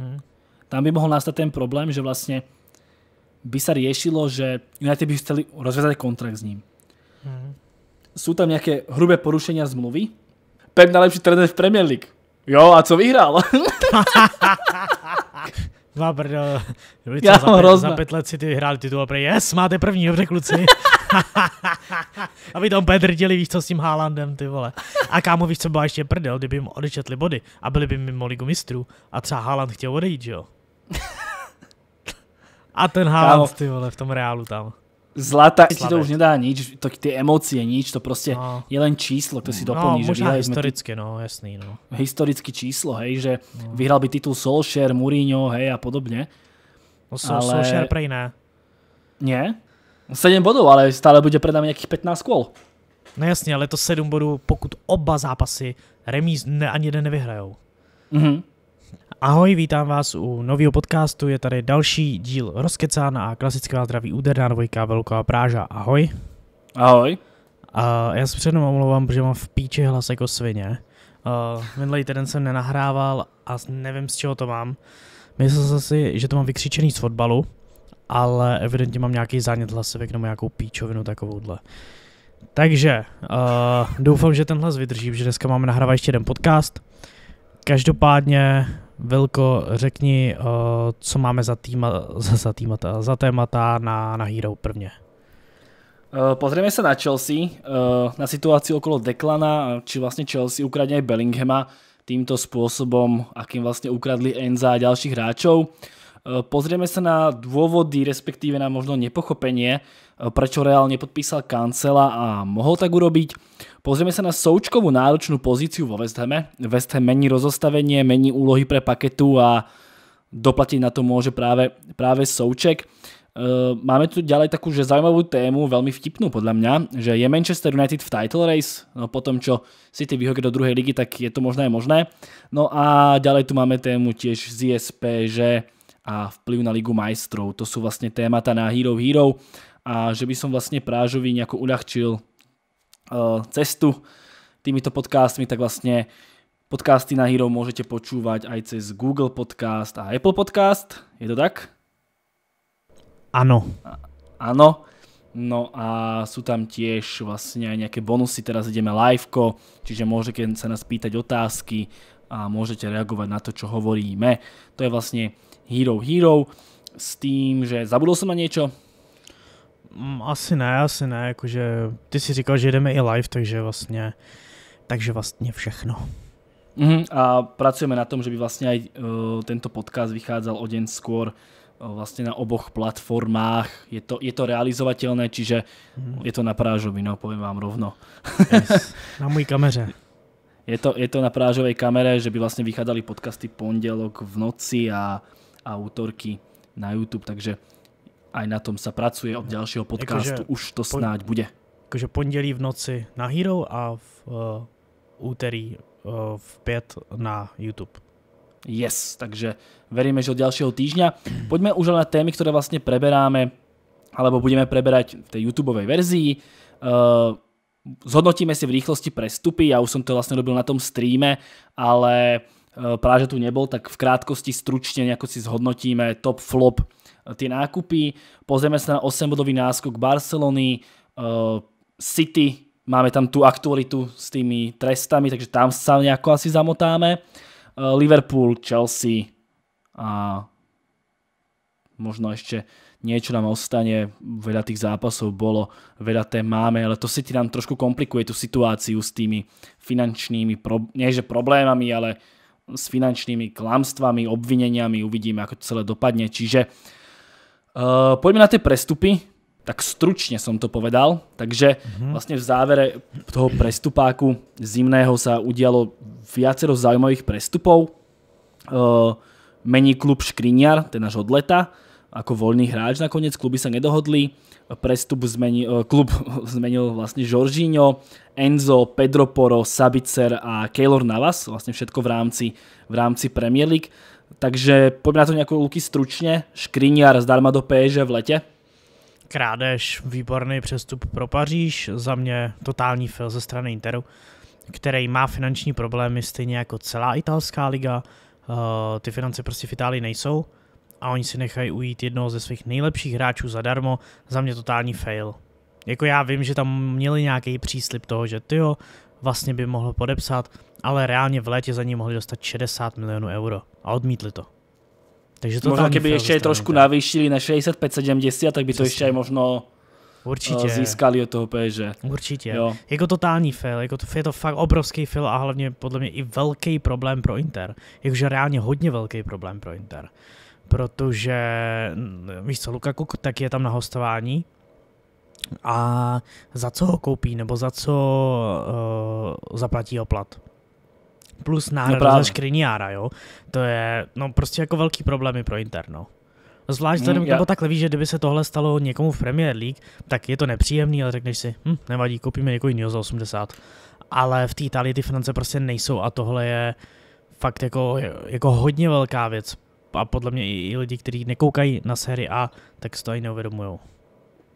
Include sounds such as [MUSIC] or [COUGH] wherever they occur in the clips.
Hm. Tam by mohl nastat ten problém, že vlastně by sa riešilo, že United by chceli rozviazať kontrakt s ním. Hm. Sú tam nejaké hrubé porušenia zmluvy? Pep najlepší trener v Premier League. Jo, a co vyhrál? [LAUGHS] Dva brdo. za, pět, za let si ty vyhrál titul, yes, máte první, dobře kluci. [LAUGHS] aby tam bedrdili, víš co, s tím Haalandem, ty vole. A kámo, víš co, byla ještě prdel, kdyby jim odečetli body a byli by mimo ligu mistrů. A třeba Haaland chtěl odejít, že jo? A ten Haaland, ty vole, v tom reálu tam. Zlata ti to už nedá nič, to, ty emocie, nič, to prostě no. je len číslo, to si doplní. No, že možná historicky, ty... no, jasný. No. Historicky číslo, hej, že no. vyhrál by titul Solskjaer, Mourinho, hej a podobně. No, Sol, ale... Solskjaer prej ne. Ne? 7 bodů, ale stále bude před námi nějakých 15 kol. No jasně, ale to 7 bodů, pokud oba zápasy remíz ne, ani jeden nevyhrajou. Mm-hmm. Ahoj, vítám vás u nového podcastu. Je tady další díl Rozkecán a klasická zdraví úderná dvojka Velká Práža. Ahoj. Ahoj. A já se předem omlouvám, protože mám v píči hlas jako svině. Uh, minulý týden jsem nenahrával a nevím, z čeho to mám. Myslel jsem si, že to mám vykřičený z fotbalu, ale evidentně mám nějaký zánět hlasivek nebo nějakou píčovinu takovouhle. Takže uh, doufám, že ten hlas vydrží, protože dneska máme nahrávat ještě jeden podcast. Každopádně, velko, řekni, uh, co máme za, týma, [LAUGHS] za, za, týmata, za témata na, na Hero prvně. Eh, pozrieme sa na Chelsea, na situáciu okolo Deklana, či vlastne Chelsea ukradne aj Bellinghama týmto spôsobom, akým vlastne ukradli Enza a ďalších hráčov. Eh, pozrieme sa na dôvody, respektíve na možno nepochopenie, eh, prečo Real nepodpísal Kancela a mohol tak urobiť. Pozrieme sa na Součkovú náročnú pozíciu vo West Hame. West Ham mení rozostavenie, mení úlohy pre paketu a doplatiť na to môže práve, práve Souček. Eh, máme tu ďalej takú že zaujímavú tému, veľmi vtipnú podľa mňa, že je Manchester United v title race, no po tom, čo City vyhodí do druhej ligy, tak je to možné aj možné. No a ďalej tu máme tému tiež z ISP, že a vplyv na Ligu majstrov. To sú vlastne témata na Hero Hero a že by som vlastne Prážovi nejako uľahčil eh, cestu týmito podcastmi, tak vlastne podcasty na Hero môžete počúvať aj cez Google Podcast a Apple Podcast. Je to tak? Áno. Áno. No a sú tam tiež vlastne aj nejaké bonusy, teraz ideme liveko, čiže môžete sa nás pýtať otázky a môžete reagovať na to, čo hovoríme. To je vlastne Hero Hero s tým, že zabudl jsem na něco. Mm, asi ne, asi ne, jakože ty si říkal, že jdeme i live, takže vlastně, takže vlastně všechno. Mm-hmm. A pracujeme na tom, že by vlastně aj uh, tento podcast vycházel o den skôr uh, vlastně na oboch platformách. Je to, je to realizovatelné, čiže mm. je to na prážovi, no povím vám rovno. Yes. na můj kameře. Je to, je to na prážovej kamere, že by vlastně vychádzali podcasty pondělok v noci a autorky na YouTube, takže aj na tom sa pracuje od ďalšieho podcastu, už to snáď bude. Takže pondělí v noci na Hero a v uh, úterý uh, v 5 na YouTube. Yes, takže veríme, že od ďalšieho týždňa. Poďme už na témy, ktoré vlastne preberáme, alebo budeme preberať v tej YouTubeovej verzii. Uh, zhodnotíme si v rýchlosti prestupy, ja už som to vlastne robil na tom streame, ale uh, Eh, Práže tu nebol, tak v krátkosti stručne nejako si zhodnotíme top flop eh, tie nákupy. Pozrieme sa na 8-bodový náskok Barcelony, eh, City, máme tam tú aktualitu s tými trestami, takže tam sa nejako asi zamotáme. Liverpool, Chelsea a možno ešte niečo nám ostane, veľa tých zápasov bolo, veľa té máme, ale to si ti nám trošku komplikuje tú situáciu s tými finančnými, nie že problémami, ale s finančnými klamstvami, obvineniami, uvidíme, ako to celé dopadne. Čiže uh, eh, poďme na tie prestupy, tak stručne som to povedal, takže mm-hmm. vlastne v závere toho prestupáku zimného sa udialo viacero zaujímavých prestupov. Uh, mení klub Škriniar, ten náš odleta ako voľný hráč nakoniec, kluby sa nedohodli prestup eh, [LAUGHS] zmenil, klub zmenil vlastne Jorginho, Enzo, Pedro Poro, Sabicer a Keylor Navas, vlastne všetko v rámci, v rámci Premier League. Takže poďme na to nějakou úky stručně. Škriniar zdarma do PSG v lete. Krádež, výborný přestup pro Paříž, za mě totální fail ze strany Interu, který má finanční problémy stejně jako celá italská liga. Uh, ty finance prostě v Itálii nejsou a oni si nechají ujít jednoho ze svých nejlepších hráčů zadarmo, za mě totální fail. Jako já vím, že tam měli nějaký příslip toho, že jo, vlastně by mohl podepsat, ale reálně v létě za ní mohli dostat 60 milionů euro a odmítli to. Takže to možná, kdyby ještě trošku navýšili na 65-70, tak by to ještě možno eh, Určitě. získali od toho PSG. Určitě. Jo. Jako totální fail, jako to, je to fakt obrovský fail a hlavně podle mě i velký problém pro Inter. Jakože reálně hodně velký problém pro Inter protože víš co, Lukaku tak je tam na hostování a za co ho koupí, nebo za co uh, zaplatí oplat. Plus náhrada no za Škriniára, jo. To je, no prostě jako velký problémy pro interno. Zvlášť vzhledem, hmm, nebo takhle víš, že kdyby se tohle stalo někomu v Premier League, tak je to nepříjemný, ale řekneš si, hm, nevadí, koupíme někoho jiného za 80. Ale v té Itálii ty finance prostě nejsou a tohle je fakt jako, jako hodně velká věc a podle mě i, i lidi, kteří nekoukají na sérii A, tak si to ani neuvědomují.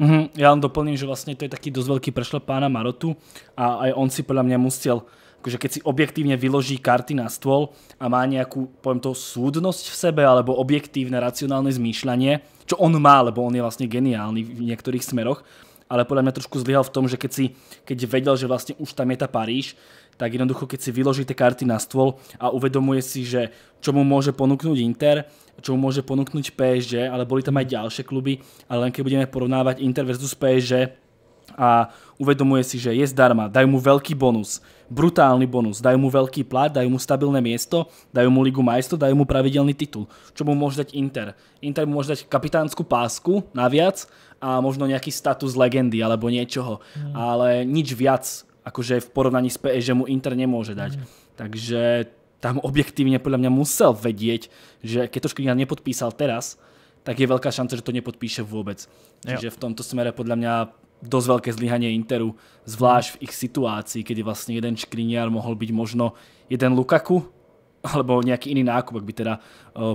Mm-hmm. Já vám doplním, že vlastně to je taky dost velký prešle pána Marotu a aj on si podle mě musel, že keď si objektívne vyloží karty na stôl a má nejakú, poviem to, súdnosť v sebe alebo objektívne racionálne zmýšľanie, čo on má, lebo on je vlastne geniálny v niektorých smeroch, ale podľa mňa trošku zlyhal v tom, že keď, si, keď vedel, že vlastne už tam je ta Paríž, tak jednoducho keď si vyloží tie karty na stôl a uvedomuje si, že čo mu môže ponúknuť Inter, čo mu môže ponúknuť PSG, ale boli tam aj ďalšie kluby, ale len keď budeme porovnávať Inter versus PSG, a uvedomuje si, že je zdarma, dajú mu veľký bonus, brutálny bonus, dajú mu veľký plat, dajú mu stabilné miesto, dajú mu Ligu majstrov, dajú mu pravidelný titul. Čo mu môže dať Inter? Inter mu môže dať kapitánsku pásku naviac a možno nejaký status legendy alebo niečoho, mm. ale nič viac akože v porovnaní s PSG mu Inter nemôže dať. Mm. Takže tam objektívne podľa mňa musel vedieť, že keď to Škriňa nepodpísal teraz, tak je veľká šanca, že to nepodpíše vôbec. Jo. Čiže v tomto smere podľa mňa dosť veľké zlyhanie Interu, zvlášť v ich situácii, kedy vlastne jeden Škriniar mohol byť možno jeden Lukaku, [LAUGHS] alebo nejaký iný nákup, ak by teda eh,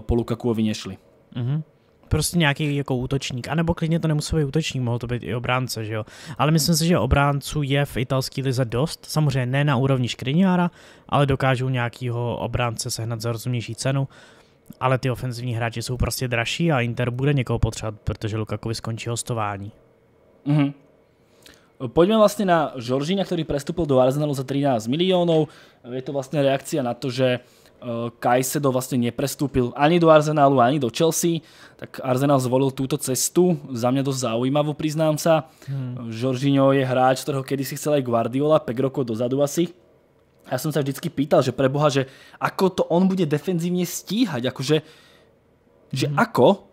po Lukakuovi nešli. Mm-hmm prostě nějaký jako útočník, anebo klidně to nemusí být útočník, mohl to být i obránce, že jo. Ale myslím si, že obránců je v italské lize dost, samozřejmě ne na úrovni Škriňára, ale dokážou nějakýho obránce sehnat za rozumnější cenu. Ale ty ofenzivní hráči jsou prostě dražší a Inter bude někoho potřebovat, protože Lukakovi skončí hostování. Mm-hmm. Poďme vlastně na Žoržíňa, který přestoupil do Arsenalu za 13 milionů. Je to vlastně reakce na to, že Eh, Kajsedo vlastne neprestúpil ani do Arsenálu, ani do Chelsea, tak Arsenal zvolil túto cestu, za mňa dosť zaujímavú, priznám sa. Hmm. Jorginho je hráč, ktorého kedysi chcel aj Guardiola, 5 rokov dozadu asi. Ja som sa vždycky pýtal, že Boha, že ako to on bude defenzívne stíhať, akože, že hmm. ako?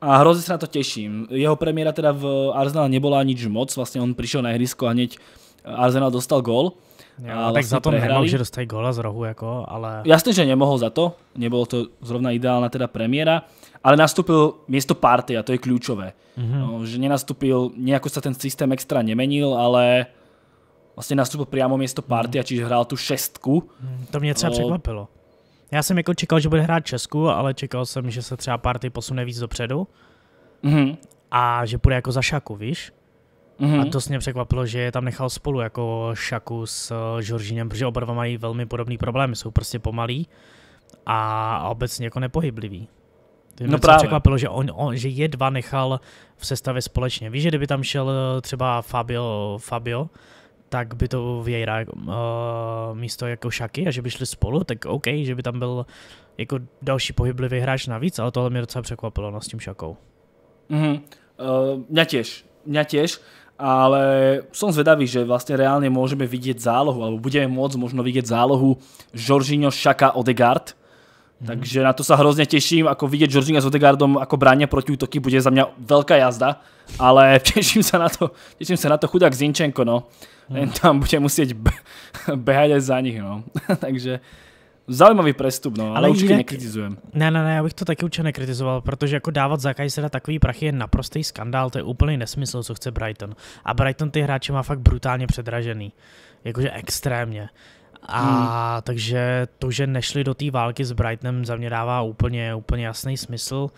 A hrozne sa na to teším. Jeho premiéra teda v Arsenale nebola nič moc, vlastne on prišiel na ihrisko a hneď Arsenal dostal gól Jo, a tak vlastně za to prehrali. nemohl, že dostali góla z rohu, jako, ale... Jasne, že nemohl za to, nebolo to zrovna ideálna teda premiéra, ale nastúpil miesto party a to je kľúčové. Mm-hmm. No, že nenastúpil, nejako sa ten systém extra nemenil, ale vlastně nastúpil priamo miesto party mm. a čiže hrál tu šestku. Mhm, to mě třeba o... No. překvapilo. Já jsem jako čekal, že bude hrát Česku, ale čekal jsem, že se třeba party posune víc dopředu. Mm-hmm. A že půjde jako za šaku, víš? Mm-hmm. A to mě překvapilo, že je tam nechal spolu jako Šaku s eh, Žoržínem, protože oba dva mají velmi podobný problémy, jsou prostě pomalí a obecně jako nepohybliví. To mě no právě. překvapilo, že, on, on, že je dva nechal v sestavě společně. Víš, že kdyby tam šel eh, třeba Fabio, Fabio tak by to Vieira uh, eh, místo jako Šaky a že by šli spolu, tak OK, že by tam byl jako další pohyblivý hráč navíc, ale tohle mě docela překvapilo no, s tím Šakou. Mhm. Uh, mě těž, mě těž ale som zvedavý, že vlastne reálne môžeme vidieť zálohu, alebo budeme môcť možno vidieť zálohu Žoržíňo Šaka, Odegaard. Mm-hmm. Takže na to sa hrozne teším, ako vidieť Žoržíňa s Odegaardom ako bráně proti útoky bude za mňa veľká jazda, ale [LAUGHS] teším sa na to, teším sa na to chudák Zinčenko, no. Mm. Ten tam bude musieť behať aj za nich, no. [LAUGHS] Takže Zaujímavý prestup, no, ale, ale nekritizujem. Ne, ne, ne, já bych to taky určitě nekritizoval, protože jako dávat za Kajsera takový prachy je naprostý skandál, to je úplný nesmysl, co chce Brighton. A Brighton ty hráče má fakt brutálně předražený, jakože extrémně. A hmm. takže to, že nešli do té války s Brightonem, za mě dává úplně, úplně jasný smysl.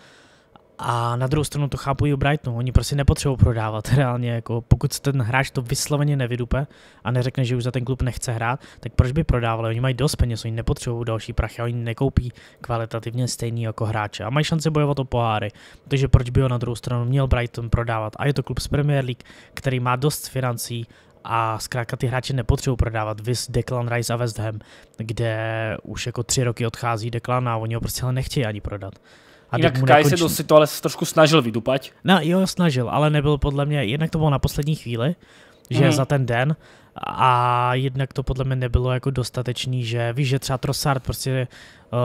A na druhou stranu to chápu i u Brightonu, oni prostě nepotřebují prodávat reálně, jako pokud ten hráč to vysloveně nevydupe a neřekne, že už za ten klub nechce hrát, tak proč by prodávali? Oni mají dost peněz, oni nepotřebují další prachy, oni nekoupí kvalitativně stejný jako hráče a mají šanci bojovat o poháry. Takže proč by ho na druhou stranu měl Brighton prodávat? A je to klub z Premier League, který má dost financí a zkrátka ty hráče nepotřebují prodávat, vis Declan Rice a West Ham, kde už jako tři roky odchází Declan a oni ho prostě ale nechtějí ani prodat. A Jinak Kaj nakonč... se do situace trošku snažil vydupať. No jo, snažil, ale nebyl podle mě, jednak to bylo na poslední chvíli, že mm. za ten den a jednak to podle mě nebylo jako dostatečný, že víš, že třeba Trossard prostě uh,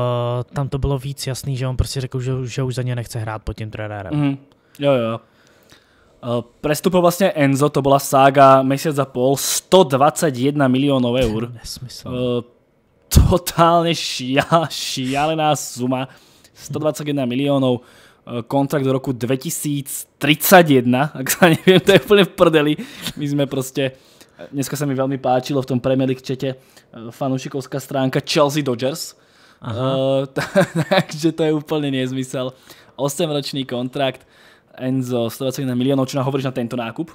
tam to bylo víc jasný, že on prostě řekl, že, že už za ně nechce hrát pod tím trenérem. Mm. Jo, jo. Uh, vlastně Enzo, to byla sága měsíc a půl, 121 milionů eur. Nesmysl. Uh, totálně šia, šialená suma. 121 miliónov, eh, kontrakt do roku 2031, [LAUGHS] ak sa neviem, to je úplne v prdeli. My sme proste, eh, dneska sa mi veľmi páčilo v tom Premier League čete eh, fanúšikovská stránka Chelsea Dodgers. [LAUGHS] takže to je úplne nezmysel. 8-ročný kontrakt Enzo 121 miliónov, čo nám hovoríš na tento nákup?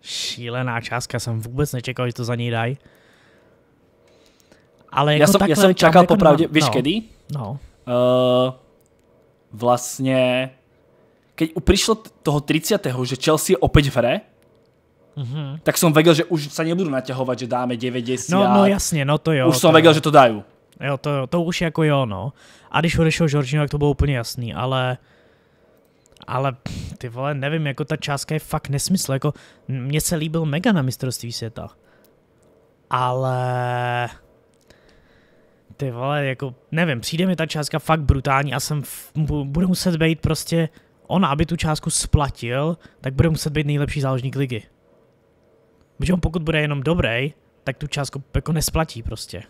Šílená částka, jsem vůbec nečekal, že to za ní dají. Ale jako já, jsem, takhle, já jsem čekal popravdě, no, víš no, kedy? No. Uh, vlastne keď prišlo toho 30. že Chelsea je opäť v hre, Mm-hmm. tak som vedel, že už sa nebudú naťahovať, že dáme 90. No, no jasne, no to jo. Už to som vedel, že to dajú. Jo, to, to už jako jo, no. A když odešel Jorginho, tak to bylo úplně jasný, ale ale ty vole, nevím, jako ta částka je fakt nesmysl, jako mně se líbil mega na mistrovství světa. Ale ty vole, jako nevím, přijde mi ta částka fakt brutální a jsem, v, budu muset být prostě, on, aby tu částku splatil, tak bude muset být nejlepší záložník ligy. Protože on pokud bude jenom dobrý, tak tu částku jako nesplatí prostě.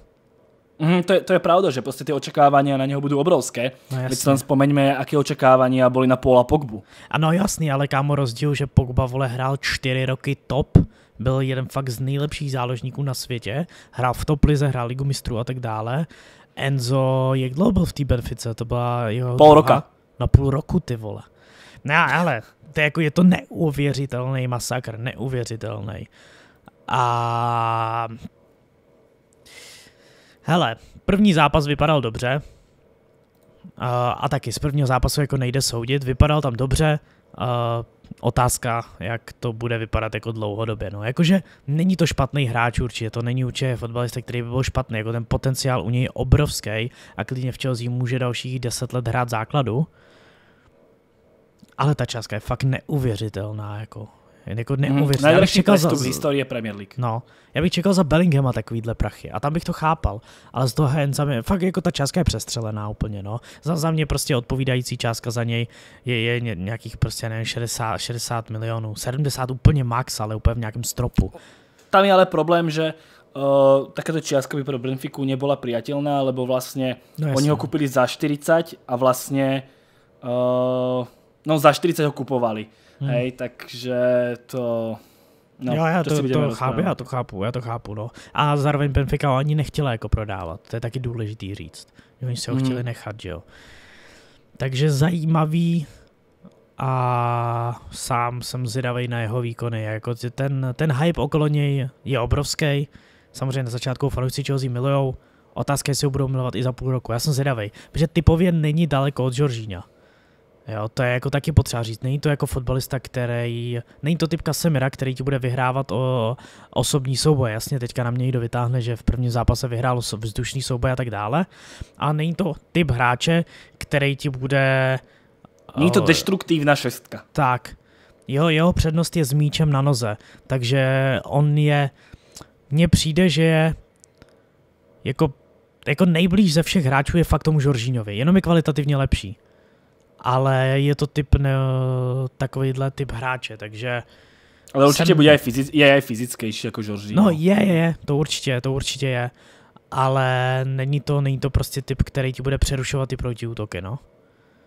Mm, to, je, to je pravda, že prostě ty očekávání na něho budou obrovské. No Teď tam vzpomeňme, jaké očekávání byly na Paula Pogbu. Ano, jasný, ale kámo rozdíl, že Pogba vole hrál čtyři roky top byl jeden fakt z nejlepších záložníků na světě, hrál v top lize, hrál ligu mistrů a tak dále. Enzo, jak dlouho byl v té Benfice? To byla jeho... Půl roka. Na no, půl roku, ty vole. No ale, to je, jako, je to neuvěřitelný masakr, neuvěřitelný. A... Hele, první zápas vypadal dobře. A, a taky z prvního zápasu jako nejde soudit, vypadal tam dobře. Eh, otázka, jak to bude vypadat jako dlouhodobě. No, jakože není to špatný hráč určitě, to není určitě fotbalista, který by byl špatný, jako ten potenciál u něj je obrovský a klidně v Chelsea může dalších 10 let hrát základu, ale ta částka je fakt neuvěřitelná, jako jako neuvěřitelné. Hmm, já čekal za, z historie Premier League. No, já bych čekal za Bellinghama takovýhle prachy a tam bych to chápal, ale z toho za mě, fakt jako ta částka je přestřelená úplně, no. Za, za mě prostě odpovídající částka za něj je, je nějakých prostě, nevím, 60, 60 milionů, 70 úplně max, ale úplně v nějakém stropu. Tam je ale problém, že Uh, eh, takáto čiastka by pro Benfiku nebola priateľná, lebo vlastne no, oni ho kúpili za 40 a vlastne uh, no za 40 ho kupovali. Hmm. Hej, takže to... No, jo, já to, to, to chápu, já to chápu, já to chápu, no. A zároveň Benfica ho ani nechtěla jako prodávat, to je taky důležitý říct. Oni se ho hmm. chtěli nechat, že jo. Takže zajímavý a sám jsem zvědavý na jeho výkony. Jako ten, ten hype okolo něj je obrovský. Samozřejmě na začátku fanoušci Chelsea milujou. Otázka je, jestli ho budou milovat i za půl roku. Já jsem zvědavý, protože typově není daleko od Georgina. Jo, to je jako taky potřeba říct. Není to jako fotbalista, který... Není to typ Kasemira, který ti bude vyhrávat o osobní souboje. Jasně, teďka na mě někdo vytáhne, že v prvním zápase vyhrál vzdušný souboj a tak dále. A není to typ hráče, který ti bude... Není to eh, destruktivná šestka. Tak. Jeho, jeho přednost je s míčem na noze. Takže on je... Mně přijde, že je jako, jako nejblíž ze všech hráčů je fakt tomu Žoržíňovi. Jenom je kvalitativně lepší ale je to typ ne, takovýhle typ hráče, takže ale určitě jsem... bude aj fyzic, je je fyzickější jako Jorginho. No je, je, je, to určitě, to určitě je. Ale není to, není to prostě typ, který ti bude přerušovat ty útoky, no.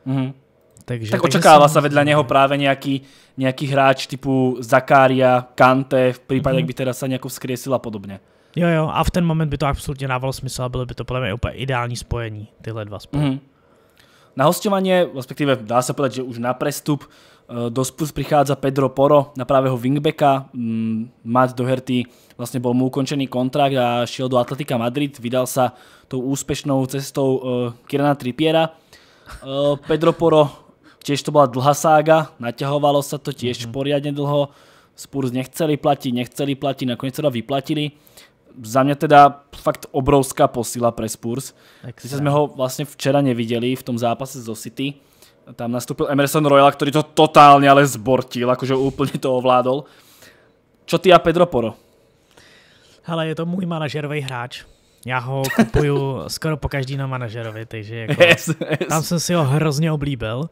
Mm-hmm. Takže, tak očekává očakává se vedle něho právě nějaký, nějaký hráč typu Zakaria, Kante, v případě, mm-hmm. jak by teda se nějak a podobně. Jo, jo, a v ten moment by to absolutně návalo smysl a bylo by to podle mě úplně ideální spojení, tyhle dva spojení. Mm-hmm. Na hostovanie, respektíve dá sa povedať, že už na prestup, e, do Spurs prichádza Pedro Poro na pravého wingbacka. Mm, Matt Doherty vlastne bol mu ukončený kontrakt a šiel do Atletika Madrid. Vydal sa tou úspešnou cestou e, Kirana Trippiera. E, Pedro Poro, tiež to bola dlhá sága, naťahovalo sa to tiež mhm. poriadne dlho. Spurs nechceli platiť, nechceli platiť, nakoniec sa to vyplatili za mě teda fakt obrovská posila pre Spurs. Když jsme ho vlastně včera neviděli v tom zápase z City, tam nastoupil Emerson Royal, který to totálně ale zbortil, jakože úplně to ovládol. Čo ty a Pedro Poro? Hele, je to můj manažerový hráč. Já ho kupuju [LAUGHS] skoro po každý na manažerovi, takže jako, yes, yes. tam jsem si ho hrozně oblíbil.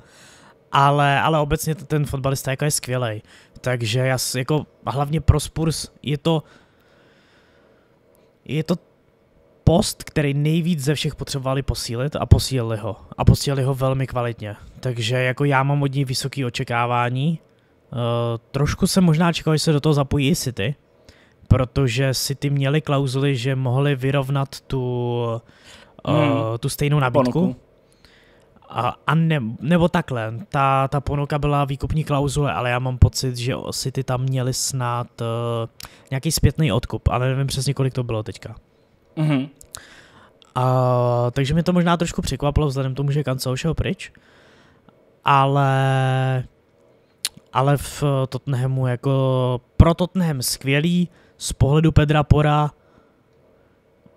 Ale, ale obecně ten fotbalista jako je skvělý. Takže já, jako, hlavně pro Spurs je to je to post, který nejvíc ze všech potřebovali posílit a posílili ho. A posílili ho velmi kvalitně. Takže jako já mám od ní vysoké očekávání. Uh, trošku jsem možná čekal, že se do toho zapojí City, protože City měli klauzuly, že mohli vyrovnat tu, uh, hmm. tu stejnou nabídku. Ponuku a, a ne, nebo takhle, ta, ta ponuka byla výkupní klauzule, ale já mám pocit, že City tam měli snad uh, nějaký zpětný odkup, ale nevím přesně, kolik to bylo teďka. Mm-hmm. A, takže mě to možná trošku překvapilo, vzhledem tomu, že Kancel šel pryč, ale, ale v Tottenhamu jako pro Tottenham skvělý, z pohledu Pedra Pora,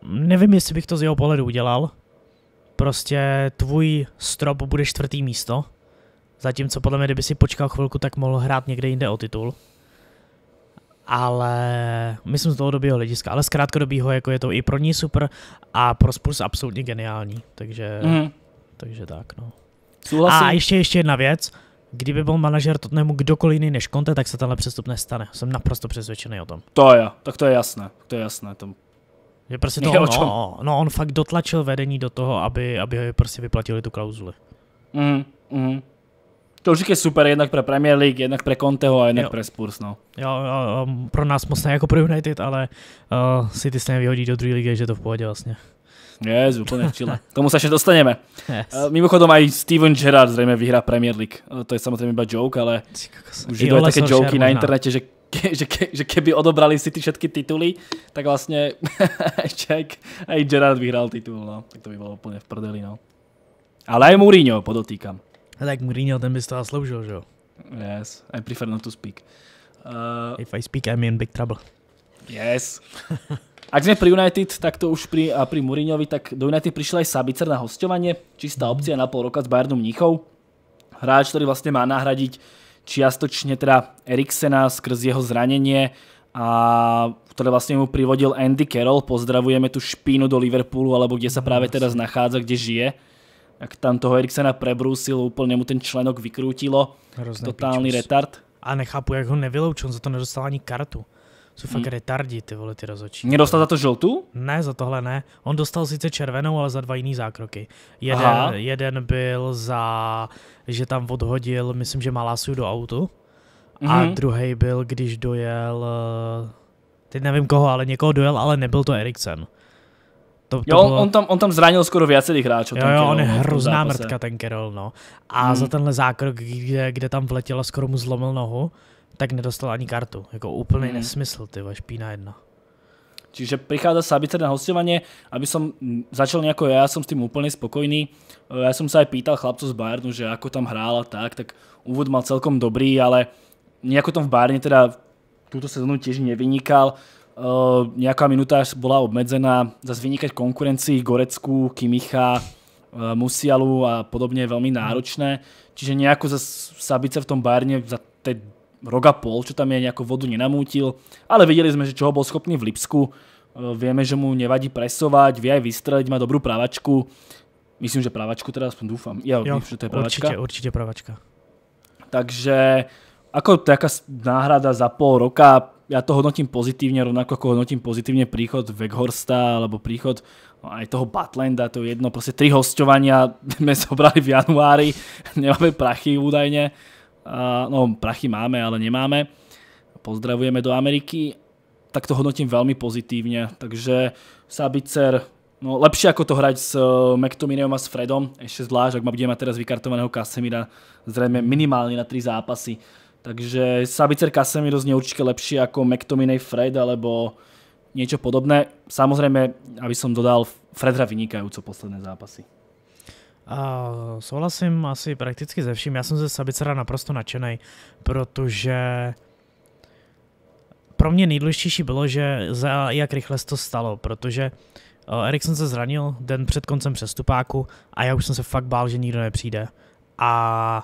nevím, jestli bych to z jeho pohledu udělal, prostě tvůj strop bude čtvrtý místo, zatímco podle mě, kdyby si počkal chvilku, tak mohl hrát někde jinde o titul. Ale myslím z dlouhodobého hlediska, ale z krátkodobého, jako je to i pro ní super a pro Spurs absolutně geniální, takže, mm. takže tak, no. Souhlasím. A ještě, ještě jedna věc, kdyby byl manažer Tottenhamu kdokoliv jiný než Conte, tak se tenhle přestup nestane. Jsem naprosto přesvědčený o tom. To jo, tak to je jasné, to je jasné, to že prostě to no, no, no, on fakt dotlačil vedení do toho, aby, aby prostě vyplatili tu klauzuli. Mm, mm. To je super, jednak pro Premier League, jednak pro Conteho a jednak pro Spurs, no. Jo, jo, pro nás moc ne jako pro United, ale uh, City se nevyhodí do druhé ligy, že to v pohodě vlastně. Je, úplně v Chile. [LAUGHS] tomu se ještě dostaneme. Yes. Uh, eh, mimochodom, i Steven Gerrard zřejmě vyhrá Premier League. Uh, to je samozřejmě iba joke, ale Cíka, už je také joky na internete, že že, ke, že keby odobrali si ty všetky tituly, tak vlastně ještě aj, aj Gerard vyhrál titul, no. Tak to by bylo úplně v prdeli, no. Ale aj Mourinho, podotýkám. A tak Mourinho, ten by z toho sloužil, že jo? Yes, I prefer not to speak. Uh, If I speak, I'm in big trouble. Yes. [LAUGHS] Ak sme pri United, tak to už pri, a pri Mourinhovi, tak do United prišiel aj Sabicer na hostovanie, čistá opcia na pol roka s Bayernom Mníchov. Hráč, ktorý vlastne má nahradiť čiastočne teda Eriksena skrz jeho zranenie, a ktoré vlastne mu privodil Andy Carroll. Pozdravujeme tu špínu do Liverpoolu, alebo kde sa mm, práve teraz nachádza, kde žije. Jak tam toho Eriksena prebrúsil, úplne mu ten členok vykrútilo. Hrozný Totálny píčus. retard. A nechápu, jak ho nevyloučil, on za to nedostal ani kartu. Jsou fakt hmm. retardi ty vole, ty rozočí. Mě dostal za to žlutou? Ne, za tohle ne. On dostal sice červenou, ale za dva jiný zákroky. Jeden, jeden byl za, že tam odhodil, myslím, že Malasu do autu. hmm A mhm. druhý byl, když dojel, eh, teď nevím koho, ale někoho dojel, ale nebyl to Eriksen. To, to jo, bylo... on, tam, on tam zranil skoro viacerých hráčů. Jo, jo, Kerol, on je hrozná mrtka ten Kerol, no. A hmm. za tenhle zákrok, kde, kde tam vletěl a skoro mu zlomil nohu, tak nedostal ani kartu. Jako úplný mm. nesmysl, ty špína jedna. Čiže prichádza sa arbitrné hostovanie, aby som začal nejako, ja som s tým úplne spokojný. E, ja som sa aj pýtal chlapcov z Bayernu, že ako tam hrála tak, tak úvod mal celkom dobrý, ale nejako tam v Bayerne teda túto sezónu tiež nevynikal. E, nejaká minúta bola obmedzená, zase vynikať konkurencii Gorecku, Kimicha, e, Musialu a podobne je veľmi náročné. Čiže nejako zase Sabice v tom Bayerne za Roga pol, čo tam je, nejako vodu nenamútil, ale videli sme, že čoho bol schopný v Lipsku. Eh, Vieme, že mu nevadí presovať, vie aj vystreliť, má dobrú právačku, Myslím, že právačku teda aspoň dúfam. Ja jo, že to je právačka. Určite, určite právačka. Takže ako taká náhrada za pol roka, ja to hodnotím pozitívne, rovnako ako hodnotím pozitívne príchod Weghorsta alebo príchod No aj toho Butlanda, to je jedno, proste tri hostovania [LAUGHS] sme zobrali v januári, [LAUGHS] nemáme prachy údajne, no prachy máme, ale nemáme. Pozdravujeme do Ameriky. Tak to hodnotím veľmi pozitívne. Takže Sabicer, no lepšie ako to hrať s eh, McTominayom a s Fredom, ešte zvlášť, ak ma budeme mať teraz vykartovaného Kasemira zrejme minimálne na tri zápasy. Takže Sabicer Casemiro znie určite lepšie ako McTominay Fred alebo niečo podobné. Samozrejme, aby som dodal, Fredra vynikajúco posledné zápasy. A souhlasím asi prakticky ze vším. Já jsem ze Sabicera naprosto nadšený, protože pro mě nejdůležitější bylo, že za jak rychle se to stalo, protože uh, eh, Erikson se zranil den před koncem přestupáku a já už jsem se fakt bál, že nikdo nepřijde. A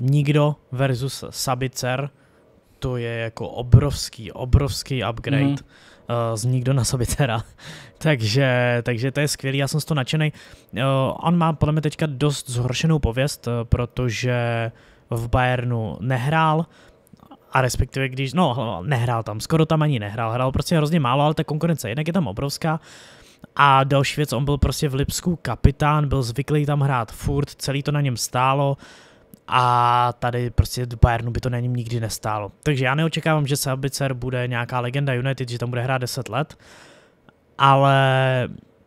nikdo versus Sabicer to je jako obrovský, obrovský upgrade. Mm. Uh, eh, z nikdo na sobě teda. [LAUGHS] takže, takže to je skvělý, já jsem z toho nadšený. Uh, on má podle mě teďka dost zhoršenou pověst, uh, protože v Bayernu nehrál, a respektive když, no nehrál tam, skoro tam ani nehrál, hrál prostě hrozně málo, ale ta konkurence jednak je tam obrovská. A další věc, on byl prostě v Lipsku kapitán, byl zvyklý tam hrát furt, celý to na něm stálo, uh, a tady prostě Bayernu by to není nikdy nestálo. Takže já neočekávám, že Sabicer bude nějaká legenda United, že tam bude hrát 10 let, ale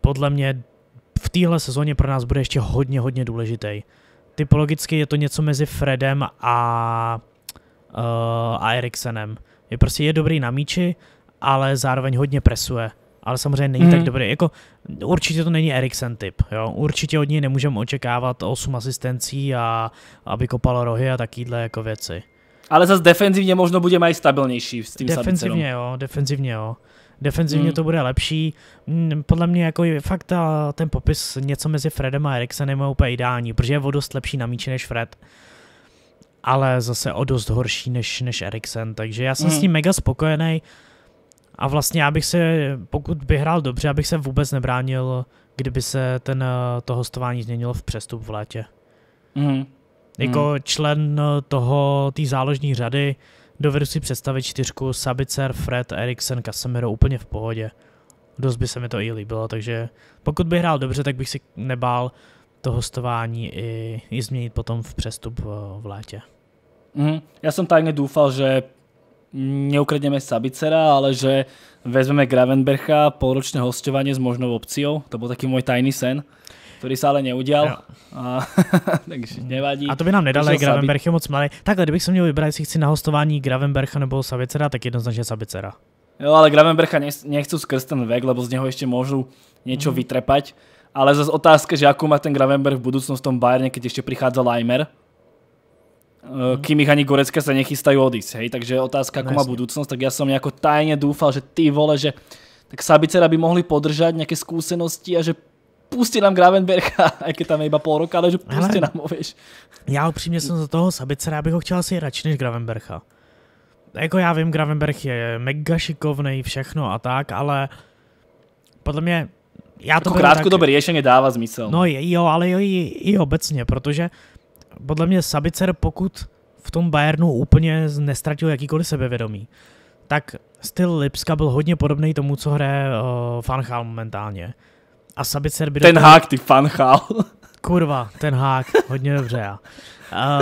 podle mě v téhle sezóně pro nás bude ještě hodně, hodně důležitý. Typologicky je to něco mezi Fredem a, uh, a Eriksenem. Je prostě je dobrý na míči, ale zároveň hodně presuje ale samozřejmě není mm. tak hmm. dobrý. Jako, určitě to není Eriksen typ. Jo? Určitě od něj nemůžeme očekávat 8 asistencí a aby kopal rohy a takýhle jako věci. Ale zase defenzivně možno bude mají stabilnější s tím Defenzivně jo, defenzivně jo. Defenzivně mm. to bude lepší. Hmm, podle mě jako je fakt ta, ten popis něco mezi Fredem a Eriksenem je úplně ideální, protože je o dost lepší na míči než Fred ale zase o dost horší než, než Eriksen, takže já jsem mm. s ním hmm. mega spokojený. Uh, a vlastně já bych se, pokud by hrál dobře, abych se vůbec nebránil, kdyby se ten, eh, to hostování změnilo v přestup v létě. Mm. Jako mm. člen eh, toho, té záložní řady, dovedu si představit čtyřku Sabicer, Fred, Eriksen, Casemiro úplně v pohodě. Dost by se mi to i líbilo, takže pokud by hrál dobře, tak bych si nebál to hostování i, i změnit potom v přestup v, eh, v létě. Mm. Já jsem tajně doufal, že neukradneme Sabicera, ale že vezmeme Gravenbercha, polročné hostovanie s možnou opciou. To bol taký môj tajný sen, ktorý sa ale neudial. A, [LAUGHS] takže nevadí. A to by nám nedalo, Gravenberch je moc mladý. ale kdybych som měl vybrat, jestli chci na hostování Gravenbercha nebo Sabicera, tak jednoznačně Sabicera. Jo, ale Gravenbercha nechcú skrz ten vek, lebo z neho ešte môžu niečo mm. vytrepať. Ale zase otázka, že akú má ten Gravenberg v budúcnosti v tom Bayerne, keď ešte prichádza Leimer. Eh, kým ich ani Gorecka sa nechystajú odísť, hej, takže otázka, no ako má budúcnosť, tak ja som nejako tajne dúfal, že ty vole, že tak Sabicera by mohli podržať nejaké skúsenosti a že pustí nám Gravenberga, aj [LAUGHS] keď tam iba pol roka, ale že pustí nám ho, vieš. Já upřímně jsem za toho Sabicera, bych ho chcel asi radši než Gravenbercha. Jako já vím, Gravenberg je mega šikovnej, všechno a tak, ale podle mě já to jako krátkodobé tak... řešení dává smysl. No jo, ale jo, i, i obecně, protože podle mě Sabicer, pokud v tom Bayernu úplně nestratil jakýkoliv sebevědomí, tak styl Lipska byl hodně podobný tomu, co hraje uh, eh, Fanchal momentálně. A Sabicer by... Ten hák, ty Fanchal. Kurva, ten hák, hodně dobře já. Uh, [LAUGHS]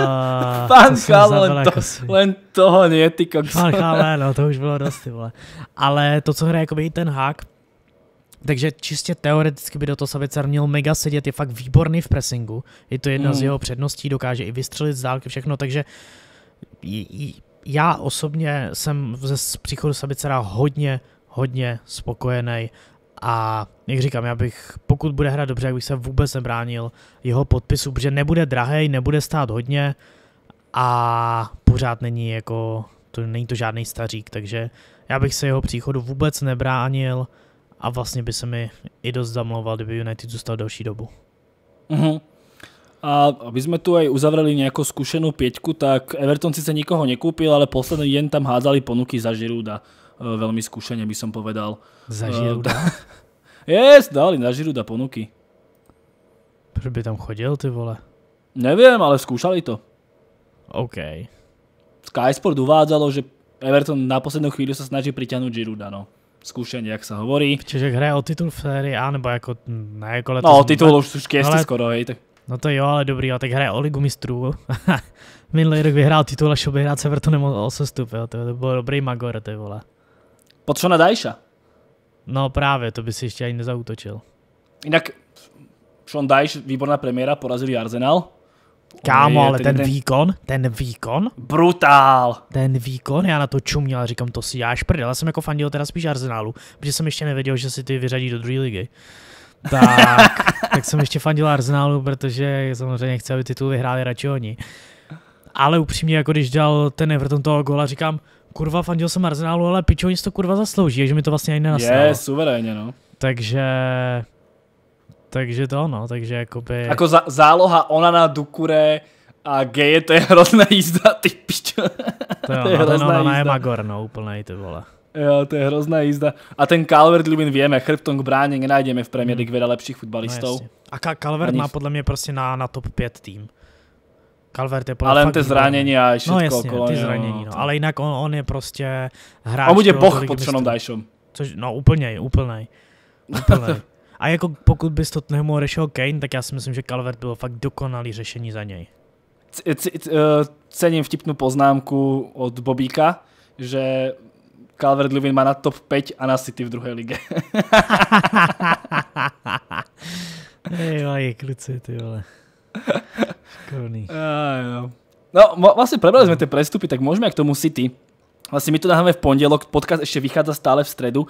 eh, Fanchal, to len, to, jako len toho ne, ty kokso. Fanchal, no, to už bylo dost, ty vole. Ale to, co hraje jako ten hák, takže čistě teoreticky by do toho Savicar měl mega sedět, je fakt výborný v pressingu, je to jedna mm. z hmm. jeho předností, dokáže i vystřelit z dálky všechno, takže já osobně jsem ze příchodu Sabicera hodně, hodně spokojený a jak říkám, já bych, pokud bude hrát dobře, jak bych se vůbec nebránil jeho podpisu, protože nebude drahý, nebude stát hodně a pořád není jako, to není to žádný stařík, takže já bych se jeho příchodu vůbec nebránil a vlastně by se mi i dost zamlouval, kdyby United zůstal další dobu. mm A aby jsme tu aj uzavřeli nějakou zkušenou pěťku, tak Everton sice nikoho nekoupil, ale poslední deň tam házali ponuky za Žiruda. E, velmi zkušeně by som povedal. Za Žiruda? E, [LAUGHS] yes, dali na Žiruda ponuky. Proč by tam chodil, ty vole? Nevím, ale zkoušali to. OK. Sky Sport uvádzalo, že Everton na poslednú chvíli se snaží přitáhnout Žiruda, no skúšanie, jak sa hovorí. Čiže hraje o titul v sérii A, nebo jako, mm, na jako letos... No, o titul už, už ještě skoro, hej, tak... No to jo, ale dobrý, jo, tak hraje o ligu mistrů. [LAUGHS] Minulý rok vyhrál titul, až obehrát se Evertonem o, o sestup, jo, to, to byl dobrý Magor, ty vole. na Dajša. No právě, to by si ještě ani nezautočil. Jinak Sean Dyche, výborná premiéra, porazili Arsenal. Kámo, ale ten, jeden... výkon, ten výkon. Brutál. Ten výkon, já na to čuměl a říkám, to si děláš prdel. Já jsem jako fandil teda spíš Arsenalu, protože jsem ještě nevěděl, že si ty vyřadí do druhé ligy. Tak, [LAUGHS] tak jsem ještě fandil Arsenalu, protože samozřejmě chci, aby titul vyhráli radši oni. Ale upřímně, jako když dal ten Everton toho gola, říkám, kurva, fandil jsem Arsenalu, ale pičo, oni to kurva zaslouží, že mi to vlastně ani nenastalo. Je, suverénně, no. Takže takže to ono, takže jakoby... Jako za, záloha ona na Dukure a Geje, to je hrozná jízda, ty pičo. To, jo, to je hrozná hrozná ona je Magor, no, úplně ty vole. Jo, to je hrozná jízda. A ten Calvert Lubin víme, chrbtom k bráně nenajdeme v Premier League hmm. lepších futbalistů. No, a Calvert Ani... má podle mě prostě na, na top 5 tým. Calvert je podle Ale ty zranění a no, všechno no, jasně, okolo. ty zranění, no. no. Ale jinak on, on je prostě hráč. On bude boh pod Seanom Což, no úplně, úplně. [LAUGHS] úplně. A jako pokud bys to nemohl řešil Kane, tak já si myslím, že Calvert bylo fakt dokonalý řešení za něj. C- c- c- eh, cením vtipnou poznámku od Bobíka, že Calvert Lewin má na top 5 a na City v druhé lige. [LAUGHS] Ej, kluci, ty vole. Korný. [LAUGHS] No, vlastně prebrali jsme ty prestupy, tak můžeme k tomu City. Vlastne my to naháme v pondelok, podcast ešte vychádza stále v stredu,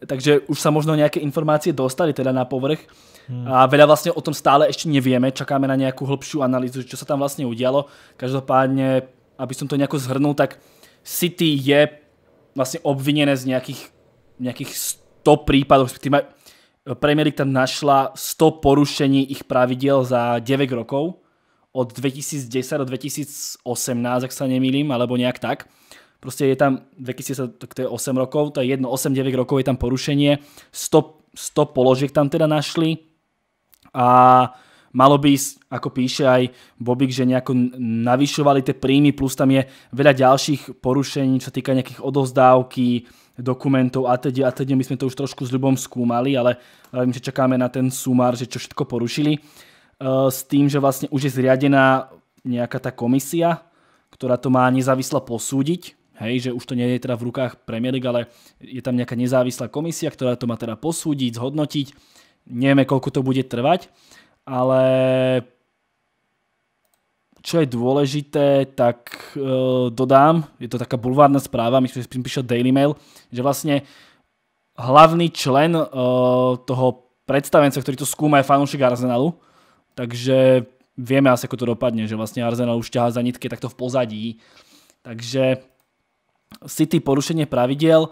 takže už sa možno nejaké informácie dostali teda na povrch. Hmm. A veľa vlastne o tom stále ešte nevieme, čakáme na nejakú hĺbšiu analýzu, čo sa tam vlastne udialo. Každopádne, aby som to nejako zhrnul, tak City je vlastne obvinené z nejakých, nejakých 100 prípadov, respektíve Premier League tam našla 100 porušení ich pravidel za 9 rokov od 2010 do 2018, ak sa nemýlim, alebo nejak tak. Proste je tam, 2010, to je 8 rokov, to je jedno, 8-9 rokov je tam porušenie, 100, 100 položiek tam teda našli a malo by ako píše aj Bobik, že nejako navyšovali tie príjmy, plus tam je veľa ďalších porušení, čo týka nejakých odovzdávky, dokumentov a teď a teď my sme to už trošku s ľubom skúmali, ale vím, že čakáme na ten sumár, že čo všetko porušili e, s tým, že vlastne už je zriadená nejaká tá komisia, ktorá to má nezávisle posúdiť hej, že už to nie je teda v rukách Premier League, ale je tam nejaká nezávislá komisia, ktorá to má teda posúdiť, zhodnotiť. Nevieme, koľko to bude trvať, ale čo je dôležité, tak e, dodám, je to taká bulvárna správa, myslím, že píše Daily Mail, že vlastne hlavný člen e, toho predstavenca, ktorý to skúma, je fanúšik Arsenalu, takže vieme asi, ako to dopadne, že vlastne Arsenal už ťahá za nitky takto v pozadí. Takže City porušenie pravidel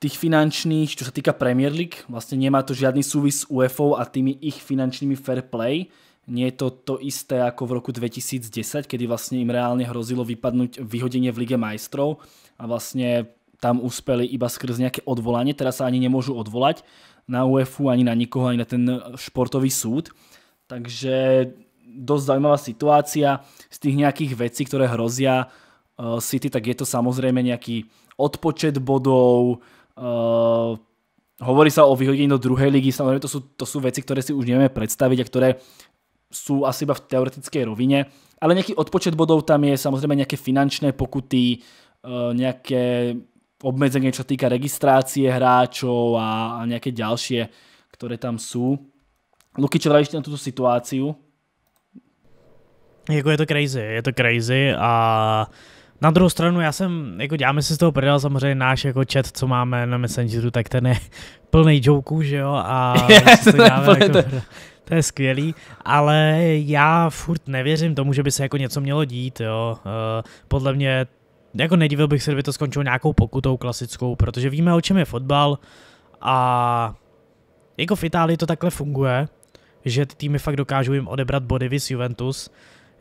tých finančných, čo sa týka Premier League. Vlastne nemá to žiadny súvis s UFO a tými ich finančnými fair play. Nie je to to isté ako v roku 2010, kedy vlastne im reálne hrozilo vypadnúť vyhodenie v Lige majstrov a vlastne tam uspeli iba skrz nejaké odvolanie. Teraz sa ani nemôžu odvolať na UEFu, ani na nikoho, ani na ten športový súd. Takže dosť zaujímavá situácia z tých nejakých vecí, ktoré hrozia Eh, City, tak je to samozrejme nejaký odpočet bodov, eh, hovorí sa o vyhodení do druhej ligy, samozrejme to sú, to veci, ktoré si už nevieme predstaviť a ktoré sú asi iba v teoretickej rovine, ale nejaký odpočet bodov tam je, samozrejme nejaké finančné pokuty, eh, nejaké obmedzenie, čo týka registrácie hráčov a, nejaké ďalšie, ktoré tam sú. Luky, čo vravíš na túto situáciu? Jako je to crazy, je to crazy a uh na druhou stranu, já jsem, jako děláme si z toho prdel, samozřejmě náš jako chat, co máme na Messengeru, tak ten je [LAUGHS] plný joků, že jo, a [LAUGHS] to, děláme, jako, to je skvělý, ale já furt nevěřím tomu, že by se jako něco mělo dít, jo. Eh, podle mě, jako nedivil bych se, kdyby to skončilo nějakou pokutou klasickou, protože víme, o čem je fotbal a jako v Itálii to takhle funguje, že ty týmy fakt dokážou jim odebrat body vis Juventus,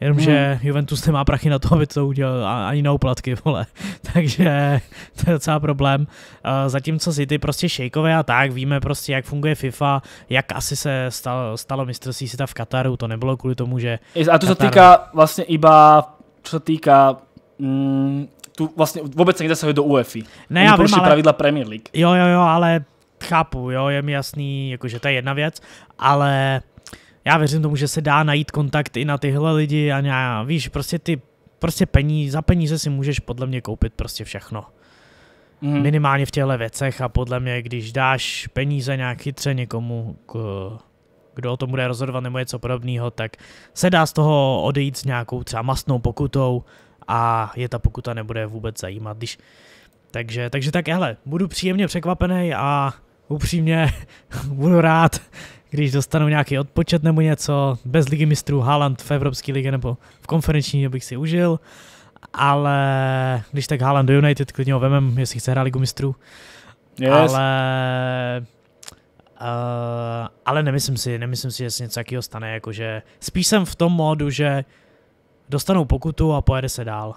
Jenomže hmm. Juventus nemá prachy na to, aby to udělal ani na uplatky, vole. [LAUGHS] Takže to je docela problém. Zatímco City prostě šejkové a tak, víme prostě, jak funguje FIFA, jak asi se stalo, stalo mistrovství světa v Kataru, to nebylo kvůli tomu, že... A to Katar... se týká vlastně iba, co se týká mm, tu vlastně vůbec se nezasahuje do UEFI. Ne, já vím, ale... pravidla Premier League. Jo, jo, jo, ale chápu, jo, je mi jasný, jakože to je jedna věc, ale já věřím tomu, že se dá najít kontakt i na tyhle lidi a já, víš, prostě ty, prostě peníze, za peníze si můžeš podle mě koupit prostě všechno. Mm. Minimálně v těchto věcech a podle mě, když dáš peníze nějak chytře někomu, k, kdo o tom bude rozhodovat nebo něco podobného, tak se dá z toho odejít s nějakou třeba masnou pokutou a je ta pokuta nebude vůbec zajímat. Když... Takže, takže tak hele, budu příjemně překvapený a upřímně [LAUGHS] budu rád, když dostanou nějaký odpočet nebo něco, bez ligy mistrů Haaland v Evropské lize nebo v konferenční bych si užil, ale když tak Haaland do United, klidně ho vemem, jestli chce hrát ligu mistrů. Yes. Ale Uh, ale nemyslím si, nemyslím si, že se něco takového stane, jakože spíš jsem v tom modu, že dostanou pokutu a pojede se dál.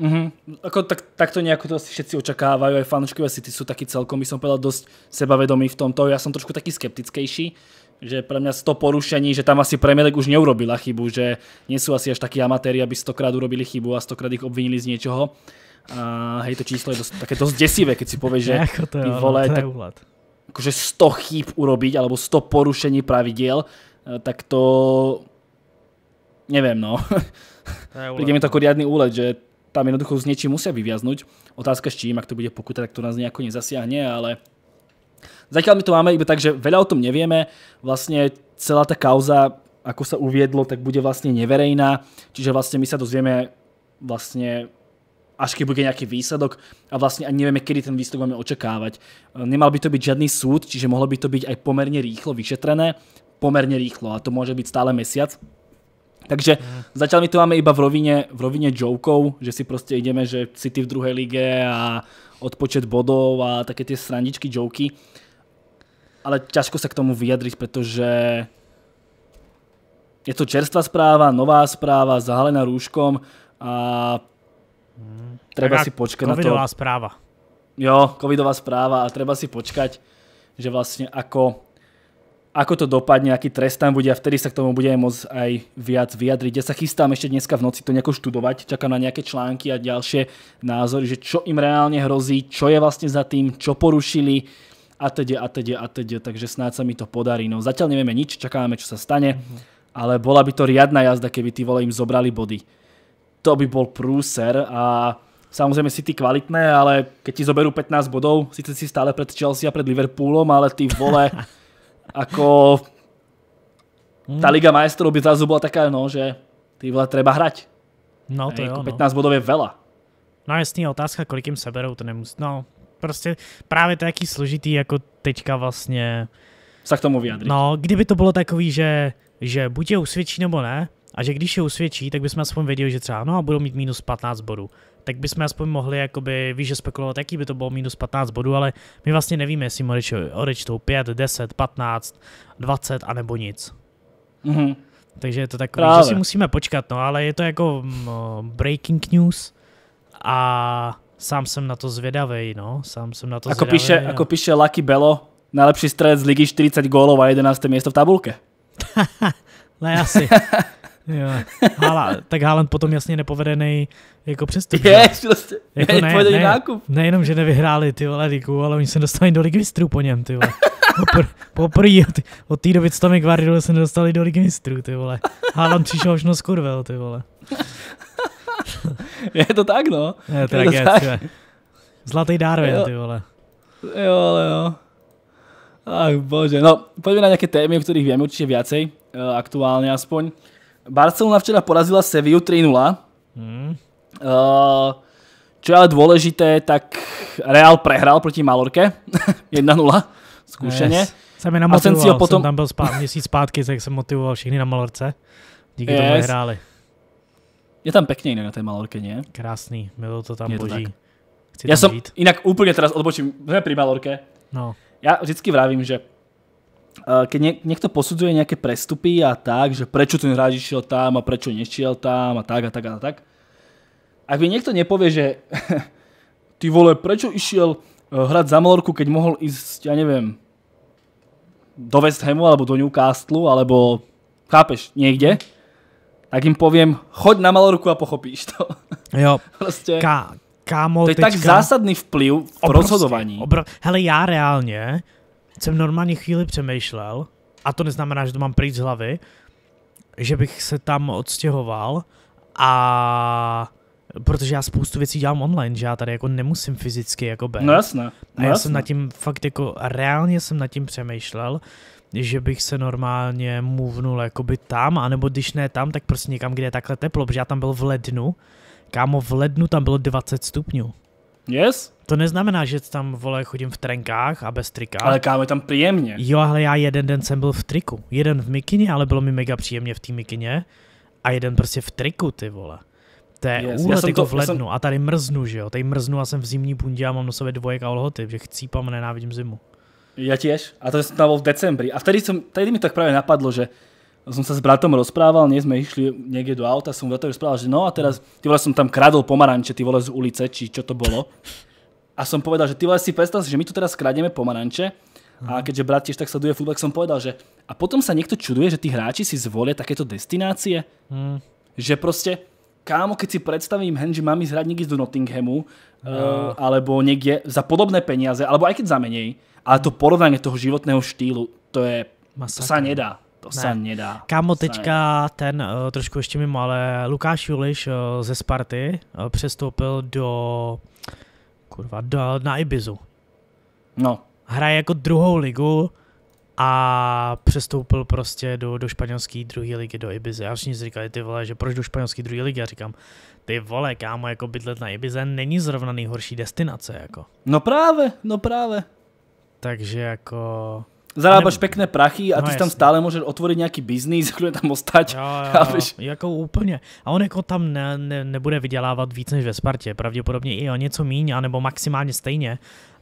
Mm-hmm. Ako, tak, tak to nějak to asi všetci očakávají, aj fanoušky, City jsou taky celkom, by jsem povedal, dost sebavedomí v tomto. já jsem trošku taky skeptickejší, že pre mňa 100 porušení, že tam asi Premier League už neurobila chybu, že nie sú asi až takí amatéri, aby stokrát urobili chybu a stokrát ich obvinili z niečoho. A hej, to číslo je dosť, také dosť desivé, keď si povieš, že [LAUGHS] Jako to je, vole, to je tak, akože 100 chýb urobiť, alebo 100 porušení pravidiel, eh, tak to... Neviem, no. [LAUGHS] Príde mi to ako riadny úlet, že tam jednoducho z niečím musia vyviaznuť. Otázka s čím, ak to bude pokuta, tak to nás nejako nezasiahne, ale Zatiaľ my to máme iba tak, že veľa o tom nevieme. Vlastne celá ta kauza, ako sa uviedlo, tak bude vlastne neverejná. Čiže vlastne my sa dozvieme vlastne až keď bude nějaký výsledok a vlastně ani nevieme, kdy ten výsledok máme očekávat. Nemal by to být žádný soud, čiže mohlo by to být aj pomerne rýchlo vyšetrené, pomerne rýchlo a to může být stále mesiac. Takže zatiaľ my to máme iba v rovine, v rovine jokov, že si prostě ideme, že City v druhé lige a odpočet bodov a také ty srandičky, joky ale ťažko sa k tomu vyjadriť, pretože je to čerstvá správa, nová správa, zahalená rúškom a treba si počkať na to. správa. Jo, covidová správa a treba si počkať, že vlastne ako, ako to dopadne, aký trest tam bude a vtedy sa k tomu budeme môcť aj viac vyjadriť. Ja sa chystám ešte dneska v noci to nejako študovať, čakám na nejaké články a ďalšie názory, že čo im reálne hrozí, čo je vlastne za tým, čo porušili, a teď, a teď, a teď, takže snad se mi to podarí. No zatiaľ nevieme nič, čakáme, čo sa stane, ale bola by to riadna jazda, keby tí vole im zobrali body. To by bol prúser a samozrejme si ty kvalitné, ale keď ti zoberú 15 bodov, sice si stále pred Chelsea a pred Liverpoolom, ale ty vole, [LAUGHS] ako ta hmm. Liga majstrov by zrazu bola taká, no, že ty vole, treba hrať. No, to Ej, jo, 15 jako no. bodov je veľa. No jasný, otázka, kolik jim seberou, to nemusí, no, prostě právě to jaký složitý jako teďka vlastně. Se k tomu vyjadřit. No, kdyby to bylo takový, že, že buď je usvědčí nebo ne, a že když je usvědčí, tak bychom aspoň věděli, že třeba no a budou mít minus 15 bodů. Tak bychom aspoň mohli jakoby, víš, že spekulovat, jaký by to bylo minus 15 bodů, ale my vlastně nevíme, jestli mu odečtou odečtou 5, 10, 15, 20 a nebo nic. Mm-hmm. Takže je to takové, že si musíme počkat, no ale je to jako um, breaking news a Sám jsem na to zvědavý, no. Sám jsem na to ako Píše, a... Ako píše Lucky Belo, nejlepší střelec z ligy 40 gólov a 11. místo v tabulke. [LAUGHS] ne, asi. [LAUGHS] Hala, tak Haaland potom jasně nepovedený jako přestup. Je, prostě. Jako [LAUGHS] ne, ne, ne, nákup. Nejenom, že nevyhráli ty vole ligu, ale oni se dostali do ligy mistrů po něm, ty vole. Popr- od, od té doby, co tam je se nedostali do ligy mistrů, ty vole. Haaland přišel už no skurvel, ty vole je to tak, no. Je, to je, je to tak. Tě. Zlatý Darwin, jo. ty vole. Jo, ale jo. Ach bože, no pojďme na nějaké témy, o kterých víme určitě viacej, eh, aktuálně aspoň. Barcelona včera porazila Sevillu 3-0. Hmm. Eh, čo je ale dôležité, tak Real prehrál proti Malorke 1-0, [LAUGHS] zkušeně. Yes. Jsem je namotivoval, potom... jsem tam byl spát, měsíc zpátky, tak jsem motivoval všichni na Malorce. Díky yes. tomu hráli. Je tam pěkně jinak na té ne? Krásný, bylo to tam je boží. To tak. Já jsem jinak úplně teraz odbočím, jsme pri Malorke. No. Já vždycky vravím, že eh, keď někdo posudzuje nějaké prestupy a tak, že prečo ten hráč šel tam a prečo nešiel tam a tak a tak a tak. Ak když někdo nepovie, že [LAUGHS] ty vole, prečo išiel eh, hrať za Malorku, keď mohol ísť, ja neviem, do West Hamu alebo do Newcastle, alebo chápeš, někde, tak jim povím, choď na malou ruku a pochopíš to. [LAUGHS] Jo, [LAUGHS] prostě. Ka- kámo, To je tak zásadný vplyv v obrovský, rozhodování. Obro... Hele, já reálně jsem normálně chvíli přemýšlel, a to neznamená, že to mám pryč z hlavy, že bych se tam odstěhoval a protože já spoustu věcí dělám online, že já tady jako nemusím fyzicky jako být. No jasné. No a já no jasné. jsem nad tím fakt jako, reálně jsem nad tím přemýšlel, že bych se normálně můvnul jakoby tam, anebo když ne tam, tak prostě někam, kde je takhle teplo, protože já tam byl v lednu, kámo v lednu tam bylo 20 stupňů. Yes? To neznamená, že tam vole chodím v trenkách a bez trika. Ale kámo, je tam příjemně. Jo, ale já jeden den jsem byl v triku. Jeden v mikině, ale bylo mi mega příjemně v té mikině. A jeden prostě v triku, ty vole. To je yes. úlet jako v lednu. Jsem... A tady mrznu, že jo? Tady mrznu a jsem v zimní bundě a mám na sobě dvojek a lhoty, že chcípám a nenávidím zimu. Ja tiež. A to je tam v decembri. A vtedy, som, vtedy mi tak práve napadlo, že som sa s bratom rozprával, nie sme išli niekde do auta, som bratovi rozprával, že no a teraz, ty vole, som tam kradol pomaranče, ty vole, z ulice, či čo to bolo. A som povedal, že ty vole, si predstav si, že my tu teraz kradneme pomaranče, a keďže brat tiež tak sleduje futbol, som povedal, že a potom sa niekto čuduje, že tí hráči si zvolia takéto destinácie. Mm. Že proste, kámo, keď si predstavím hen, že mám ísť hrať niekde do Nottinghamu, no. uh, alebo niekde za podobné peniaze, alebo aj keď za menej, ale to porovnanie toho životného štýlu, to je, Masakra. to sa nedá. To ne. se nedá. Kámo, teďka ne. ten, uh, trošku ještě mimo, ale Lukáš Juliš uh, ze Sparty uh, přestoupil do, kurva, do, na Ibizu. No. Hraje jako druhou ligu a přestoupil prostě do, do španělské druhé ligy, do Ibizy. Já všichni říkali, ty vole, že proč do španělské druhé ligy? Já říkám, ty vole, kámo, jako bydlet na Ibize není zrovna nejhorší destinace, jako. No právě, no právě. Takže jako... Zarábaš nebo... pekné prachy a no ty jasný. tam stále můžeš otvoriť nějaký biznis, [LAUGHS] kde tam ostať. Jo, jo, [LAUGHS] jo, jako úplně. A on jako tam ne, ne, nebude vydělávat víc než ve Spartě. Pravděpodobně i o něco míň, anebo maximálně stejně.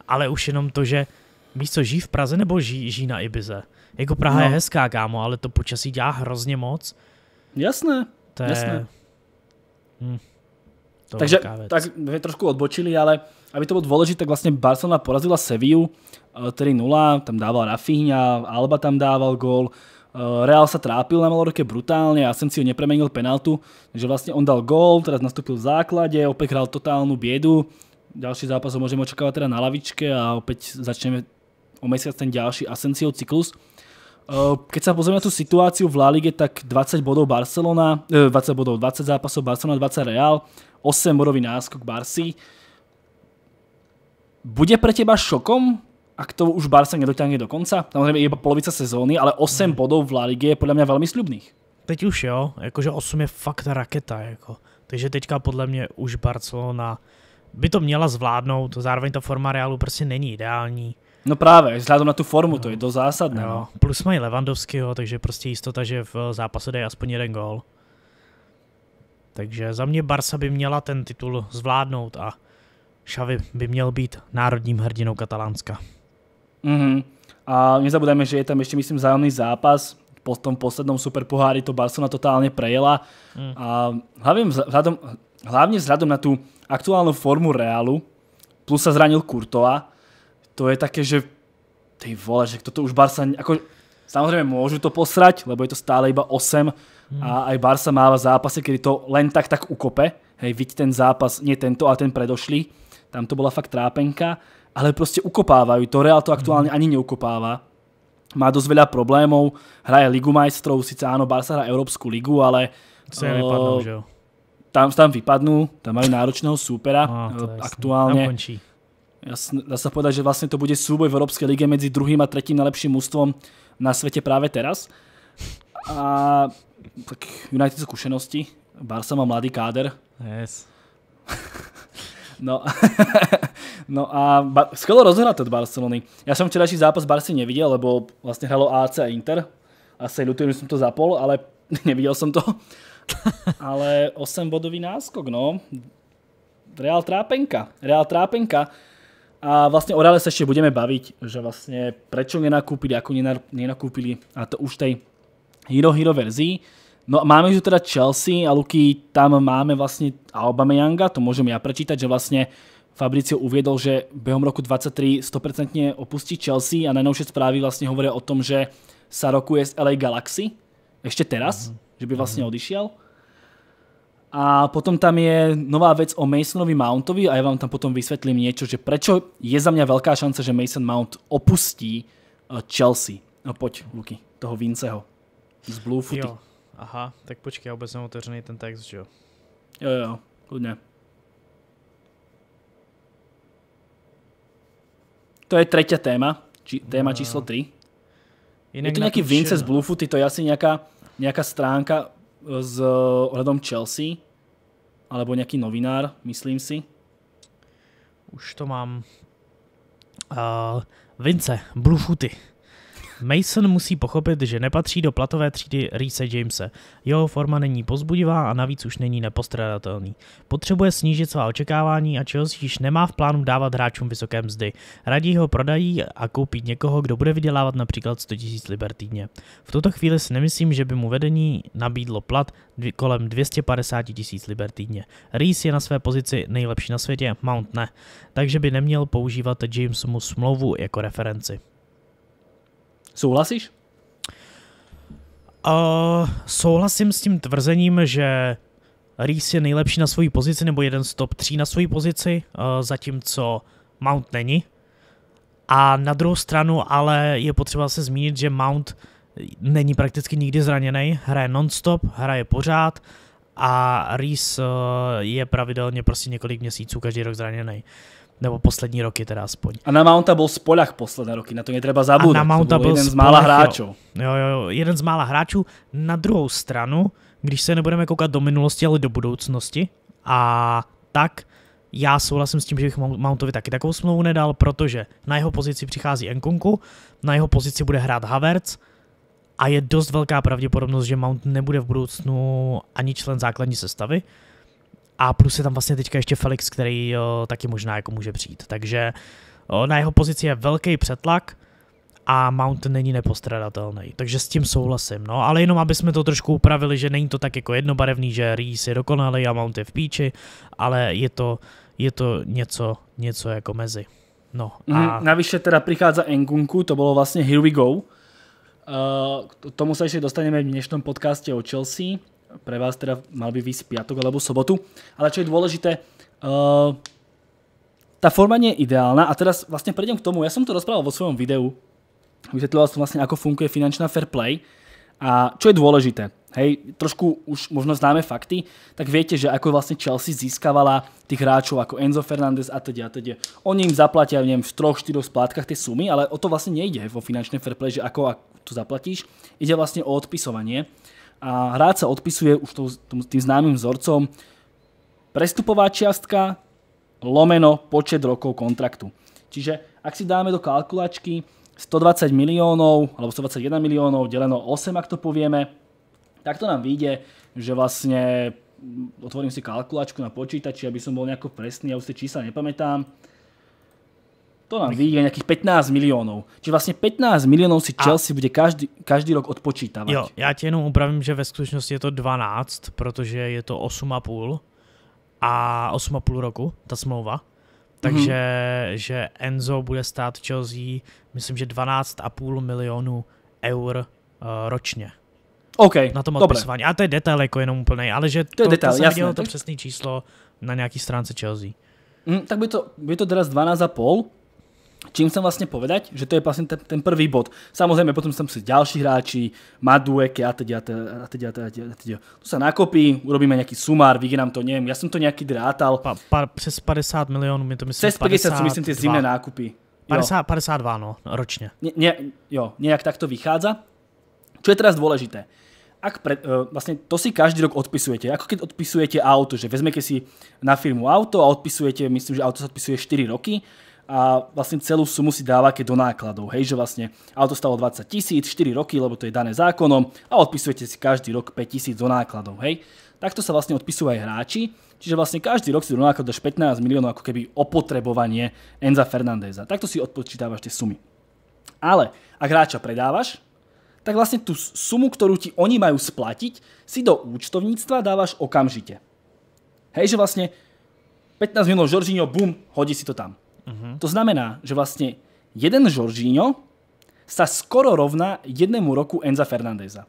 Ale už jenom to, že místo žijí v Praze nebo žijí, žijí na Ibize. Jako Praha no. je hezká, kámo, ale to počasí dělá hrozně moc. Jasné, to je... jasné. Hm. To Takže tak trošku odbočili, ale aby to bylo důležité, tak vlastně Barcelona porazila Sevillu 3-0, eh, tam dával Rafinha, Alba tam dával gól, eh, Real sa trápil na Malorke brutálne a Asensio nepremenil penaltu, takže vlastne on dal gól, teraz nastúpil v základe, opäť hral totálnu biedu, ďalší zápas ho môžeme očakávať teda na lavičke a opäť začneme o mesiac ten ďalší Asensio cyklus. Eh, keď sa pozrieme na tú situáciu v La Ligue, tak 20 bodov Barcelona, 20 bodov, 20 zápasov Barcelona, 20 Real, 8 bodový náskok Barsi. Bude pre teba šokom ak to už Barca nedotáhne do konca, samozrejme je iba polovica sezóny, ale 8 hmm. bodov v La Ligue je podľa mňa veľmi sľubných. Teď už jo, jakože 8 je fakt raketa. Jako. Takže teďka podle mě už Barcelona by to měla zvládnout, zároveň ta forma Realu prostě není ideální. No právě, vzhledem na tu formu, no. to je dost zásadné. No. Plus mají Levandovského, takže prostě jistota, že v zápase dají aspoň jeden gol. Takže za mě Barca by měla ten titul zvládnout a Xavi by měl být národním hrdinou Katalánska. Mm-hmm. A nezabudajme, že je tam ešte, myslím, zájomný zápas. Po tom poslednom superpohári to Barcelona totálne prejela. Mm. A hlavne vzhľadom, hlavne vzhľadom na tú aktuálnu formu Realu, plus sa zranil Kurtova, to je také, že ty vole, že toto už Barca, ako, samozrejme môžu to posrať, lebo je to stále iba 8 mm. a aj Barca máva zápasy, kedy to len tak tak ukope, hej, vidí ten zápas, nie tento, ale ten predošlý, tam to bola fakt trápenka, ale proste ukopávajú to. Real to aktuálne ani neukopáva. Má dosť veľa problémov, hraje Ligu majstrov, síce áno, Barca hrá Európsku ligu, ale... Se eh, že jo? Tam, tam vypadnú, tam majú náročného súpera no, eh, aktuálne. dá sa povedať, že vlastne to bude súboj v Európskej lige medzi druhým a tretím najlepším ústvom na svete práve teraz. A tak United skúsenosti, Barca má mladý káder. Yes. [LAUGHS] No, [LAUGHS] no a ba- skvěle rozhrad od Barcelony. Já jsem včerajší zápas Barcy neviděl, lebo vlastně hralo AC a Inter. Asi lutujem, že jsem to zapol, ale [LAUGHS] neviděl jsem to. [LAUGHS] ale 8 bodový náskok, no. Real trápenka. Real trápenka. A vlastne o Reale sa ešte budeme baviť, že vlastne prečo nenakúpili, ako nenakúpili a to už tej Hero Hero verzii. No máme tu teda Chelsea a Luky, tam máme vlastne Aubameyanga, to môžem ja prečítať, že vlastne Fabricio uviedol, že behom roku 23 100% opustí Chelsea a najnovšie správy vlastne hovoria o tom, že sa rokuje z LA Galaxy, ešte teraz, mhm. že by mhm. vlastne uh odišiel. A potom tam je nová vec o Masonovi Mountovi a ja vám tam potom vysvetlím niečo, že prečo je za mňa veľká šanca, že Mason Mount opustí eh, Chelsea. No poď, Luky, toho Vinceho z Blue Jo. Aha, tak počkej, já vůbec jsem otevřený ten text, že jo? Jo, jo, klidně. To je třetí téma, či, téma no. číslo 3. Jinak je to nějaký Vince z no. ty to je asi nějaká, nějaká stránka s eh, eh, ohledom Chelsea, alebo nějaký novinár, myslím si. Už to mám. Uh, Vince, Footy. Mason musí pochopit, že nepatří do platové třídy Reese Jamese. Jeho forma není pozbudivá a navíc už není nepostradatelný. Potřebuje snížit svá očekávání a čeho již nemá v plánu dávat hráčům vysoké mzdy. Raději ho prodají a koupit někoho, kdo bude vydělávat například 100 000 liber týdně. V tuto chvíli si nemyslím, že by mu vedení nabídlo plat kolem 250 tisíc liber týdně. Reese je na své pozici nejlepší na světě, Mount ne, takže by neměl používat Jamesovu smlouvu jako referenci. Souhlasíš? Uh, souhlasím s tím tvrzením, že Reese je nejlepší na své pozici, nebo jeden z top 3 na své pozici, uh, zatímco Mount není. A na druhou stranu ale je potřeba se zmínit, že Mount není prakticky nikdy zraněný, hraje non stop, hraje pořád a Reese uh, je pravidelně prostě několik měsíců každý rok zraněný. Uh, nebo poslední roky teda aspoň. A na Mounta byl spolach poslední posledné roky, na to třeba zabudnout. A na Mounta byl jeden z mála hráčů. Jo, jo, jo, jeden z mála hráčů. Na druhou stranu, když se nebudeme koukat do minulosti, ale do budoucnosti, a tak já souhlasím s tím, že bych Mountovi taky takovou smlouvu nedal, protože na jeho pozici přichází Enkunku, na jeho pozici bude hrát Havertz a je dost velká pravděpodobnost, že Mount nebude v budoucnu ani člen základní sestavy, a plus je tam vlastně teďka ještě Felix, který jo, taky možná jako může přijít. Takže jo, na jeho pozici je velký přetlak a Mount není nepostradatelný. Takže s tím souhlasím. No, ale jenom aby jsme to trošku upravili, že není to tak jako jednobarevný, že Reese je dokonalý a Mount je v píči, ale je to, je to něco, něco jako mezi. No, a... Mm, navyše teda prichádza Engunku, to bylo vlastně Here We Go. Uh, k tomu sa ešte dostaneme v dnešnom podcaste o Chelsea pre vás teda mal by výsť piatok alebo sobotu. Ale čo je dôležité, eh, tá forma nie je ideálna a teraz vlastne prejdem k tomu, ja som to rozprával vo svojom videu, vysvetľoval som vlastne, ako funguje finančná fair play a čo je dôležité. Hej, trošku už možno známe fakty, tak viete, že ako vlastne Chelsea získavala tých hráčov ako Enzo Fernández a teda, a teda. Oni im zaplatia, neviem, v troch, štyroch splátkach tie sumy, ale o to vlastne nejde vo finančnej fair play, že ako to zaplatíš. Ide vlastne o odpisovanie a hráč sa odpisuje už tým známym vzorcom prestupová čiastka lomeno počet rokov kontraktu. Čiže ak si dáme do kalkulačky 120 miliónov, alebo 121 miliónov, deleno 8, ak to povieme, tak to nám vyjde, že vlastne mm, otvorím si kalkulačku na počítači, aby som bol nejako presný, ja už si čísla nepamätám. To nám vyjde nejakých 15 miliónov. Čiže vlastne 15 miliónov si Chelsea a... bude každý, každý rok odpočítavať. Jo, já ti jenom upravím, že ve skutečnosti je to 12, protože je to 8,5 a 8,5 roku, ta smlouva. Mhm. Takže mm-hmm. že Enzo bude stát Chelsea, myslím, že 12,5 milionů eur uh, ročně. OK, Na tom odpisování. A to je detail jako jenom úplný, ale že to, to je detail, to, jasné. to přesné číslo na nějaký stránce Chelsea. Mm, tak by to, by to teraz 12,5 Čím chcem vlastne povedať, že to je vlastne ten, ten prvý bod. Samozrejme, potom tam si ďalší hráči, Madueke a teď, a teď, a teď, a teď, a teď. To sa nakopí, urobíme nejaký sumár, vyginám to, neviem, ja som to nejaký drátal. Pa, pa, přes 50 miliónů, my to myslím. Přes 50 52. myslím tie zimné nákupy. 50, 52, no, ročne. Ne, ne, jo, nejak takto vychádza. Čo je teraz dôležité? Ak pre, uh, eh, vlastne to si každý rok odpisujete. Ako keď odpisujete auto, že vezmete si na firmu auto a odpisujete, myslím, že auto sa odpisuje 4 roky, a vlastne celú sumu si dávate do nákladov. Hej, že vlastne auto stalo 20 tisíc, 4 roky, lebo to je dané zákonom a odpisujete si každý rok 5 tisíc do nákladov. Hej, takto sa vlastne odpisujú aj hráči, čiže vlastne každý rok si do nákladov dáš 15 miliónov ako keby opotrebovanie Enza Fernandeza. Takto si odpočítavaš tie sumy. Ale ak hráča predávaš, tak vlastne tú sumu, ktorú ti oni majú splatiť, si do účtovníctva dávaš okamžite. Hej, že vlastne 15 miliónov Žoržíňo, bum, hodí si to tam. To znamená, že vlastne jeden Jorginho sa skoro rovná jednému roku Enza Fernandeza.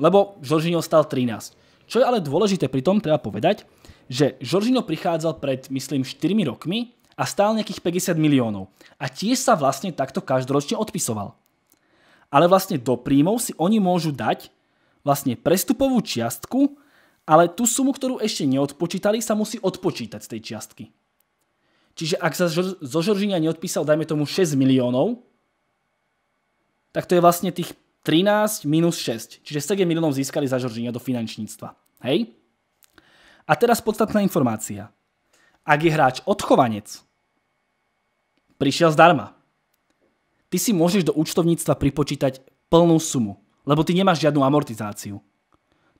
Lebo Jorginho stal 13. Čo je ale dôležité pri tom, treba povedať, že Jorginho prichádzal pred, myslím, 4 rokmi a stál nejakých 50 miliónov. A tiež sa vlastne takto každoročne odpisoval. Ale vlastne do príjmov si oni môžu dať vlastne prestupovú čiastku, ale tú sumu, ktorú ešte neodpočítali, sa musí odpočítať z tej čiastky. Čiže ak sa zo Žoržíňa neodpísal, dajme tomu 6 miliónov, tak to je vlastne tých 13 minus 6. Čiže 7 miliónov získali za Žoržíňa do finančníctva. Hej? A teraz podstatná informácia. Ak je hráč odchovanec, prišiel zdarma. Ty si môžeš do účtovníctva pripočítať plnú sumu, lebo ty nemáš žiadnu amortizáciu.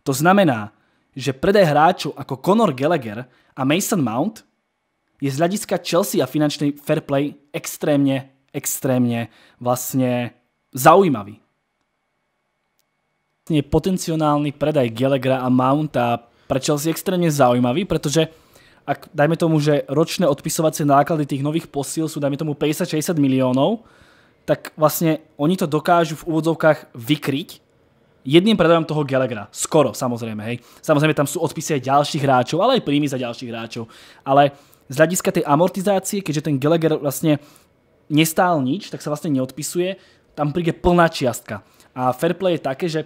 To znamená, že predaj hráčov ako Conor Gallagher a Mason Mount je z hľadiska Chelsea a finančnej fair play extrémne, extrémne vlastne zaujímavý. Potenciálny predaj Gelegra a Mounta pre Chelsea extrémne zaujímavý, pretože ak dajme tomu, že ročné odpisovacie náklady tých nových posíl sú dajme tomu 50-60 miliónov, tak vlastne oni to dokážu v úvodzovkách vykryť jedným predajom toho Gelegra. Skoro, samozrejme, hej. Samozrejme, tam sú odpisy aj ďalších hráčov, ale aj príjmy za ďalších hráčov. Ale z hľadiska tej amortizácie, keďže ten Gallagher vlastne nestál nič, tak sa vlastne neodpisuje, tam príde plná čiastka. A fair play je také, že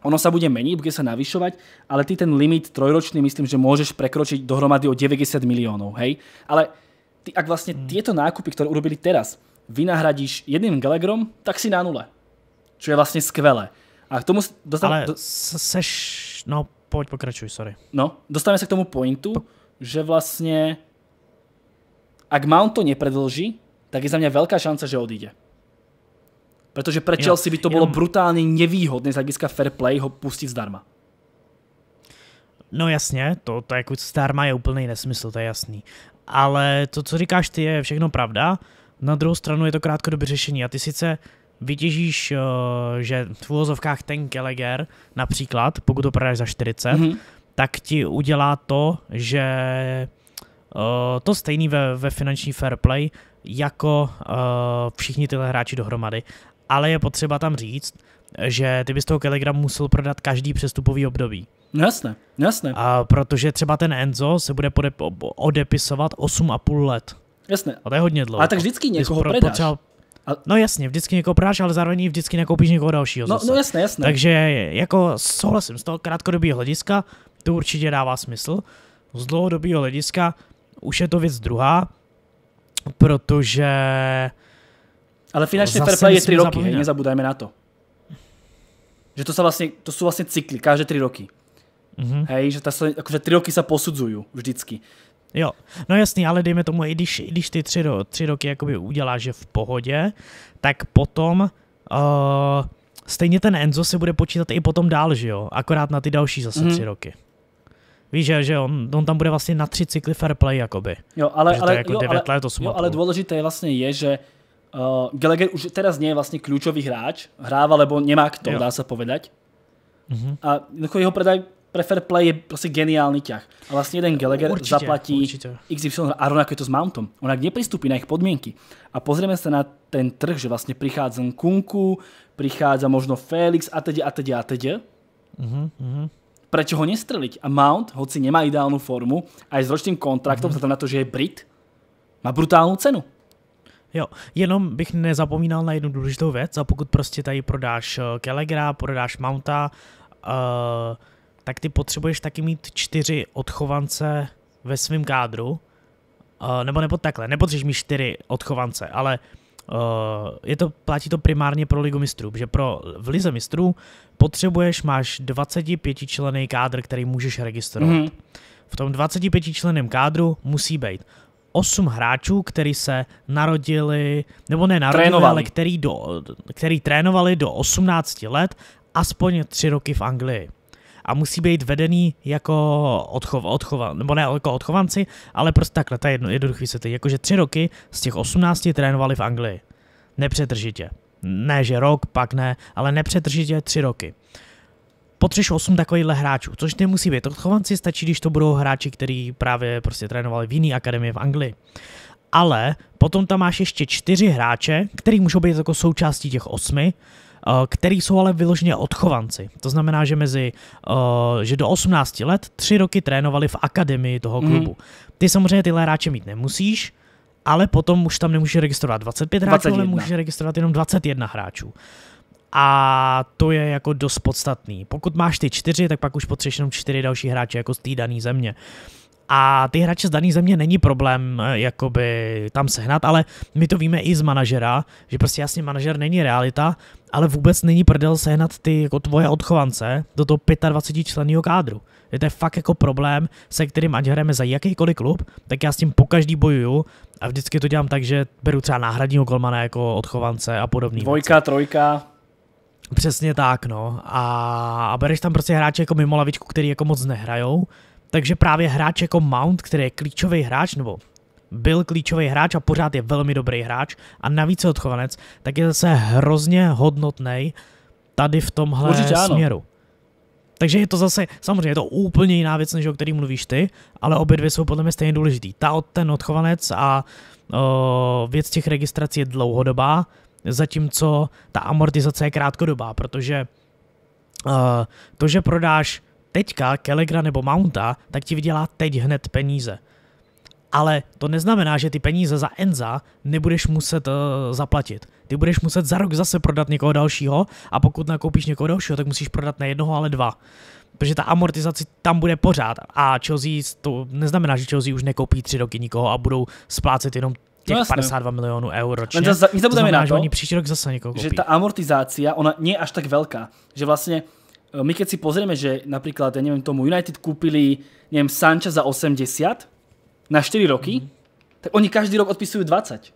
ono sa bude meniť, bude sa navyšovať, ale ty ten limit trojročný myslím, že môžeš prekročiť dohromady o 90 miliónov, hej? Ale ty, ak vlastne hmm. tieto nákupy, ktoré urobili teraz, vynahradíš jedným Gallagherom, tak si na nule. Čo je vlastne skvelé. A k tomu... Dostane, ale do... seš... No, poď pokračuj, sorry. No, dostaneme sa k tomu pointu, po... že vlastne ak Mount to nepredlží, tak je za mňa veľká šanca, že odíde. Protože pre Chelsea by to bolo brutálně nevýhodné z hľadiska fair play ho pustiť zdarma. No jasně, to, to jako zdarma je úplný nesmysl, to je jasný. Ale to, co říkáš ty, je všechno pravda. Na druhou stranu je to krátkodobé řešení a ty sice vytěžíš, eh, že v úvozovkách ten Keleger, například, pokud to prodáš za 40, mm-hmm. tak ti udělá to, že Eh, to stejný ve, ve finanční fair play, jako uh, všichni tyhle hráči dohromady. Ale je potřeba tam říct, že ty bys toho Kelegram musel prodat každý přestupový období. No jasné, no jasné. A protože třeba ten Enzo se bude podep- odepisovat 8,5 let. Jasné. A to je hodně dlouho. A tak vždycky někoho pro, predáš. Potřeba... A... No jasně, vždycky někoho prodáš, ale zároveň vždycky nekoupíš někoho dalšího no, No jasné, jasné. Takže jako souhlasím, z toho krátkodobého hlediska to určitě dává smysl. Z dlouhodobého hlediska už je to věc druhá, protože... Ale finančně fair play je tři roky, hej, nezabudajme na to. Že to, sa vlastne, to sú vlastne cykly, každé tři roky. Mm-hmm. Hej, že, sa, akože tři roky sa posudzujú vždycky. Jo, no jasný, ale dejme tomu, i když, i když ty tři, ro, tři roky jakoby uděláš, že v pohodě, tak potom uh, stejně ten Enzo se bude počítat i potom dál, že jo? Akorát na ty další zase mm-hmm. tři roky. Víš, že, že on, on tam bude vlastně na tři cykly fair play, jakoby. Jo, ale, ale, jako jo, ale, let, jo, ale no. dôležité vlastně je, že uh, Gallagher už teraz nie je vlastně klíčový hráč, hráva, lebo nemá kto, jo. dá se povedať. Mm-hmm. A jako jeho predaj pre fair play je prostě geniální ťah. A vlastně jeden Gallagher určitě, zaplatí určitě. XY a rovnako je to s Mountom. On jak nepristupí na ich podmienky a pozrieme se na ten trh, že vlastně prichádza Kunku, prichádza možno Felix a teď a teď a teď. Mm-hmm prečo ho nestreliť? A Mount, hoci nemá ideálnu formu, aj s ročným kontraktom, mhm. vzhledem na to, že je Brit, má brutálnu cenu. Jo, jenom bych nezapomínal na jednu důležitou věc a pokud prostě tady prodáš Kelegra, eh, prodáš Mounta, uh, tak ty potřebuješ taky mít čtyři odchovance ve svém kádru, uh, nebo nebo takhle, nepotřebuješ mít čtyři odchovance, ale uh, Eh, je to, platí to primárně pro ligu mistrů, že pro v lize mistrů potřebuješ, máš 25 člený kádr, který můžeš registrovat. Mm-hmm. V tom 25 členem kádru musí být 8 hráčů, který se narodili, nebo ne narodili, trénovali. ale který, do, který trénovali do 18 let aspoň 3 roky v Anglii a musí být vedený jako odchov, odchova, nebo ne jako odchovanci, ale prostě takhle, to je jedno, jednoduchý vysvětlení. Jakože tři roky z těch 18 trénovali v Anglii. Nepřetržitě. Ne, že rok, pak ne, ale nepřetržitě tři roky. Potřeš 8 takovýchhle hráčů, což nemusí být odchovanci, stačí, když to budou hráči, který právě prostě trénovali v jiné akademii v Anglii ale potom tam máš ještě čtyři hráče, který můžou být jako součástí těch osmi, Eh, který jsou ale vyloženě odchovanci. To znamená, že mezi, eh, že do 18 let tři roky trénovali v akademii toho mhm. klubu. Mm. Ty samozřejmě tyhle hráče mít nemusíš, ale potom už tam nemůžeš registrovat 25 hráčů, 21. ale můžeš registrovat jenom 21 hráčů. A to je jako dost podstatný. Pokud máš ty čtyři, tak pak už potřebuješ jenom čtyři další hráče jako z té dané země. Uh, a ty hráče z dané země není problém eh, jakoby tam sehnat, ale my to víme i z manažera, že prostě jasně manažer není realita, ale vůbec není prdel sehnat ty jako tvoje odchovance do toho 25 členního kádru. Je to je fakt jako problém, se kterým ať hrajeme za jakýkoliv klub, tak já s tím po každý bojuju a vždycky to dělám tak, že beru třeba náhradního golmana jako odchovance a podobný. Dvojka, věc. trojka. Přesně tak, no. A, a bereš tam prostě hráče jako mimo lavičku, který jako moc nehrajou, takže právě hráč jako Mount, který je klíčový hráč, nebo byl klíčový hráč a pořád je velmi dobrý hráč a navíc odchovanec, tak je zase hrozně hodnotný tady v tomhle Určitě směru. Ano. Takže je to zase, samozřejmě je to úplně jiná věc, než o který mluvíš ty, ale obě dvě jsou podle mě stejně důležitý. Ta od ten odchovanec a o, věc těch registrací je dlouhodobá, zatímco ta amortizace je krátkodobá, protože o, to, že prodáš teďka Kelegra nebo Mounta, tak ti vydělá teď hned peníze. Ale to neznamená, že ty peníze za Enza nebudeš muset uh, zaplatit. Ty budeš muset za rok zase prodat někoho dalšího a pokud nakoupíš někoho dalšího, tak musíš prodat ne jednoho, ale dva. Protože ta amortizace tam bude pořád a Chelsea, to neznamená, že Chelsea už nekoupí tři roky nikoho a budou splácet jenom těch no, 52 milionů eur ročně. Zaz, to znamená, na to, že no. oni příští rok zase někoho koupí. Že ta amortizácia, ona nie je až tak velká, Že vlastně Eh, my keď si pozrieme, že napríklad, ja neviem, tomu United kúpili, neviem, Sancha za 80 na 4 roky, mm. tak oni každý rok odpisujú 20.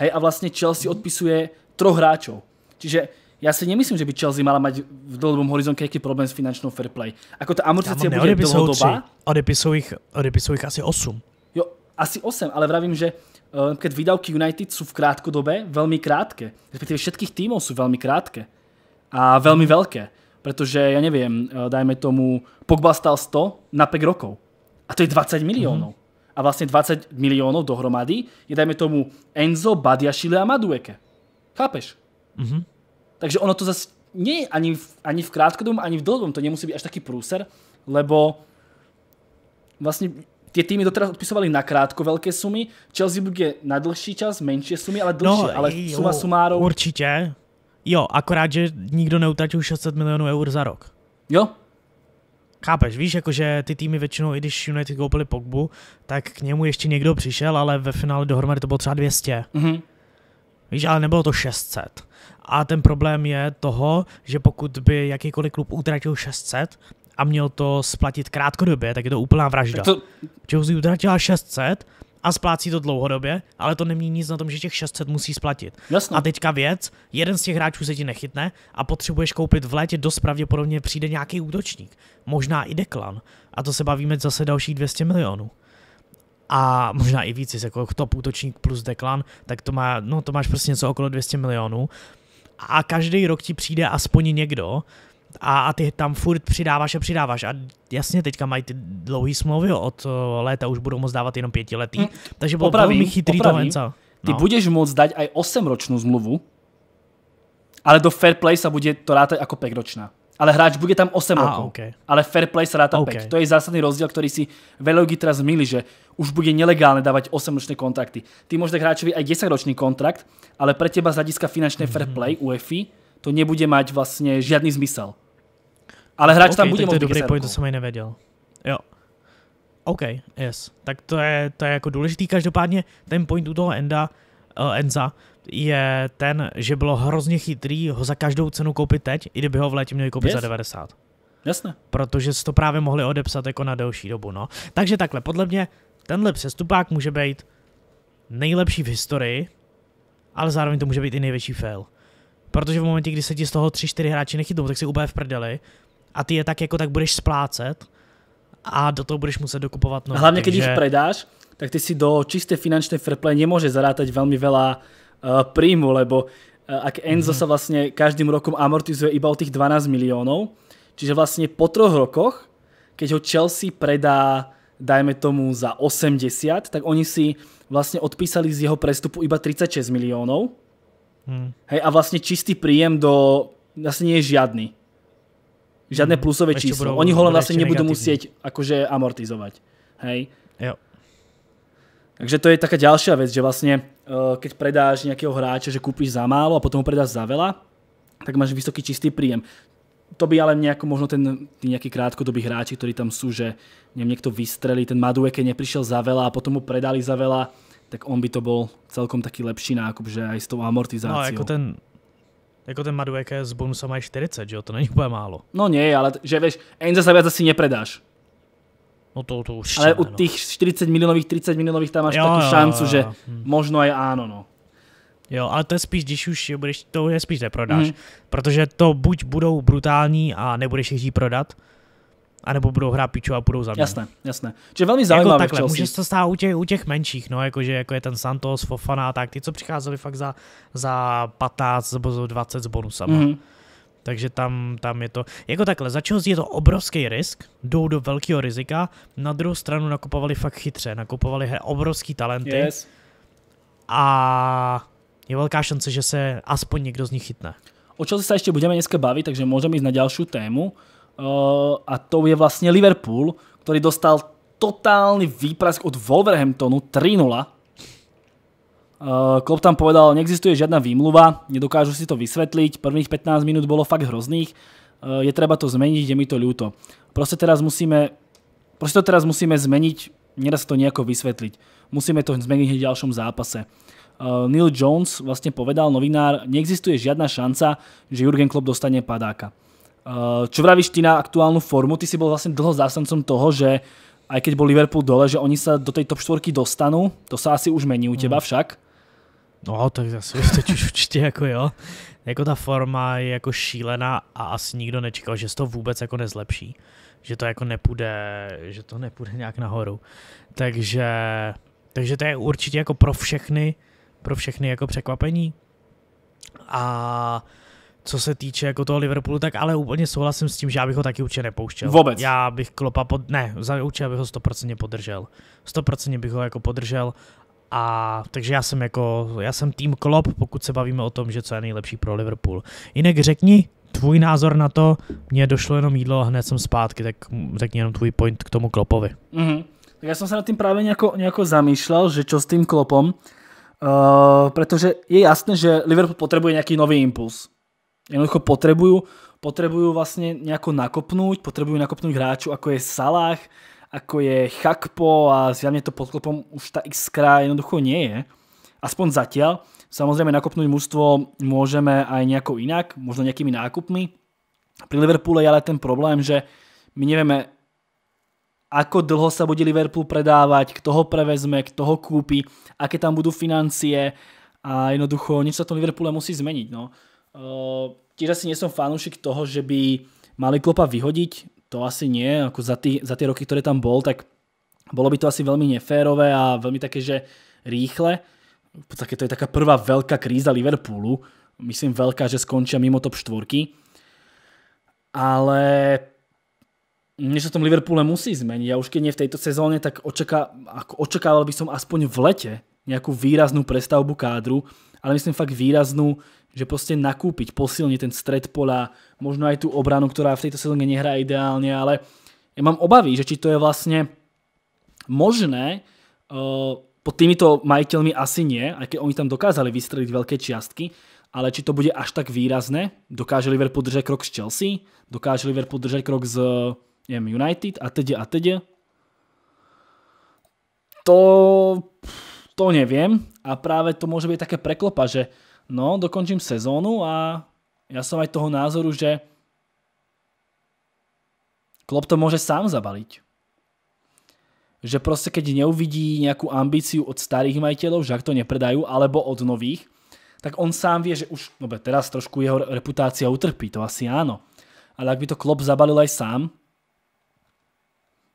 Hej, a vlastne Chelsea mm. odpisuje troch hráčov. Čiže ja si nemyslím, že by Chelsea mala mať v dlhodobom horizonte nejaký problém s finančnou fair play. Ako ta amortizace bude dlouhodobá. Odepisujú ich, odepisujú ich asi 8. Jo, asi 8, ale vravím, že eh, keď výdavky United sú v krátkodobé veľmi krátke. Respektíve všetkých tímov sú veľmi krátke a veľmi mhm. veľké. Pretože, ja neviem, eh, dajme tomu, Pogba stal 100 na 5 rokov. A to je 20 miliónov. Mm-hmm. A vlastne 20 miliónov dohromady je, dajme tomu, Enzo, Badiashile a Madueke. Chápeš? Mm-hmm. Takže ono to zase nie je ani v, ani v krátkodobom, ani v dlhodobom. To nemusí byť až taký prúser, lebo vlastne tie týmy doteraz odpisovali na krátko veľké sumy, Chelsea bude na dlhší čas menšie sumy, ale dlhšie, no, ale jo, suma sumárov... Určite, Jo, akorát, že nikdo neutratil 600 milionů eur za rok. Jo. Chápeš, víš, jakože ty týmy většinou, i když United koupili Pogbu, tak k němu ještě někdo přišel, ale ve finále dohromady to bylo třeba 200. Mm-hmm. Víš, ale nebylo to 600. A ten problém je toho, že pokud by jakýkoliv klub utratil 600 a měl to splatit krátkodobě, tak je to úplná vražda. To... Chelsea utratila 600 a splácí to dlouhodobě, ale to nemění nic na tom, že těch 600 musí splatit. Jasne. A teďka věc, jeden z těch hráčů se ti nechytne a potřebuješ koupit v létě, dost pravděpodobně přijde nějaký útočník, možná i Deklan. A to se bavíme zase dalších 200 milionů. A možná i víc, jako top útočník plus Deklan, tak to, má, no, to máš prostě něco okolo 200 milionů. A každý rok ti přijde aspoň někdo, a, a ty tam furt přidáváš a přidáváš. A jasně, teďka mají ty dlouhé smlouvy, od eh, léta už budou moc dávat jenom pětiletý. Mm, takže bylo opravím, velmi chytrý opravím. to Henca. No. Ty budeš moc dať aj 8-ročnú zmluvu, ale do fair play se bude to rátať jako 5-ročná. Ale hráč bude tam 8 ah, rokov. Okay. Ale fair play sa ráta okay. 5. To je zásadný rozdiel, ktorý si veľa ľudí teraz zmýli, že už bude nelegálne dávať 8-ročné kontrakty. Ty môžeš dať hráčovi aj 10-ročný kontrakt, ale pre teba z hľadiska finančné mm -hmm. fair mhm. play UEFI to nebude mať vlastne žiadny zmysel. Ale hráč okay, tam bude môcť to dobrý point, to jsem aj nevedel. Jo. OK, yes. Tak to je, to je jako důležitý. Každopádně ten point u toho Enda, uh, Enza je ten, že bylo hrozně chytrý ho za každou cenu koupit teď, i kdyby ho v létě měli koupit yes. za 90. Jasné. Protože si to právě mohli odepsat jako na delší dobu, no. Takže takhle, podle mě tenhle přestupák může být nejlepší v historii, ale zároveň to může být i největší fail. Protože v momentě, kdy se ti z toho 3-4 hráči nechytnou, tak si úplně v prdeli a ty je tak jako tak budeš splácet a do toho budeš muset dokupovat nové. Hlavně, takže... když predáš, tak ty si do čisté finančné fairplay nemůže zarátať velmi veľa uh, príjmu, lebo uh, ak Enzo mm -hmm. sa vlastne každým rokom amortizuje iba o tých 12 miliónov, čiže vlastne po troch rokoch, keď ho Chelsea predá dajme tomu za 80, tak oni si vlastne odpísali z jeho prestupu iba 36 miliónov Hmm. Hej, a vlastne čistý príjem do... vlastne nie je žiadny. Žiadne hmm. plusové ešte číslo. Oni ho len vlastne nebudú musieť akože amortizovať. Hej. Jo. Takže to je taká ďalšia vec, že vlastne eh, keď predáš nejakého hráča, že kúpiš za málo a potom ho predáš za veľa, tak máš vysoký čistý príjem. To by ale nejako možno ten nejaký krátkodobý hráči, ktorí tam sú, že neviem, niekto vystrelí, ten Madueke neprišiel za veľa a potom mu predali za veľa tak on by to bol celkom taký lepší nákup, že aj s tou amortizáciou. No jako ten, jako ten Madueke s bonusem aj 40, že jo? To není úplně málo. No nie, ale že vieš, Enza sa viac asi nepredáš. No to, to určite. Ale u no. tých 40 milionových, 30 milionových tam máš jo, takú jo, šancu, jo, jo. že hm. možno aj áno, no. Jo, ale to je spíš, když už budeš, to je spíš neprodáš, mm. protože to buď budou brutální a nebudeš jich prodat, anebo budou hrát piču a budou mě. Jasné, jasné. Čiže velmi zajímavé. Jako takhle, může se stát u těch, u těch menších, no, jakože jako je ten Santos, Fofana, tak ty, co přicházeli fakt za, za 15 nebo 20 s bonusama. Mm-hmm. Takže tam, tam je to, jako takhle, za Chelsea je to obrovský risk, jdou do velkého rizika, na druhou stranu nakupovali fakt chytře, nakupovali he, obrovský talenty yes. a je velká šance, že se aspoň někdo z nich chytne. O čem se ještě budeme dneska bavit, takže můžeme jít na další tému. Eh, a to je vlastne Liverpool, ktorý dostal totálny výprask od Wolverhamptonu 3-0. Uh, Klopp tam povedal, neexistuje žiadna výmluva, nedokážu si to vysvetliť, prvých 15 minút bolo fakt hrozných, uh, je treba to zmeniť, je mi to ľúto. Proste teraz musíme, proste to teraz musíme zmeniť, nedá sa to nejako vysvetliť. Musíme to zmeniť v ďalšom zápase. Uh, Neil Jones vlastne povedal, novinár, neexistuje žiadna šanca, že Jurgen Klopp dostane padáka. Eh, čo vravíš ty na aktuálnu formu? Ty si bol vlastne dlho zástancom toho, že aj keď bol Liverpool dole, že oni sa do tej top 4 dostanú. To sa asi už mení u teba mm. však. No, tak zase teď už [LAUGHS] určitě jako jo. Jako ta forma je jako šílená a asi nikdo nečekal, že se to vůbec jako nezlepší. Že to jako nepůjde, že to nepůjde nějak nahoru. Takže, takže to je určitě jako pro všechny, pro všechny jako překvapení. A uh, co se týče jako toho Liverpoolu, tak ale úplně souhlasím s tím, že já bych ho taky určitě nepouštěl. Vůbec. Já bych Klopa, pod, ne, za určitě bych ho 100% podržel. 100% bych ho jako podržel a takže já jsem jako, já jsem tým Klop, pokud se bavíme o tom, že co je nejlepší pro Liverpool. Jinak řekni tvůj názor na to, mně došlo jenom jídlo a hned jsem zpátky, tak řekni jenom tvůj point k tomu Klopovi. Mm-hmm. Tak já jsem se nad tím právě nějako, nějako zamýšlel, že čo s tým Klopom, uh, eh, protože je jasné, že Liverpool potřebuje nějaký nový impuls. Jednoducho potrebujú, potrebujú vlastne nejako nakopnúť, potrebujú nakopnúť hráču, ako je Salah, ako je Chakpo a zjavne to pod klopom už tá iskra jednoducho nie je. Aspoň zatiaľ. Samozrejme nakopnúť mužstvo môžeme aj nejako inak, možno nejakými nákupmi. Pri Liverpoole je ale ten problém, že my nevieme, ako dlho sa bude Liverpool predávať, kto ho prevezme, kto ho kúpi, aké tam budú financie a jednoducho niečo sa v tom Liverpoole musí zmeniť. No. Eh, tiež asi nie som fanúšik toho, že by mali Klopa vyhodiť, to asi nie, ako za, tý, za tie roky, ktoré tam bol, tak bolo by to asi veľmi neférové a veľmi také, že rýchle. V podstate to je taká prvá veľká kríza Liverpoolu, myslím veľká, že skončia mimo top 4. Ale niečo v tom Liverpoole musí zmeniť. Ja už keď nie v tejto sezóne, tak očaká, ako očakával by som aspoň v lete nejakú výraznú prestavbu kádru, ale myslím fakt výraznú, že proste nakúpiť, posilniť ten stred pola, možno aj tú obranu, ktorá v tejto sezóne nehrá ideálne, ale ja mám obavy, že či to je vlastne možné, eh, pod týmito majiteľmi asi nie, aj keď oni tam dokázali vystreliť veľké čiastky, ale či to bude až tak výrazné, dokáže Liverpool držať krok s Chelsea, dokáže Liverpool držať krok s United a teď a teď. To, to neviem a práve to môže byť také preklopa, že No, dokončím sezónu a ja som aj toho názoru, že Klopp to môže sám zabaliť. Že proste keď neuvidí nejakú ambíciu od starých majiteľov, že ak to nepredajú, alebo od nových, tak on sám vie, že už, no be, teraz trošku jeho reputácia utrpí, to asi áno. Ale ak by to Klopp zabalil aj sám,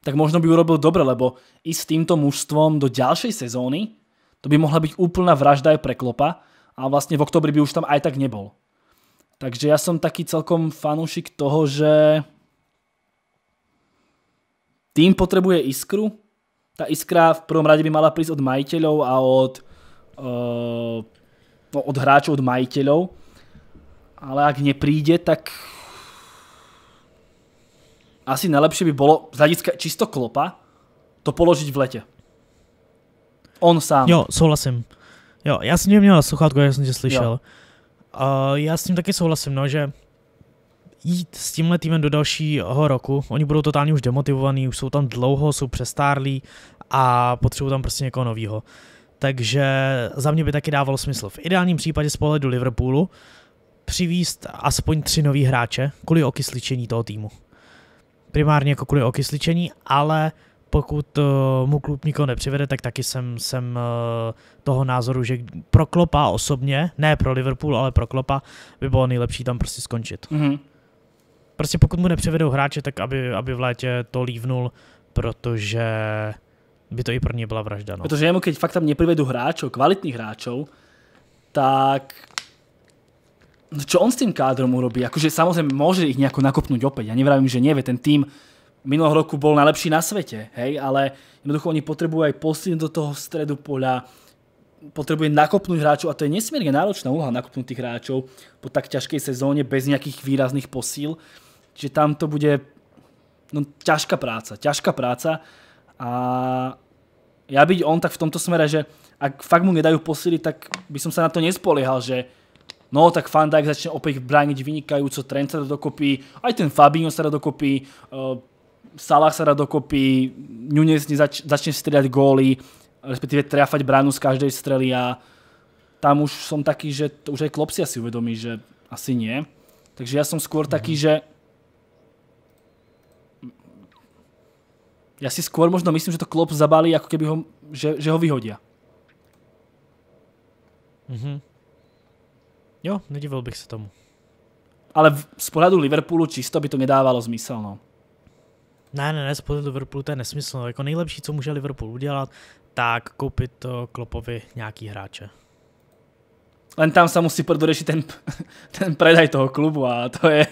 tak možno by urobil dobre, lebo i s týmto mužstvom do ďalšej sezóny, to by mohla byť úplná vražda aj pre Klopa, a vlastne v oktobri by už tam aj tak nebol. Takže ja som taký celkom fanúšik toho, že tým potrebuje iskru. Tá iskra v prvom rade by mala prísť od majiteľov a od, uh, no, od hráčov, od majiteľov. Ale ak nepríde, tak asi najlepšie by bolo z hľadiska čisto klopa to položiť v lete. On sám. Jo, souhlasím. Jo, já jsem tě měl na sluchátku, já jsem tě slyšel. A uh, já s tím taky souhlasím, no, že jít s tímhle týmem do dalšího roku, oni budou totálně už demotivovaní, už jsou tam dlouho, jsou přestárlí a potřebují tam prostě někoho nového. Takže za mě by taky dávalo smysl. V ideálním případě z pohledu Liverpoolu přivíst aspoň tři nový hráče kvůli okysličení toho týmu. Primárně jako kvůli okysličení, ale pokud uh, mu klub nikoho nepřivede, tak taky jsem, jsem uh, toho názoru, že pro Klopa osobně, ne pro Liverpool, ale pro Klopa by bylo nejlepší tam prostě skončit. Mm-hmm. Prostě pokud mu nepřivedou hráče, tak aby, aby v létě to lívnul, protože by to i pro ně byla vražda. No. Protože jemu, když fakt tam neprivedú hráčů, kvalitních hráčů, tak no, čo on s tým kádrom urobí? Akože samozrejme môže ich nejako nakopnúť opäť. Ja nevravím, že nie, ten tým minulého roku bol najlepší na svete, hej, ale jednoducho oni potrebujú aj posilniť do toho stredu poľa, potrebuje nakopnúť hráčov a to je nesmierne náročná úloha nakopnúť tých hráčov po tak ťažkej sezóne bez nejakých výrazných posíl. Čiže tam to bude no, ťažká práca, ťažká práca a ja byť on tak v tomto smere, že ak fakt mu nedajú posily, tak by som sa na to nespoliehal, že No, tak Van Dijk začne opäť brániť vynikajúco, Trent sa dokopí, aj ten Fabinho sa dokopí, uh, eh, Salah sa dá dokopy, Nunes zač začne strieľať góly, respektíve triafať bránu z každej strely a tam už som taký, že už aj Klopsia si uvedomí, že asi nie. Takže ja som skôr taký, mm -hmm. že ja si skôr možno myslím, že to Klopp zabalí, ako keby ho, že, že ho vyhodia. Mm-hmm. Jo, nedivil bych se tomu. Ale z pohľadu Liverpoolu čisto by to nedávalo zmysel, no. Ne, ne, ne, spolu Liverpoolu to je nesmysl. Jako nejlepší, co může Liverpool udělat, tak koupit to Klopovi nějaký hráče. Len tam se musí dořešit ten, ten predaj toho klubu a to je,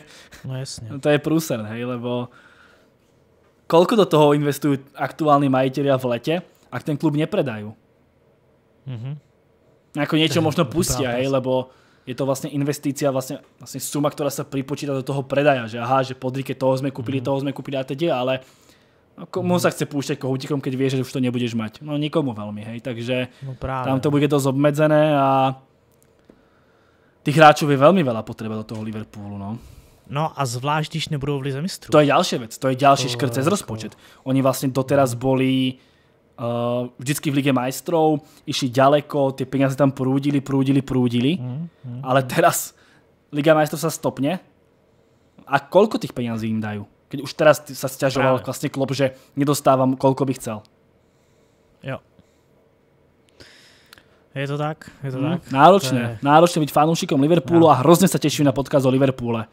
no jasně. No, to je průser, hej, lebo kolko do toho investují aktuální majitelé v lete, ak ten klub nepredajú? Mm -hmm. Ako niečo možno pustí, hej, lebo je to vlastne investícia, vlastne, vlastne suma, ktorá sa pripočíta do toho predaja, že aha, že podrike toho sme kúpili, mm. toho sme kúpili a teď je, ale no, komu mm. sa chce púšťať kohútikom, keď vieš, že už to nebudeš mať? No nikomu veľmi, hej, takže no práve. tam to bude dosť obmedzené a tých hráčov je veľmi veľa potreba do toho Liverpoolu, no. No a zvlášť, když nebudou v Lize mistrů. To je další věc, to je další škrt přes jako- rozpočet. Oni vlastně doteraz boli Eh, vždycky v Lige majstrov, išli ďaleko, tie peniaze tam prúdili, prúdili, prúdili, mm, mm, ale teraz Liga majstrov sa stopne a koľko tých peniazí im dajú? Keď už teraz sa stiažoval Práve. vlastne klop, že nedostávam, koľko by chcel. Jo. Je to tak? Je to mm, tak? Náročné. To je... Náročné byť fanúšikom Liverpoolu no. a hrozne sa teším na podkaz o Liverpoole.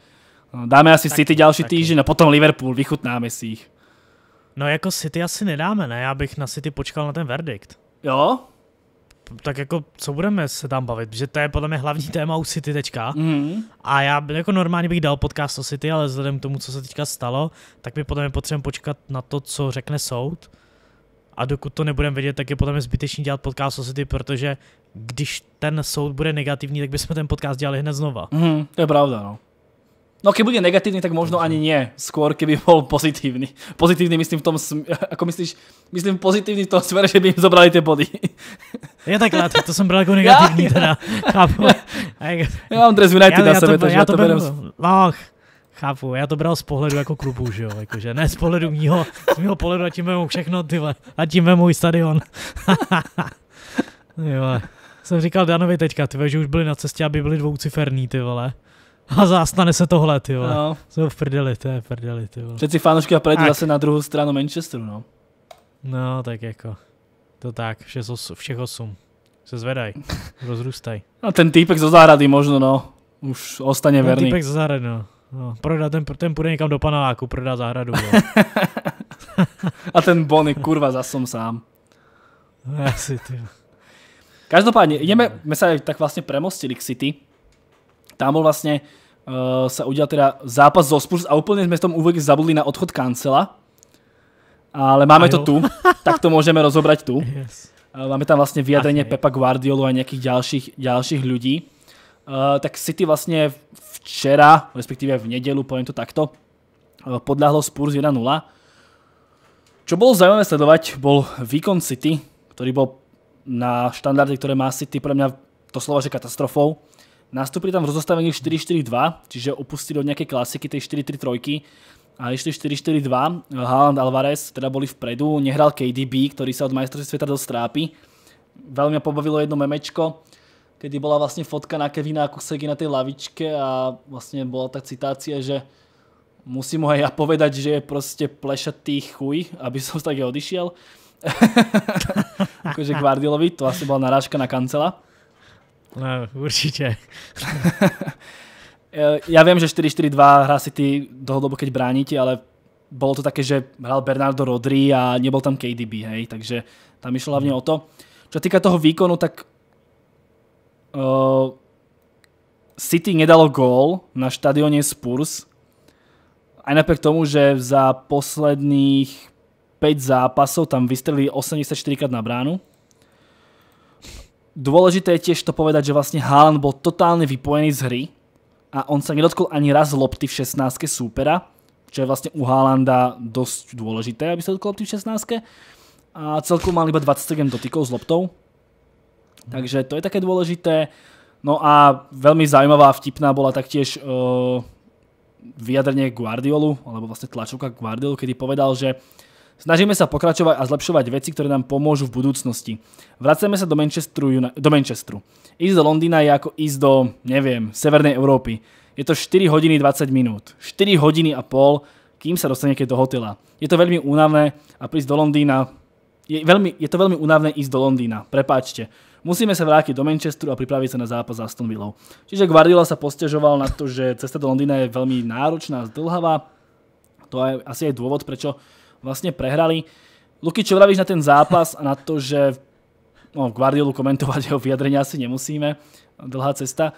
No, dáme asi tak, City ďalší taký. týždeň a potom Liverpool, vychutnáme si ich. No jako City asi nedáme, ne? Já bych na City počkal na ten verdikt. Jo? Tak jako, co budeme se tam bavit? Že to je podle mě hlavní [LAUGHS] téma u City teďka. Mm. A já jako normálně bych dal podcast o City, ale vzhledem k tomu, co se teďka stalo, tak mi podle mě potřebujeme počkat na to, co řekne soud. A dokud to nebudeme vědět, tak je podle mě zbytečný dělat podcast o City, protože když ten soud bude negativní, tak bychom ten podcast dělali hned znova. Mm, to je pravda, no. No keď bude negatívny, tak možno ani nie. Skôr keby bol pozitívny. Pozitívny myslím v tom, ako myslíš, myslím pozitívny v tom smere, že by im zobrali tie body. Ja tak rád. to jsem bral jako [LAUGHS] negativní já, teda, chápu. [LAUGHS] já mám dres United na sebe, takže já to, beriem. to No, chápu, já to bral z pohledu jako klubu, že jo, jakože ne z pohledu mýho, z mýho pohledu a tím vemu všechno, ty a tím vemu i stadion. [LAUGHS] jo, jsem říkal Danovi teďka, ty že už byli na cestě, aby byli dvouciferní, ty vole. A zastane se tohle, ty vole. No. Jsou v prdeli, to je v prdeli, ty vole. Přeci fanoušky a prejdu zase na druhou stranu Manchesteru, no. No, tak jako. To tak, všech, os, všech osm. Se zvedaj, [LAUGHS] rozrůstaj. No ten týpek zo zahrady možno, no. Už ostane ten verný. týpek zo zahrady, no. no. Prodá, ten, ten půjde někam do paneláku, prodá zahradu. No. [LAUGHS] a ten Bonny, kurva, zas som sám. [LAUGHS] Asi, ty. Každopádně, jdeme, my se tak vlastně premostili k City. Tam byl vlastně uh, eh, sa udial teda zápas zo Spurs a úplne sme v tom úvek zabudli na odchod Kancela. Ale máme to tu, [LAUGHS] tak to môžeme rozobrať tu. Yes. Uh, máme tam vlastne vyjadrenie Pepa Guardiolu a nejakých ďalších, ďalších ľudí. Uh, eh, tak City vlastne včera, respektíve v nedelu, poviem to takto, uh, podľahlo Spurs 1-0. Čo bolo zaujímavé sledovať, bol výkon City, ktorý bol na štandardy, ktoré má City, pre mňa to slovo, že katastrofou. Nastúpili tam v rozostavení 4-4-2, čiže opustili od nejakej klasiky tej 4-3-3 a ešte 4-4-2. Haaland Alvarez teda boli vpredu, nehral KDB, ktorý sa od majstrovství sveta dosť trápi. Veľmi ma pobavilo jedno memečko, kedy bola vlastne fotka na Kevina ako na tej lavičke a vlastne bola tá citácia, že musím mu aj ja povedať, že je proste plešatý chuj, aby [LAUGHS] som z také odišiel. [LAUGHS] akože Guardiolovi, to asi bola narážka na kancela. No, určite. [LAUGHS] Eh, ja viem, že 4-4-2 hrá City dlhodobo, keď bránite, ale bolo to také, že hral Bernardo Rodri a nebol tam KDB, hej, takže tam išlo hlavne mhm. o to. Čo týka toho výkonu, tak uh, City nedalo gól na štadióne Spurs, aj napriek tomu, že za posledných 5 zápasov tam vystrelili 84 krát na bránu. Dôležité je tiež to povedať, že vlastne Haaland bol totálne vypojený z hry a on sa nedotkol ani raz lopty v 16 súpera, čo je vlastne u Haalanda dosť dôležité, aby sa dotkol lopty v 16 a celku mal iba 27 dotykov s loptou. Takže to je také dôležité. No a veľmi zaujímavá a vtipná bola taktiež e, vyjadrenie Guardiolu, alebo vlastne tlačovka Guardiolu, kedy povedal, že Snažíme sa pokračovať a zlepšovať veci, ktoré nám pomôžu v budúcnosti. Vraceme sa do Manchesteru. Do Manchesteru. Ísť do Londýna je ako ísť do, neviem, Severnej Európy. Je to 4 hodiny 20 minút. 4 hodiny a pol, kým sa dostanete do hotela. Je to veľmi únavné a prísť do Londýna je, veľmi, je to veľmi únavné ísť do Londýna, prepáčte. Musíme sa vrátiť do Manchesteru a pripraviť sa na zápas s Aston Villou. Čiže Guardiola sa postiažoval na to, že cesta do Londýna je veľmi náročná a zdlhavá. To je asi aj dôvod, prečo vlastne prehrali. Luky, čo vravíš na ten zápas a na to, že no, Guardiolu komentovať jeho vyjadrenia asi nemusíme, dlhá cesta.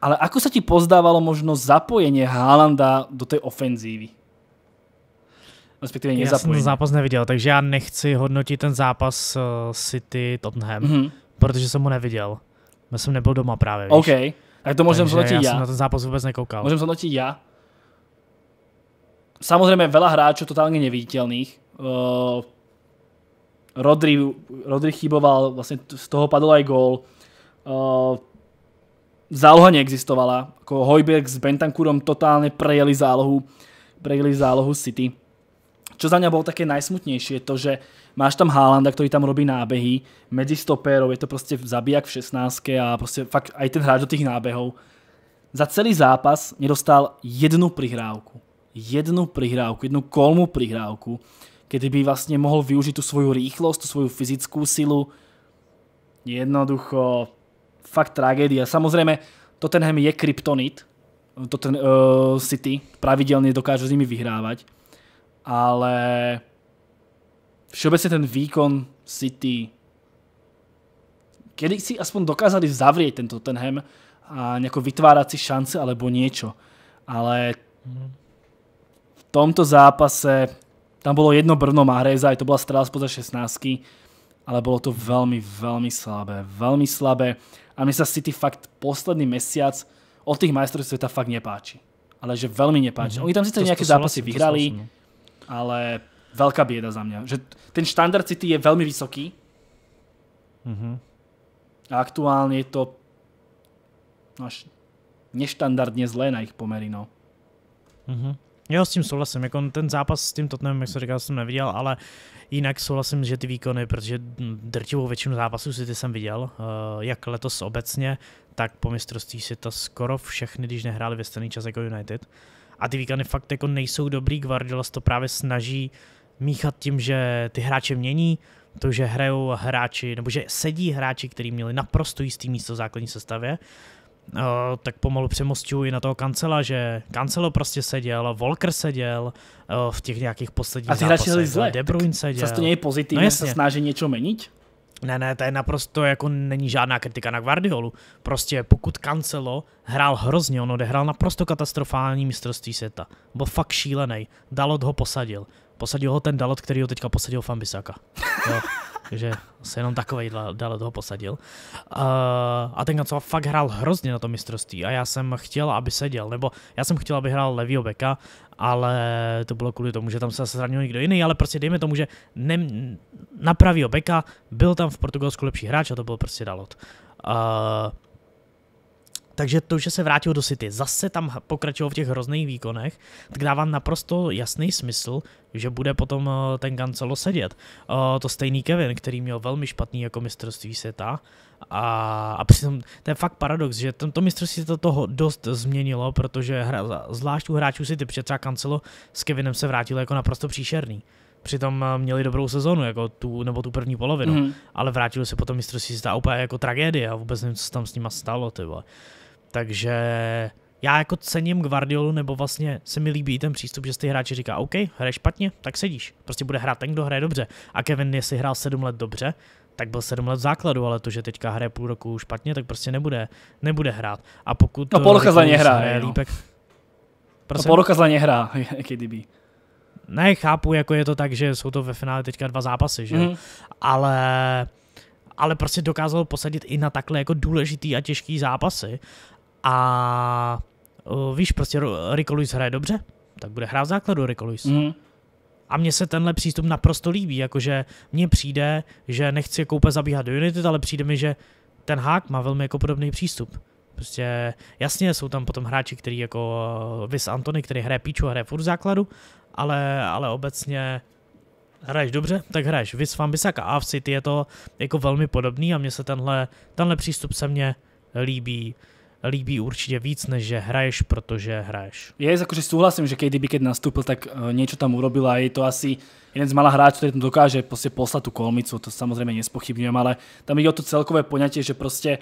Ale ako sa ti pozdávalo možno zapojenie Haalanda do té ofenzívy? Respektive nezapojení. Já som ten zápas neviděl, takže já nechci hodnotit ten zápas eh, City Tottenham, mm-hmm. protože jsem ho neviděl. Já jsem nebyl doma právě, víš? OK, tak to můžem zhodnotit já. já som na ten zápas vůbec nekoukal. Můžem zhodnotiť já samozrejme veľa hráčov totálne neviditeľných. Rodri, Rodri chyboval, vlastne z toho padol aj gól. záloha neexistovala. Ako Hojberg s Bentancurom totálne prejeli zálohu, prejeli zálohu City. Čo za mňa bolo také najsmutnejšie, to, že máš tam Haalanda, ktorý tam robí nábehy, medzi stopérov, je to proste zabijak v 16 a proste fakt aj ten hráč do tých nábehov. Za celý zápas nedostal jednu prihrávku jednu prihrávku, jednu kolmu prihrávku, kedy by vlastne mohol využiť tú svoju rýchlosť, tú svoju fyzickú silu. Jednoducho, fakt tragédia. Samozrejme, Tottenham je kryptonit, Totten, uh, City pravidelne dokáže s nimi vyhrávať, ale všeobecne ten výkon City kedy si aspoň dokázali zavrieť ten Tottenham a nejako vytvárať si šance alebo niečo. Ale mhm tomto zápase tam bolo jedno brno Mahreza, aj to bola strela spoza 16 ale bolo to veľmi, veľmi slabé. Veľmi slabé. A mi sa City fakt posledný mesiac od tých majstrov sveta fakt nepáči. Ale že veľmi nepáči. Mm-hmm. Oni tam síce nejaké to zápasy vyhrali, no. ale veľká bieda za mňa. Že ten štandard City je veľmi vysoký. Mm-hmm. A aktuálne je to no, až neštandardne zlé na ich pomery. No. Mm-hmm. Jo, s tím souhlasím, jako ten zápas s tím Tottenham, jak jsem říkal, jsem neviděl, ale jinak souhlasím, že ty výkony, protože drtivou většinu zápasů si ty jsem viděl, eh, jak letos obecně, tak po mistrovství si to skoro všechny, když nehráli ve stejný čas jako United. A ty výkony fakt jako nejsou dobrý, Guardiola to právě snaží míchat tím, že ty hráče mění, to, že hrajou hráči, nebo že sedí hráči, kteří měli naprosto jistý místo v základní sestavě uh, tak pomalu přemostňuji na toho kancela, že Kancelo prostě seděl, Volker seděl uh, v těch nějakých posledních A ty hráči zle. De Bruyne seděl. Zase to není pozitivní, no, se snaží něco měnit? Ne, ne, to je naprosto jako není žádná kritika na Guardiolu. Prostě pokud Cancelo hrál hrozně, on odehrál naprosto katastrofální mistrovství světa. Byl fakt šílený. Dalot ho posadil. Posadil ho ten Dalot, který ho teďka posadil Fambisaka. Jo. [LAUGHS] takže se jenom takovej dále toho posadil. Uh, a ten Gancoval fakt hrál hrozně na to mistrovství a já jsem chtěl, aby seděl, nebo já jsem chtěl, aby hrál levýho beka, ale to bylo kvůli tomu, že tam se zranil někdo jiný, ale prostě dejme tomu, že ne, na pravýho beka byl tam v Portugalsku lepší hráč a to byl prostě Dalot. Uh, takže to, že se vrátil do City, zase tam pokračoval v těch hrozných výkonech, tak dává naprosto jasný smysl, že bude potom eh, ten Gancelo sedět. Eh, to stejný Kevin, který měl velmi špatný jako mistrovství světa. A, a přitom to je fakt paradox, že tento mistrovství to toho dost změnilo, protože hra, zvlášť u hráčů City, protože třeba Cancelo s Kevinem se vrátil jako naprosto příšerný přitom eh, měli dobrou sezonu, jako tu, nebo tu první polovinu, mm. ale vrátili se potom mistrovství světa úplně jako tragédie a vůbec nevím, co se tam s nima stalo, ty vole. Takže já jako cením Guardiolu, nebo vlastně se mi líbí ten přístup, že si hráči říká, OK, hraje špatně, tak sedíš. Prostě bude hrát ten, kdo hraje dobře. A Kevin, jestli hrál 7 let dobře, tak byl 7 let v základu, ale to, že teďka hraje půl roku špatně, tak prostě nebude, nebude hrát. A pokud... No, eh, no. no Polka za ně hraje, no. Lípek, Prosím? No Polka za ně hrá, KDB. Ne, chápu, jako je to tak, že jsou to ve finále teďka dva zápasy, že mm. Ale ale prostě dokázal posadit i na takhle jako důležitý a těžký zápasy a uh, víš, prostě Rico Lewis hraje dobře, tak bude hrát v základu Rico Lewis. Mm. A mně se tenhle přístup naprosto líbí, jakože mně přijde, že nechci koupě jako zabíhat do United, ale přijde mi, že ten hák má velmi jako podobný přístup. Prostě jasně, jsou tam potom hráči, který jako Vis eh, Antony, který hraje píču a hraje furt v základu, ale, ale obecně hraješ dobře, tak hraješ Vis Fambisaka a v City je to jako velmi podobný a mně se tenhle, tenhle přístup se mně líbí líbí určitě víc, než že hraješ, protože hraješ. Ja jakože souhlasím, že KDB když nastoupil, tak uh, tam urobil a je to asi jeden z malých hráčů, který tam dokáže prostě poslat tu kolmicu, to samozřejmě nespochybňujem, ale tam jde o to celkové poňatí, že prostě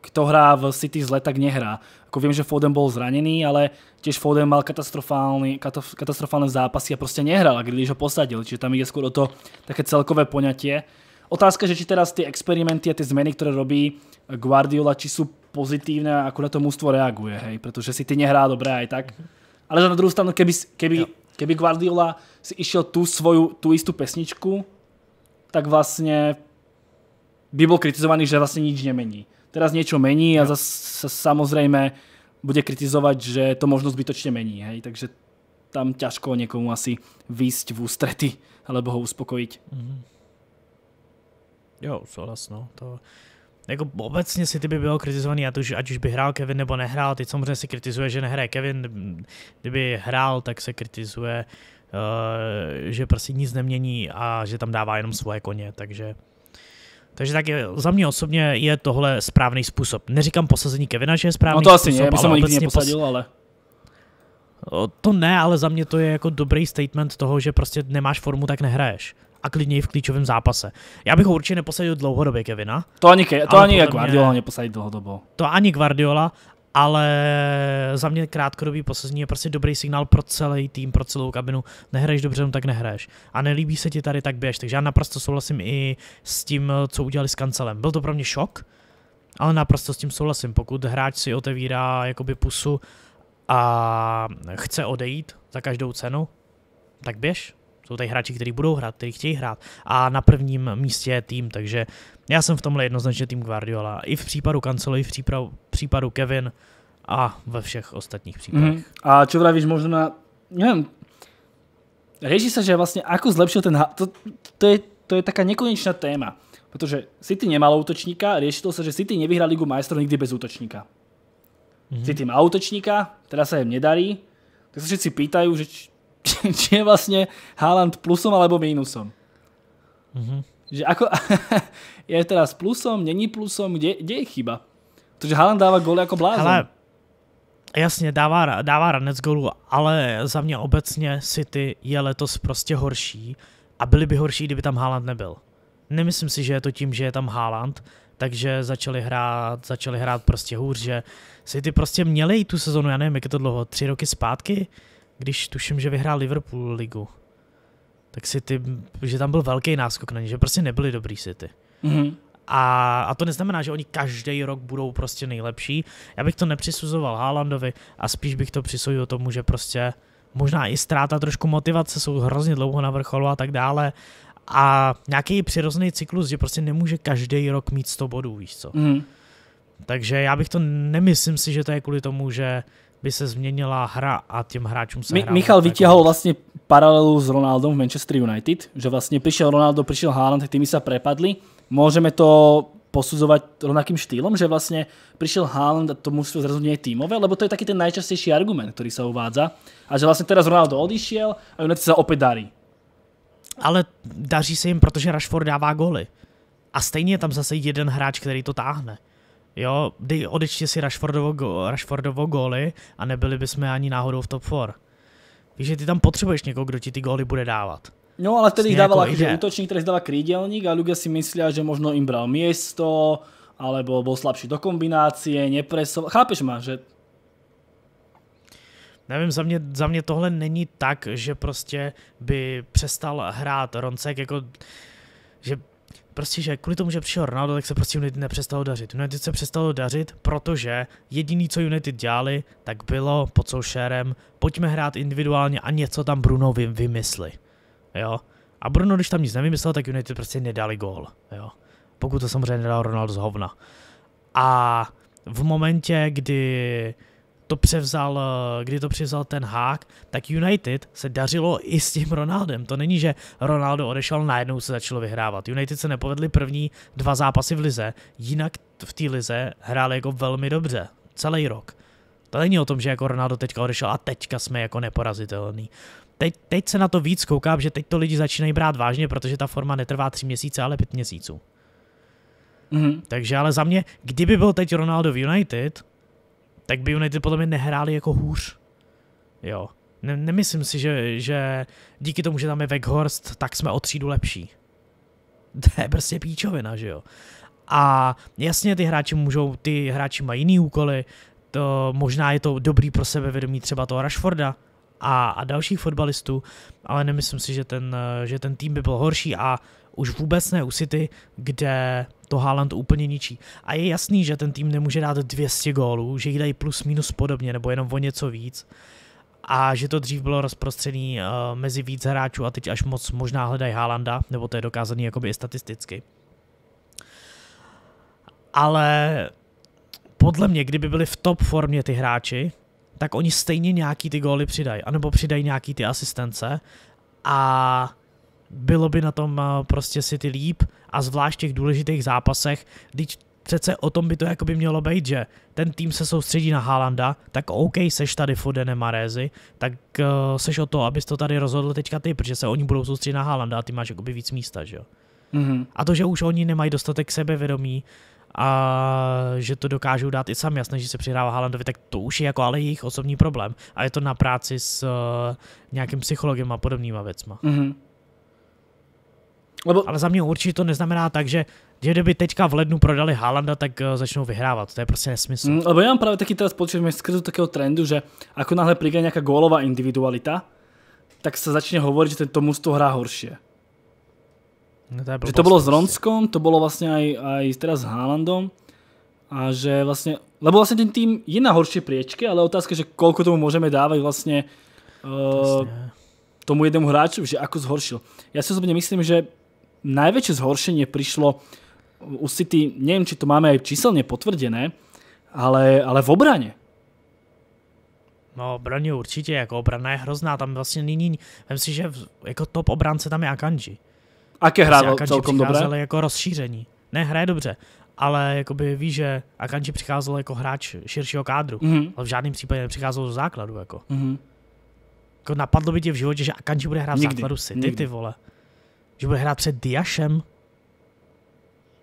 kto hrá v City zle, tak nehrá. Ako viem, že Foden bol zranený, ale tiež Foden mal katastrofální katastrofálne zápasy a proste nehral a Grealish ho posadil. Čiže tam ide skôr o to také celkové poňatie. Otázka, že či teraz ty experimenty a ty změny, které robí Guardiola, či jsou pozitivní a na to mužstvo reaguje, hej, protože si ty nehrá dobré aj tak. Ale že na druhou stranu, keby, keby, keby Guardiola si išel tu svoju, tu istú pesničku, tak vlastně by byl kritizovaný, že vlastně nič nemení. Teraz něco mení a zase samozřejmě bude kritizovat, že to možno zbytočně mení. Hej? Takže tam ťažko někomu asi výjsť v ústrety alebo ho uspokojit. Mm -hmm. Jo, souhlas, no. To, jako obecně ty by bylo kritizovaný, ať už, ať už by hrál Kevin nebo nehrál. Teď samozřejmě se kritizuje, že nehraje Kevin. Kdyby hrál, tak se kritizuje, uh, že prostě nic nemění a že tam dává jenom svoje koně, takže... Takže tak je, za mě osobně je tohle správný způsob. Neříkám posazení Kevina, že je správný No to asi způsob, ne, jsem ho nikdy neposadil, ale... To ne, ale za mě to je jako dobrý statement toho, že prostě nemáš formu, tak nehraješ a klidně i v klíčovém zápase. Já bych ho určitě neposadil dlouhodobě, Kevina. To ani, ke, to ani Guardiola neposadí dlouhodobo. To ani Guardiola, ale za mě krátkodobý posazení je prostě dobrý signál pro celý tým, pro celou kabinu. Nehraješ dobře, no tak nehraješ. A nelíbí se ti tady, tak běž. Takže já naprosto souhlasím i s tím, co udělali s kancelem. Byl to pro mě šok, ale naprosto s tím souhlasím. Pokud hráč si otevírá jakoby pusu a chce odejít za každou cenu, tak běž. Jsou tady hráči, kteří budou hrát, kteří chtějí hrát a na prvním místě je tým, takže já jsem v tomhle jednoznačně tým Guardiola. I v případu Cancelo, i v příprav, případu Kevin a ve všech ostatních případech. Mm. A čo vravíš možná? na, neviem, rieši že vlastně, ako zlepšil ten, to, to, je, to je taká nekonečná téma. Protože City nemalo útočníka, riešilo sa, že City nevyhrá Ligu majstrov nikdy bez útočníka. Mm-hmm. City má útočníka, teda sa im nedarí, tak sa všetci pýtajú, že či [LAUGHS] je vlastne Haaland plusom alebo mínusom. Mm -hmm. Že ako, [LAUGHS] je teraz plusom, není plusom, kde, kde je chyba? Protože Haaland dává góly jako blázen. Ale, jasně, dává, dává ranec gólu, ale za mě obecně City je letos prostě horší a byli by horší, kdyby tam Haaland nebyl. Nemyslím si, že je to tím, že je tam Haaland, takže začali hrát, začali hrát prostě hůř, že City prostě měli tu sezonu, já nevím, jak je to dlouho, tři roky zpátky, když tuším, že vyhrál Liverpool ligu, tak si ty, že tam byl velký náskok na ně, že prostě nebyli dobrý City. Mm-hmm. A, a to neznamená, že oni každý rok budou prostě nejlepší. Já bych to nepřisuzoval Haalandovi a spíš bych to přisudil tomu, že prostě možná i ztráta trošku motivace, jsou hrozně dlouho na vrcholu a tak dále. A nějaký přirozený cyklus, že prostě nemůže každý rok mít 100 bodů, víš co. Mm. Takže já bych to, nemyslím si, že to je kvůli tomu, že by se změnila hra a těm hráčům se hrálo. Michal vytiahol vlastně paralelu s Ronaldom v Manchester United, že vlastně přišel Ronaldo, přišel Haaland, tými se prepadli. můžeme to posuzovat rovnakým štýlom, že vlastně přišel Haaland a to mužstvo zrazu nie je tímové, lebo to je taky ten nejčastější argument, který se uvádza. A že vlastně teraz Ronaldo odišel a United se opět darí. Ale daří se jim, protože Rashford dává goly. A stejně je tam zase jeden hráč, který to táhne. Jo, dej, odečti si Rashfordovo, go, Rashfordovo góly a nebyli bychom ani náhodou v top 4. Víš, že ty tam potřebuješ někoho, kdo ti ty góly bude dávat. No ale vtedy jich dával jako útočník, který dával krídelník a lidé si myslí, že možno jim bral město, alebo byl slabší do kombinácie, nepresoval. Chápeš ma, že... Nevím, za mě, za mě tohle není tak, že prostě by přestal hrát Roncek, jako, že prostě, že kvůli tomu, že přišel Ronaldo, tak se prostě United nepřestalo dařit. United se přestalo dařit, protože jediný, co United dělali, tak bylo pod soušerem, pojďme hrát individuálně a něco tam Bruno vymysli. Jo? A Bruno, když tam nic nevymyslel, tak United prostě nedali gól. Jo? Pokud to samozřejmě nedal Ronaldo z hovna. A v momentě, kdy to převzal, eh, kdy to převzal ten hák, tak United se dařilo i s tím Ronaldem. To není, že Ronaldo odešel, najednou se začalo vyhrávat. United se nepovedli první dva zápasy v lize, jinak v té lize hráli jako velmi dobře, celý rok. To není o tom, že jako Ronaldo teďka odešel a teďka jsme jako neporazitelný. Teď, teď se na to víc koukám, že teď to lidi začínají brát vážně, protože ta forma netrvá tři měsíce, ale pět měsíců. Mm-hmm. Takže ale za mě, kdyby byl teď Ronaldo v United, tak by United podle mě nehráli jako hůř. Jo. Ne, nemyslím si, že, že díky tomu, že tam je Weghorst, tak jsme o třídu lepší. [LAUGHS] To je prostě píčovina, že jo. A jasně, ty hráči můžou, ty hráči mají jiný úkoly, to možná je to dobrý pro sebevědomí třeba toho Rashforda a, a dalších fotbalistů, ale nemyslím si, že ten, že ten tým by byl horší a už vůbec ne u City, kde to Haaland úplně ničí. A je jasný, že ten tým nemůže dát 200 gólů, že jich dají plus minus podobně, nebo jenom o něco víc. A že to dřív bylo rozprostřený uh, mezi víc hráčů a teď až moc možná hledají Haalanda, nebo to je dokázaný jakoby i statisticky. Ale podle mě, kdyby byli v top formě ty hráči, tak oni stejně nějaký ty góly přidají, anebo přidají nějaký ty asistence a bylo by na tom eh, prostě City líp a zvlášť v těch důležitých zápasech, když přece o tom by to jako by mělo být, že ten tým se soustředí na Haalanda, tak OK, seš tady Fodene Marézy, tak uh, seš o to, abys to tady rozhodl teďka ty, protože se oni budou soustředit na Haalanda a ty máš jakoby víc místa, že jo. Mm-hmm. A to, že už oni nemají dostatek sebevědomí a že to dokážou dát i sami, jasně, že se přihrává Haalandovi, tak to už je jako ale jejich osobní problém a je to na práci s uh, nějakým psychologem a podobnýma věcma. Mm-hmm. Lebo... Ale za mě určitě to neznamená tak, že že kdyby teďka v lednu prodali Haalanda, tak eh, začnou vyhrávat. To je prostě nesmysl. Mm, lebo já mám právě taky teraz pocit, že skrze takého trendu, že ako náhle přijde nějaká gólová individualita, tak se začne hovorit, že ten to mužstvo hrá horšie. No to je že to bylo s Ronskom, to bylo vlastně aj, aj teraz s Haalandom a že vlastně, lebo vlastně ten tým je na horší priečke, ale otázka, že koľko tomu můžeme dávat vlastně uh, tomu jednému hráču, že ako zhoršil. Já si osobně myslím, že najväčšie zhoršenie prišlo u City, neviem, či to máme aj číselne potvrdené, ale, ale v obrane. No, obraně určitě, jako obrana je hrozná, tam vlastně nyní, myslím, si, že jako top obránce tam je Akanji. Aké hrá vlastně celkom dobré? jako rozšíření. Ne, hraje dobře, ale jakoby ví, že Akanji přicházel jako hráč širšího kádru, mm-hmm. ale v žádném případě nepřicházel do základu. Jako. Mm-hmm. jako napadlo by tě v životě, že Akanji bude hrát v základu si, ty, ty vole. Že bude hrát před Diašem?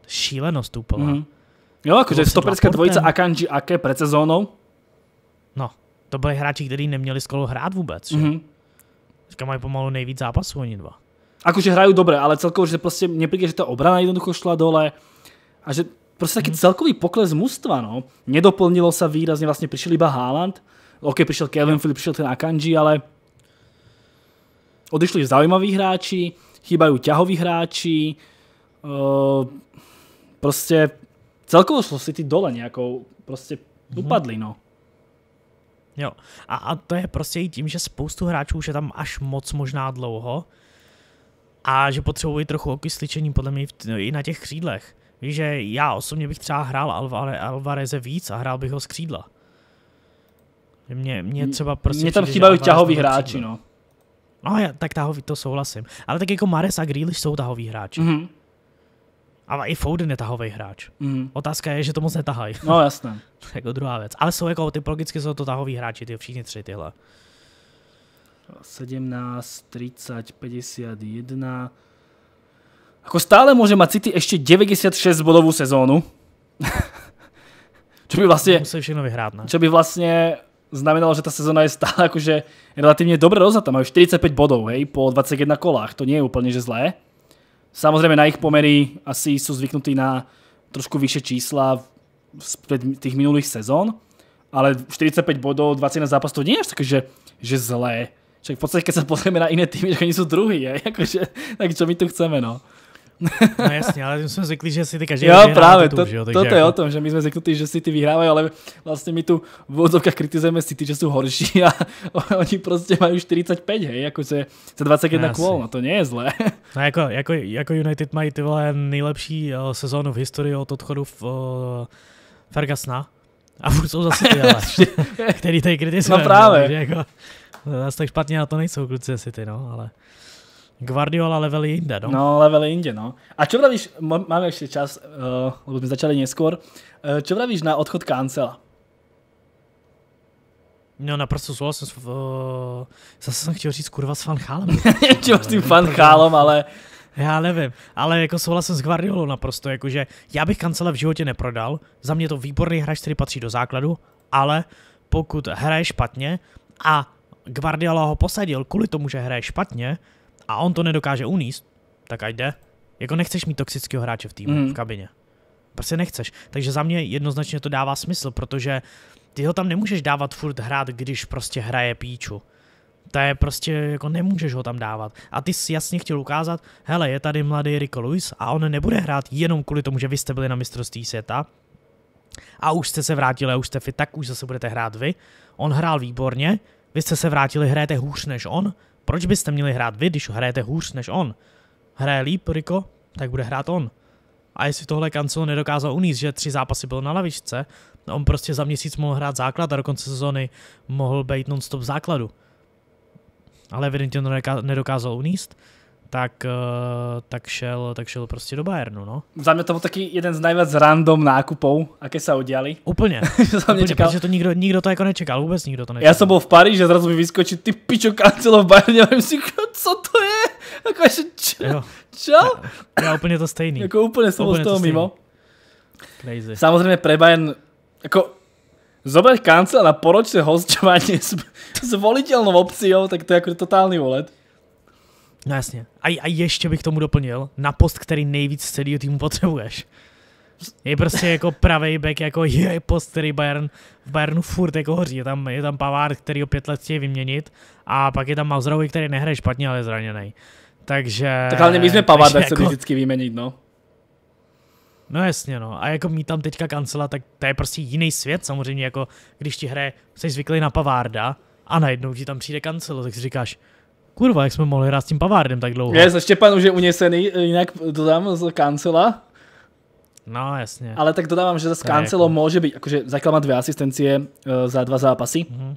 Šílenost úplná. Mm. Jo, jakože stoperská dvojice Akanji Ake před sezónou. No, to byli hráči, kteří neměli skoro hrát vůbec. Mm -hmm. Teďka mají pomalu nejvíc zápasů oni dva. Akože hrají dobré, ale celkově že prostě mě príde, že ta obrana jednoducho šla dole a že prostě taký mm -hmm. celkový pokles mužstva, no. Nedoplnilo se výrazně. Vlastně přišel iba Haaland, OK, přišel Kevin Phillips, přišel ten Akanji, ale odešli zajímaví hráči, chýbajú ťahoví hráči, eh, proste celkovo sú City dole nejakou, prostě mhm. upadli, no. Jo, a, to je prostě i tím, že spoustu hráčů už je tam až moc možná dlouho a že potřebují trochu okysličení podle mě i na těch křídlech. Víš, že já osobně bych třeba hrál Alvareze víc a hrál bych ho z křídla. Mě, mě třeba prostě... Mne tam chýbají ťahoví hráči, no. No, já, tak tahový, to souhlasím. Ale tak jako Mares a Grealish jsou tahový hráči. Mm-hmm. Ale i Foden je tahový hráč. Mm. Otázka je, že to moc netahají. No jasně. [LAUGHS] jako druhá věc. Ale jsou jako typologicky jsou to tahový hráči, ty všichni tři tyhle. 17, 30, 51. Ako stále může mať City ještě 96 bodovou sezónu. [LAUGHS] čo by vlastně... Musí všechno vyhrát, ne? Čo by vlastně znamenalo, že tá sezóna je stále akože relatívne dobre rozhatá. Majú 45 bodov, hej, po 21 kolách. To nie je úplne že zlé. Samozrejme na ich pomery asi sú zvyknutí na trošku vyššie čísla z tých minulých sezón, ale 45 bodov, 21 zápasov, to nie je až také, že, že zlé. Však v podstate, keď sa pozrieme na iné týmy, že oni sú druhý, hej, [LAUGHS] akože, tak čo my tu chceme, no. No jasně, ale jsme zvyklí, že si ty každý Jo, právě, to, že jo, toto jako... je o tom, že my jsme zvyklí, že si ty vyhrávají, ale vlastně my tu v odzovkách kritizujeme City, že jsou horší [LAUGHS] a oni prostě mají 45, hej, jako se, se 21 no, kvůl, no to nie je zlé. [LAUGHS] No jako, jako, jako United mají ty vole nejlepší eh, sezónu v historii od odchodu v, uh, eh, Fergusona a furt jsou zase ty, ale, [LAUGHS] který tady kritizujeme. No právě. No, jako, zase tak špatně na to nejsou kluci City, no, ale... Guardiola level jinde, no. No, level jinde, no. A čo pravíš, máme ešte čas, uh, lebo sme začali neskôr, uh, čo pravíš na odchod Kancela? No, naprosto souhlasím. jsem. uh, zase jsem chtěl říct kurva s fanchálem. [LAUGHS] Chtěl s tím fanchálem, ale... Já nevím, ale jako souhlasím s Guardiolou naprosto, jakože já bych kancele v životě neprodal, za mě to výborný hráč, který patří do základu, ale pokud hraje špatně a Guardiola ho posadil kvůli tomu, že hraje špatně, a on to nedokáže uníst, tak ať jde. Jako nechceš mít toxického hráče v týmu, mm. v kabině. Prostě nechceš. Takže za mě jednoznačně to dává smysl, protože ty ho tam nemůžeš dávat furt hrát, když prostě hraje píču. To je prostě, jako nemůžeš ho tam dávat. A ty jsi jasně chtěl ukázat, hele, je tady mladý Rico Lewis a on nebude hrát jenom kvůli tomu, že vy jste byli na mistrovství světa, a už jste se vrátili a už jste fit, tak už zase budete hrát vy. On hrál výborně, vy jste se vrátili, hrajete hůř než on, proč byste měli hrát vy, když hrajete hůř než on? Hraje líp Rico, tak bude hrát on. A jestli tohle kancel nedokázal uníst, že tři zápasy byl na lavičce, on prostě za měsíc mohl hrát základ a do konce sezóny mohl být non-stop v základu. Ale evidentně to nedokázal uníst tak, eh, tak, šel, tak šel prostě do Bayernu. No. Za mě to byl taky jeden z nejvíc random nákupů, aké se udělali. Úplně, [LAUGHS] úplně protože to nikdo, nikdo to jako nečekal, vůbec nikdo to nečekal. Já jsem byl v Paríži a zrazu mi vyskočil, ty pičo kancelo v Bayernu a si co to je? Jako že čo? čo? Já, já, úplně to stejný. Jako úplně jsem úplně z toho to mimo. Crazy. Samozřejmě pre Bayern, jako zobrať kancela na poročné hostování, s, s voliteľnou opciou, tak to je jako totálny volet. No jasně. A, a ještě bych tomu doplnil, na post, který nejvíc z celého týmu potřebuješ. Je prostě jako pravý back, jako je post, který Bayern, v Bayernu furt jako hoří. Je tam, je tam Pavard, který o pět let chtějí vyměnit a pak je tam Mazrovi, který nehraje špatně, ale je zraněný. Takže... Tak ale my jsme Pavarda, jako... se vždycky vyměnit, no. No jasně, no. A jako mít tam teďka kancela, tak to je prostě jiný svět samozřejmě, jako když ti hraje, jsi zvyklý na Pavarda a najednou ti tam přijde kancelo, tak si říkáš, Kurva, jak jsme mohli hrát s tím Pavardem tak dlouho. Je, Štěpan už je uněsený, jinak dodám z kancela. No, jasně. Ale tak dodávám, že z kancelo jako... může být, jakože má dvě asistencie uh, za dva zápasy. Mm-hmm.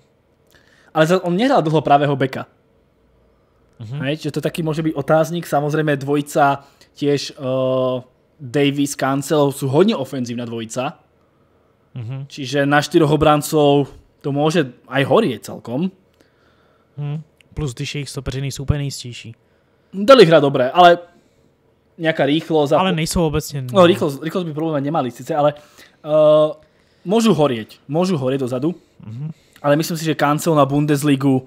Ale on nehrál dlouho pravého beka. Mm-hmm. Hej, že to taky může být otázník. Samozřejmě dvojica těž uh, eh, Davis, Cancelo sú hodně ofenzívna dvojica. Mm-hmm. Čiže na štyroch obráncov to môže aj horieť celkom. Mm. Plus, když jejich stopeři nejsou úplně nejistější. Dali hra dobré, ale nějaká rýchlosť. Ale nejsou obecně. No, no rýchlosť, rýchlosť by problém nemali sice, ale uh, eh, môžu horieť. Môžu horieť dozadu. Mm -hmm. Ale myslím si, že kancel na Bundesligu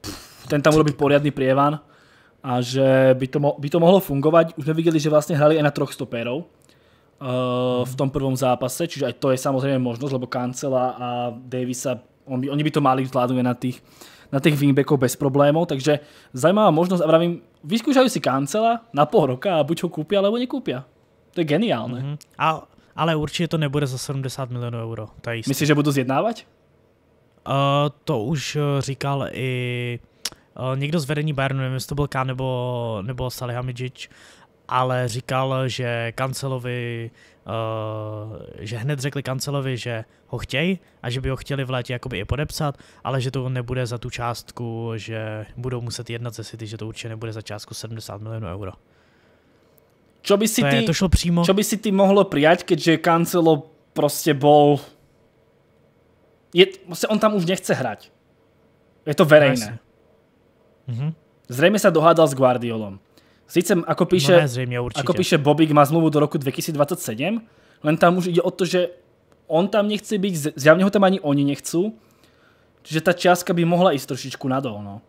pff, ten tam urobí poriadny prievan a že by to, mo by to mohlo fungovať. Už sme videli, že vlastne hrali aj na troch stopérov uh, eh, v tom mhm. prvom zápase, čiže aj to je samozrejme možnosť, lebo kancela a Davisa, on by, oni by to mali zvládnuť na tých na tých wingbackoch bez problémov, takže zaujímavá možnosť a vravím, vyskúšajú si kancela na pol roka a buď ho kúpia, alebo nekúpia. To je geniálne. Mm -hmm. a, ale určitě to nebude za 70 milionů euro. Myslíš, že budú zjednávat? Uh, to už eh, říkal i uh, někdo z vedení Bayernu, nevím, jestli to byl K nebo, nebo Salihamidžič, ale říkal, že Kancelovi Eh, že hned řekli kancelovi, že ho chtějí a že by ho chtěli v létě jakoby i podepsat, ale že to nebude za tu částku, že budou muset jednat ze City, že to určitě nebude za částku 70 milionů euro. Čo by si, to ty, to šlo přímo. čo by si ty mohlo prijať, keďže kancelo prostě bol... Je, prostě on tam už nechce hrať. Je to verejné. Mhm. Zřejmě se dohádal s Guardiolom. Sice ako píše, no, zřejmě, ako píše Bobík, má zmluvu do roku 2027, len tam už ide o to, že on tam nechce být, zjavně ho tam ani oni nechcú, že ta částka by mohla jít trošičku nadol, no.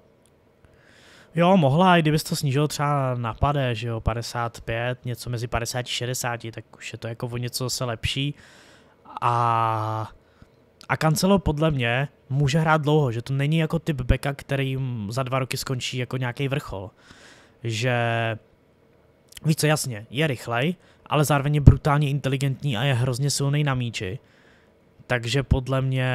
Jo, mohla, i kdyby to snížil třeba na pade, že jo, 55, něco mezi 50 a 60, tak už je to jako o něco zase lepší. A, a Cancelo podle mě může hrát dlouho, že to není jako typ beka, kterým za dva roky skončí jako nějaký vrchol že víš co, jasně, je rychlej, ale zároveň je brutálně inteligentní a je hrozně silný na míči. Takže podle mě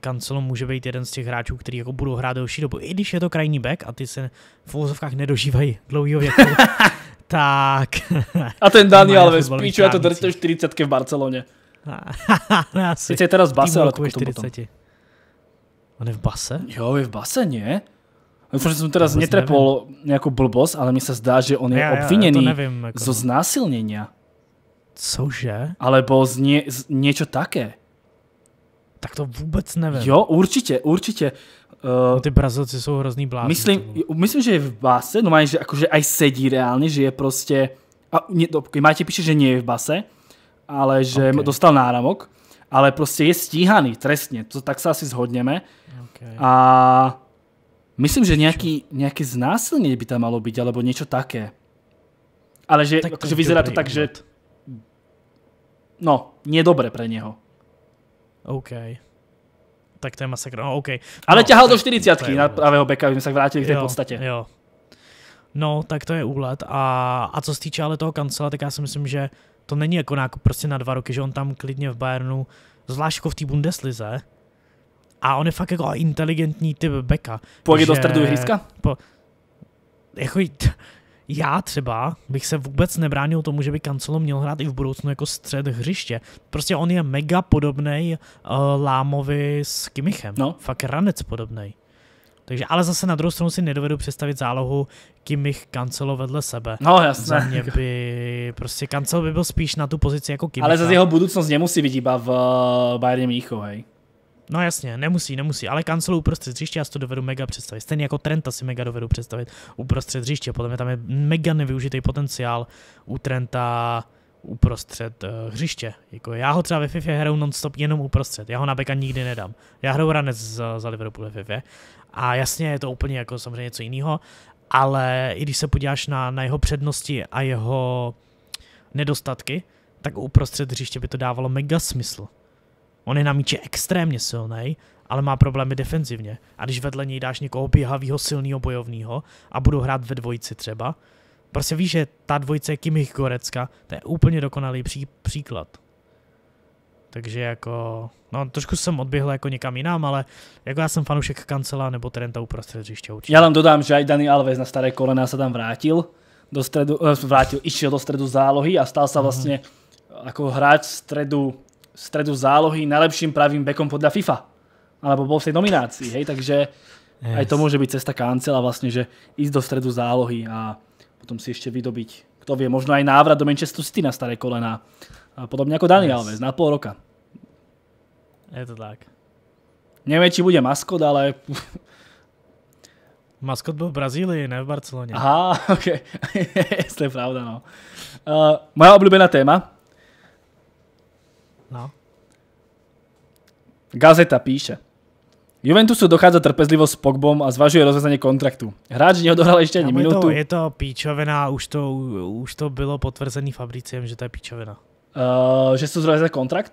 Cancelo může být jeden z těch hráčů, kteří jako budou hrát delší dobu. I když je to krajní back a ty se v úzovkách nedožívají dlouhého věku, [LAUGHS] tak... A ten [LAUGHS] Daniel, Alves, píču, je to 40 v Barceloně. [LAUGHS] Sice je teda z Base, ale to 40. On je v Base? Jo, je v Base, ne? Dúfam, že som teraz netrepol neviem. nejakú blbosť, ale mi sa zdá, že on je ja, obvinený ja, ja neviem, ako... zo znásilnenia. Cože? Alebo z, nie, z niečo také. Tak to vôbec neviem. Jo, určite, určite. Uh, no eh, ty Brazilci sú hrozný blázni. Myslím, myslím, že je v base, no máme, že akože aj sedí reálne, že je proste... A, nie, no, máte píše, že nie je v base, ale že okay. dostal náramok, ale proste je stíhaný trestne, to, tak sa asi zhodneme. Okay. A Myslím, že nejaký, nejaké znásilnenie by tam malo byť, alebo niečo také. Ale že, tak že vyzerá to tak, že... No, nie pro pre neho. OK. Tak to je masakr. No, OK. No, Ale ťahal do 40 na pravého beka, aby sme sa vrátili k tej jo, podstate. Jo. No, tak to je úlet. A, a co se týče ale toho kancela, tak já si myslím, že to není jako nákup prostě na dva roky, že on tam klidně v Bayernu, zvlášť jako v té Bundeslize, a on je fakt jako inteligentní typ beka. Půjde do středu hryska? Po, jako já třeba bych se vůbec nebránil tomu, že by Cancelo měl hrát i v budoucnu jako střed hřiště. Prostě on je mega podobný uh, eh, Lámovi s Kimichem. No. Fakt ranec podobný. Takže, ale zase na druhou stranu si nedovedu představit zálohu Kimich Cancelo vedle sebe. No jasné. Za mě by, prostě kancelo by byl spíš na tu pozici jako Kimich. Ale zase jeho budoucnost nemusí být iba v eh, Bayerně Mícho, hej. No jasně, nemusí, nemusí, ale kancelu uprostřed hřiště, já si to dovedu mega představit. Stejně jako Trenta si mega dovedu představit uprostřed hřiště, podle mě tam je mega nevyužitý potenciál u Trenta uprostřed uh, hřiště. Jako já ho třeba ve FIFA hraju non-stop jenom uprostřed, já ho na beka nikdy nedám. Já hraju ranec za, za Liverpool ve FIFA a jasně je to úplně jako samozřejmě něco jiného, ale i když se podíváš na, na jeho přednosti a jeho nedostatky, tak uprostřed hřiště by to dávalo mega smysl. On je na míče extrémně silný, ale má problémy defenzivně. A když vedle něj dáš někoho běhavého, silného bojovného a budu hrát ve dvojici třeba, prostě víš, že ta dvojice Kimich Gorecka, to je úplně dokonalý pří, příklad. Takže jako, no trošku jsem odběhl jako někam jinam, ale jako já jsem fanoušek Kancela nebo Trenta uprostřed hřiště určitě. Já tam dodám, že i Dani Alves na staré kolena se tam vrátil, do stredu, eh, vrátil, išel do středu zálohy a stal se mhm. vlastně mm jako hráč středu stredu zálohy najlepším pravým bekom podľa FIFA. Alebo bol v tej nominácii, hej, takže yes. aj to môže byť cesta kancela vlastne, že ísť do stredu zálohy a potom si ešte vydobiť, kto vie, možno aj návrat do Manchester City na staré kolena, podobne ako Daniel yes. Alves, na pol roka. Je to tak. Neviem, či bude maskot, ale... [LAUGHS] Maskot byl v Brazílii, ne v Barceloně. Aha, [LAUGHS] ok. [LAUGHS] to je pravda, no. Uh, moja obľúbená téma, Gazeta píše. Juventusu dochádza trpezlivosť s Pogbom a zvažuje rozvezanie kontraktu. Hráč neodohral ešte ani minutu. Je to, je to píčovina, už to, už to bylo potvrzený Fabriciem, že to je píčovina. Uh, že chcú zrealizovať kontrakt?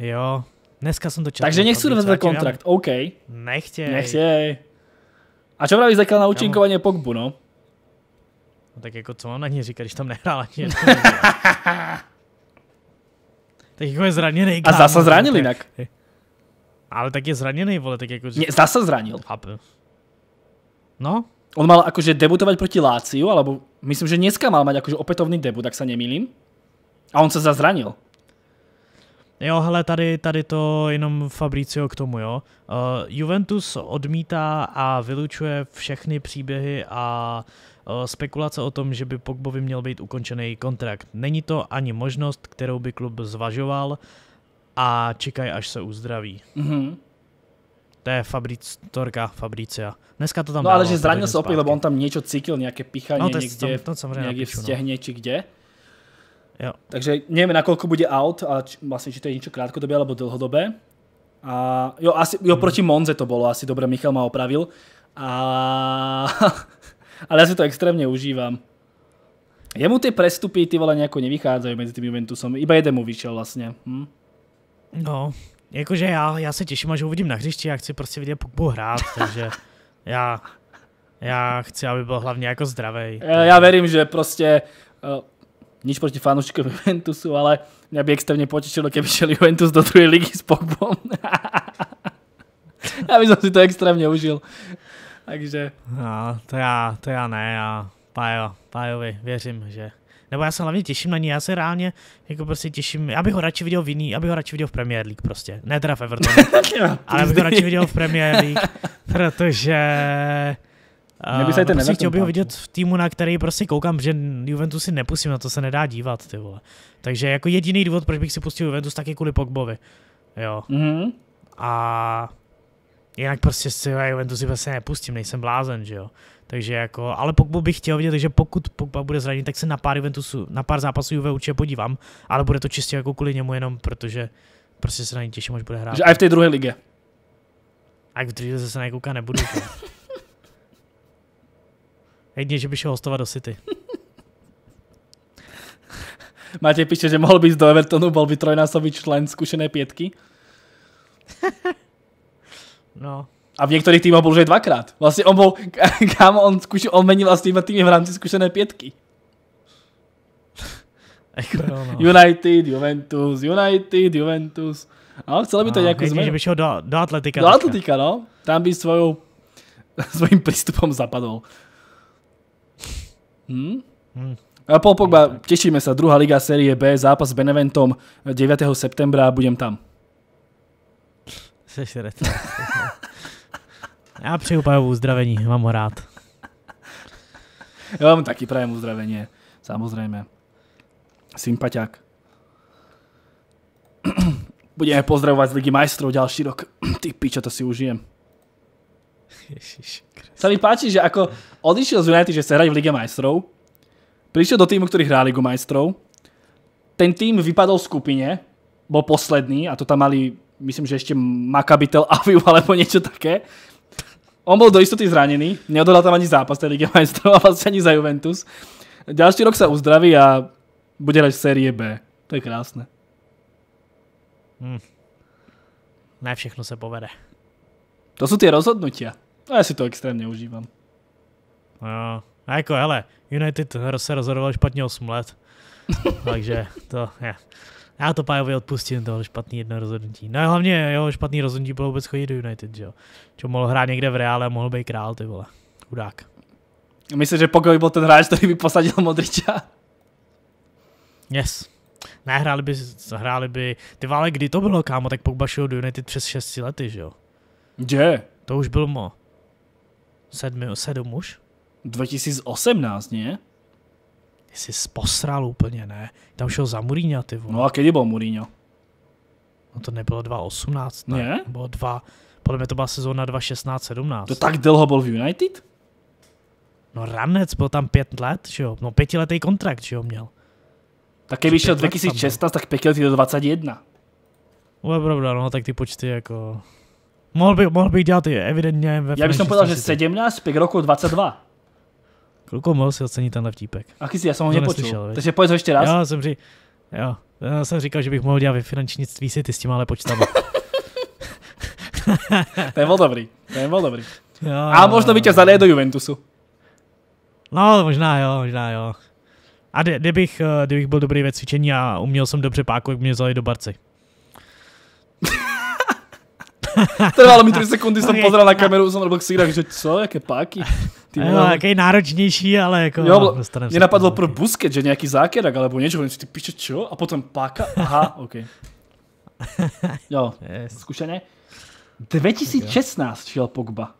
Jo, dneska som to čakal. Takže nechcú zrealizovať kontrakt, OK. Nechtej. Nechtej. A čo vravíš zakiaľ na účinkovanie Pogbu, no? No tak jako co mám na něj říkat, když tam nehrál ani [LAUGHS] tak jako je zranený. A zase zranil no, jinak. Ale tak je zraněný, vole, tak jako... Nie, zdá sa zranil. Chápu. No, On mal akože debutovať proti Láciu, alebo myslím, že dneska mal mať akože opätovný debut, tak sa nemýlim. A on se zazranil. Jo, hele, tady, tady to jenom Fabricio k tomu, jo. Uh, Juventus odmítá a vylučuje všechny příběhy a uh, spekulace o tom, že by Pogbovi měl být ukončený kontrakt. Není to ani možnost, kterou by klub zvažoval. Uh, a čekají, až se uzdraví. Mm-hmm. To je Fabric, Torka Fabricia. Dneska to tam No ale že zranil se opět, lebo on tam něco cítil, nějaké pichání no, někde, to, to někde napíšu, v no. stěhně no. či kde. Jo. Takže nevím, kolko bude out, ale či, vlastně, či to je něco krátkodobé alebo dlhodobé. A jo, asi, jo, hmm. proti Monze to bolo, asi dobré, Michal ma opravil. A... [LAUGHS] ale já si to extrémně užívám. Jemu ty prestupy, ty vole, nejako nevychádzajú mezi tým Juventusom. Iba jeden mu vyšel vlastně. Hm? No, jakože já, já se těším, až ho uvidím na hřišti, já chci prostě vidět Pogbu hrát, [LAUGHS] takže já, já chci, aby byl hlavně jako zdravý. Já, já verím, že prostě uh, nič proti fanouškům Juventusu, ale mě by extrémně potěšilo, kdyby šel Juventus do druhé ligy s Pogbom. [LAUGHS] já bych si to extrémně užil. Takže... No, to já, to já ne, já Pájo, Pájovi věřím, že nebo já se hlavně těším na ní, já se reálně jako prostě těším, já bych ho radši viděl v jiný, já bych ho radši viděl v Premier League prostě. Ne teda v Evertonu, [LAUGHS] ale bych ho radši viděl v Premier League, protože... Uh, [LAUGHS] prostě nevím, chtěl bych ho vidět no. v týmu, na který prostě koukám, že Juventus si nepustím, na to se nedá dívat, ty vole. Takže jako jediný důvod, proč bych si pustil Juventus, tak je kvůli Pogbovi. Jo. Mm-hmm. A jinak prostě si Juventus si prostě nepustím, nejsem blázen, že jo. Takže jako, ale pokud bych chtěl vidět, takže pokud Pogba bude zraněn, tak se na pár Juventusu, na pár zápasů Juve určitě podívám, ale bude to čistě jako kvůli němu jenom, protože prostě se na něj těším, až bude hrát. A v té druhé lize? A v druhé zase na něj kouká nebudu. [LAUGHS] Jedině, že by šel hostovat do City. Matěj píše, že mohl být do Evertonu, byl by trojnásobý člen zkušené pětky. no, a v některých týmech byl už dvakrát. Vlastně on byl, [LAUGHS] kámo, on, zkuši, on menil vlastně s týma týmy v rámci zkušené pětky. Jako, [LAUGHS] no. United, Juventus, United, Juventus. No, chcela by to nějak změnit. že by šel do, do Atletika. Do teďka. Atletika, no. Tam by svojou, [LAUGHS] svojím prístupom zapadol. Hm? Hmm. A Paul Pogba, hm. tešíme sa, druhá liga série B, zápas s Beneventom 9. septembra, budem tam. Seš retro. Já přeju Pajovu uzdravení, mám ho rád. Já mám taky prajem uzdravení, samozřejmě. Sympaťák. [CLEARS THROAT] Budeme pozdravovat z Ligy majstrov další rok. [CLEARS THROAT] Ty pičo, to si užijem. Ježiši. Sa mi páči, že ako odišiel z United, že chce hrať v Lige majstrov, prišiel do týmu, ktorý hrá Ligu majstrov, ten tým vypadol v skupine, bol posledný a to tam mali, myslím, že ešte Makabitel [LAUGHS] Aviu alebo niečo také On bol do istoty zranený, neodolal tam ani zápas tej Lige majstrov a vlastne ani za Juventus. Ďalší rok sa uzdraví a bude hrať v série B. To je krásne. Hmm. Na všechno se povede. To jsou ty rozhodnutia. No já si to extrémně užívám. No, ako hele, United se rozhodoval špatně 8 let. [LAUGHS] takže to je. Já to Pájovi odpustím, tohle špatný jedno rozhodnutí. No a hlavně jeho špatný rozhodnutí bylo vůbec chodit do United, že jo. Čo mohl hrát někde v Reále a mohl být král, ty vole. Chudák. Myslím, že Pokoj byl ten hráč, který by posadil Modriča. Yes. Ne, hráli by, hráli by, ty vole, kdy to bylo, kámo, tak Pogba šel do United přes 6 lety, že jo? Kde? To už byl mo. Sedmi, sedm už? 2018, ne? ty jsi posral úplně, ne? Tam šel za Mourinho, ty vole. No a kdy byl Mourinho? No to nebylo 2018, ne? ne? Bylo dva, podle mě to byla sezóna 2016-17. To tak dlouho byl v United? No Ranec byl tam pět let, že jo? No pětiletý kontrakt, že jo, měl. Tak kdyby šel 2016, tak pět let do 21. No je pravda, no tak ty počty jako... Mohl bych, mohl bych dělat i evidentně ve Já bych povedal, že 17, 5 roku 22. Kluko, mohl si ocenit tenhle vtípek. A jsi, já jsem ho nepočul. Takže pojď ho ještě raz. Já jsem, ří... jo, já jsem říkal, že bych mohl dělat ve finančnictví si ty s tím ale [LAUGHS] to je byl dobrý, je byl dobrý. Jo, a možno by tě vzali do Juventusu. No, možná jo, možná jo. A kdybych, eh, kdybych byl dobrý ve cvičení a uměl jsem dobře páku, jak mě vzali do barci. [LAUGHS] [LAUGHS] Trvalo mi 3 sekundy, jsem okay. pozrel na kameru, jsem robil ksíra, že co, jaké páky. Ty jo, jaký náročnější, ale jako... Jo, no, mě napadlo pro busket, že nějaký zákerak, alebo něčo, si ty píše čo? A potom páka, aha, OK. [LAUGHS] Jo, yes. zkušeně. 2016 šel Pogba.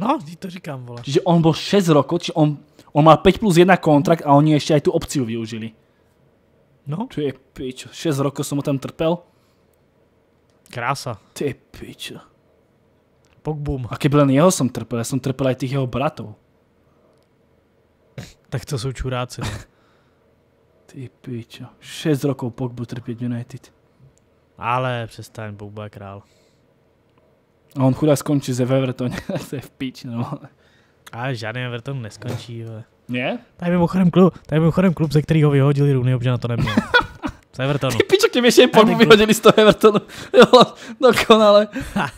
No, ti to říkám, vole. Čiže on byl 6 rokov, či on, on má 5 plus 1 kontrakt a oni ještě aj tu opciu využili. No. To je pič, 6 rokov jsem ho tam trpel. Krása. Ty piče. Pogbum. A keby len jeho som trpel, ja som trpel aj tých jeho bratov. tak to sú čuráci. No? Ty piče. 6 rokov Pogbu trpieť United. Ale přestaň, Pogba je král. A on chudá skončí ze Everton, [LAUGHS] to je v pič, no. A žádný Everton neskončí, ale. Ne? Tady mimochodem klub, tady mimochodem klub, ze kterého vyhodili Rooney, na to neměl. [LAUGHS] Z Evertonu. Ty pičo, tě ještě po vyhodili z toho Evertonu. [LAUGHS] Jo, dokonale. Ha.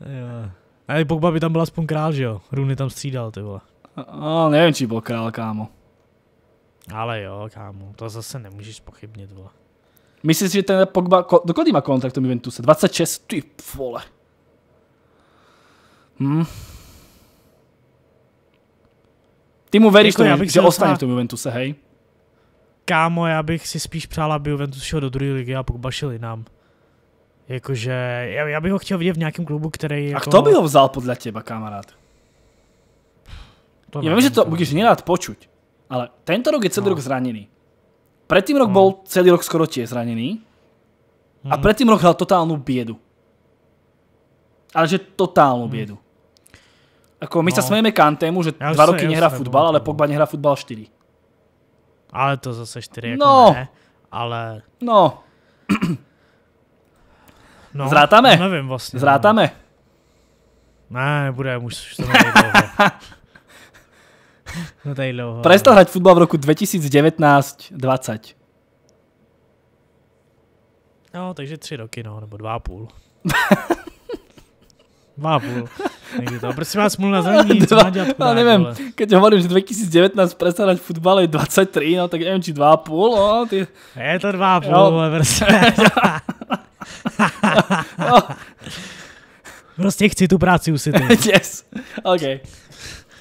jo. A Pogba by tam byl aspoň král, že jo? Runy tam střídal, ty vole. No, nevím, či byl král, kámo. Ale jo, kámo, to zase nemůžeš pochybnit, vole. Myslíš, že ten Pogba, dokud má kontrakt tom Juventuse? 26, ty vole. Hm. Ty mu veríš, jako tomu, že ostane v tom Juventuse, hej? kámo, já bych si spíš přál, aby Juventus šel do druhé ligy a Pogba šel jinam. Jakože, já, já bych ho chtěl vidět v nějakém klubu, který... Jako... A kdo by ho vzal podle těba, kamarád? To já vím, že to budeš nerád počuť, ale tento rok je celý no. rok zraněný. Předtím rok no. byl celý rok skoro tě zraněný. Hmm. A předtím rok hral totálnu bědu. Ale že totálnu hmm. Ako my no. se smějeme Kantému, že já dva roky nehrá fotbal, ale Pogba nehrá no. fotbal 4. Ale to zase čtyři jako no. ne, ale... No. no Zrátáme. No, nevím vlastně. No. Zrátáme. Ne, bude, už to nejde dlouho. no [LAUGHS] tady dlouho. Prestal hrať futbal v roku 2019-20. No, takže tři roky, no, nebo dva a půl. [LAUGHS] dva a půl. Niekde to. Prosím vás, na [LAUGHS] zranení, co má ďatku no, neviem, ale... keď hovorím, že 2019 presadať v futbale je 23, no tak neviem, či 2,5, no. Ty... Je to 2,5, jo. ale prostě... no. [LAUGHS] [LAUGHS] Prostě chci tu práci usitit. yes, OK.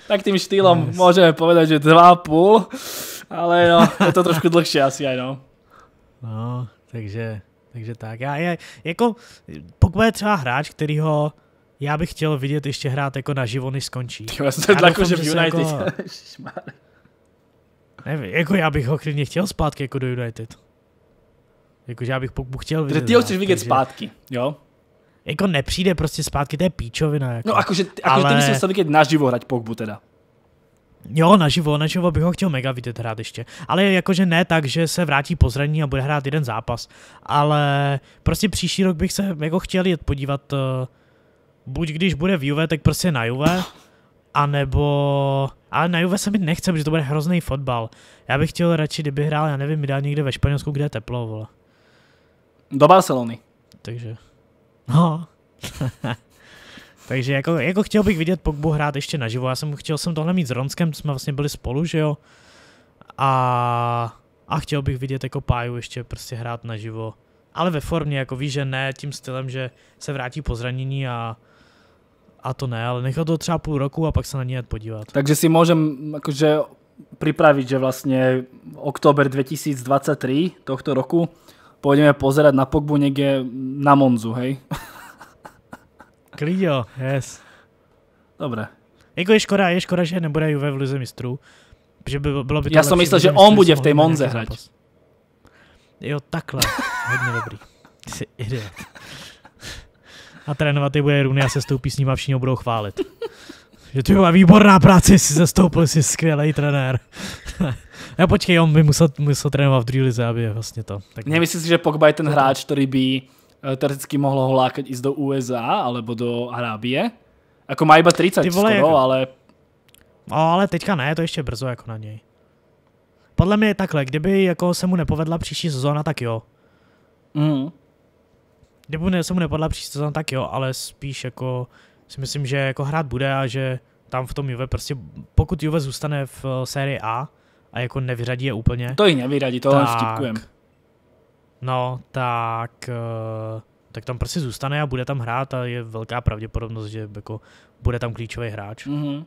Tak tým štýlom yes. môžeme povedať, že 2,5, ale no, je to trošku dlhšie asi aj no. No, takže, takže tak. Já já jako, pokud je třeba hráč, který ho já bych chtěl vidět ještě hrát jako živo, než skončí. Ty, já jsem já jako, že v United. Jako... Nevím, jako já bych ho klidně chtěl zpátky jako do United. Jakože já bych pokud chtěl vidět. Ty ho chceš vidět takže... zpátky, jo? Jako nepřijde prostě zpátky, to je píčovina. No, jako. No, jakože, jakože ale... ty bys chtěl vidět naživo hrát Pogbu teda. Jo, naživo, naživo bych ho chtěl mega vidět hrát ještě. Ale jakože ne tak, že se vrátí po a bude hrát jeden zápas. Ale prostě příští rok bych se jako chtěl jet podívat uh, buď když bude v Juve, tak prostě na Juve, anebo... Ale na Juve se mi nechce, protože to bude hrozný fotbal. Já bych chtěl radši, kdyby hrál, já nevím, dál někde ve Španělsku, kde je teplo, vole. Do Barcelony. Takže... No. [LAUGHS] Takže jako, jako chtěl bych vidět Pogbu hrát ještě naživo. Já jsem chtěl jsem tohle mít s Ronskem, jsme vlastně byli spolu, že jo. A, a chtěl bych vidět jako Páju ještě prostě hrát naživo. Ale ve formě, jako víš, že ne tím stylem, že se vrátí po zranění a a to ne, ale nechat to třeba půl roku a pak se na ně podívat. Takže si můžem, jakože připravit, že vlastně oktober 2023 tohto roku půjdeme pozerať na Pogbu někde na Monzu, hej? [LAUGHS] Klidio, yes. Dobre. Jako je škoda, je škoda, že nebude Juve v Lize mistrů. Že by bylo by to Já jsem myslel, že on bude v té Monze hrať. Jo, takhle. Hodně dobrý. Jsi idiot a trénovat je bude runy a se stoupí s ním a všichni ho budou chválit. Že to byla výborná práce, jsi zastoupil, jsi skvělý trenér. [LAUGHS] Já počkej, on by musel, musel trénovat v druhé lize, aby je vlastně to. Tak... Nemyslíš si, že Pogba je ten hráč, který by eh, teoreticky mohl ho lákat i do USA alebo do Arábie? jako má iba 30 vole, skoro, jako... ale... No, ale teďka ne, to ještě brzo jako na něj. Podle mě je takhle, kdyby jako se mu nepovedla příští sezóna, tak jo. Mm. Nebo ne, se mu nepadla příště tam tak jo, ale spíš jako si myslím, že jako hrát bude a že tam v tom Juve prostě, pokud Juve zůstane v eh, sérii A a jako nevyřadí je úplně. To i nevyřadí, to tak, vtipkujem. No, tak, eh, tak tam prostě zůstane a bude tam hrát a je velká pravděpodobnost, že jako bude tam klíčový hráč. Mm-hmm.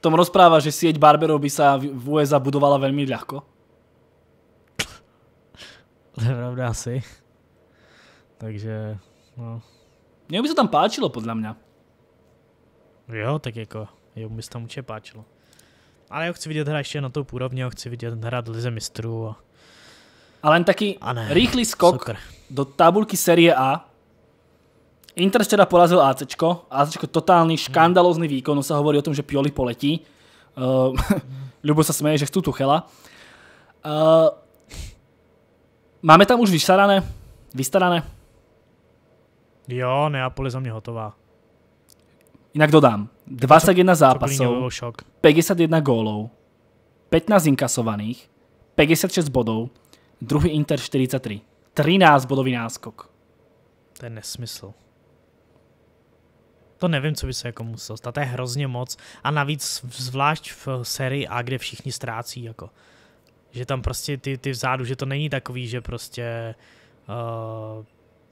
Tom rozpráva, že sieť barberov by se v USA budovala velmi ľahko. To je pravda asi. Takže, no. Mně by se tam páčilo, podle mě. Jo, tak jako, jo, by se tam určitě páčilo. Ale jo, chci vidět hra ještě na tou úrovni, jo, chci vidět hrát Lize mistrů. A... Ale jen taky a ne, rýchly skok soccer. do tabulky série A. Inter včera porazil ACčko. ACčko totálny hmm. škandalózny výkon. No sa hovorí o tom, že Pioli poletí. Ehm, uh, [LAUGHS] Ľubo sa smeje, že chcú Tuchela. Uh, máme tam už Vystarané? vystarané Jo, Neapol je za mě hotová. Jinak dodám, 21 zápasů, 51 gólů, 15 inkasovaných, 56 bodů, druhý Inter 43. 13 bodový náskok. To je nesmysl. To nevím, co by se jako muselo stát. To je hrozně moc. A navíc zvlášť v sérii A, kde všichni ztrácí. Jako. Že tam prostě ty, ty vzadu, že to není takový, že prostě uh,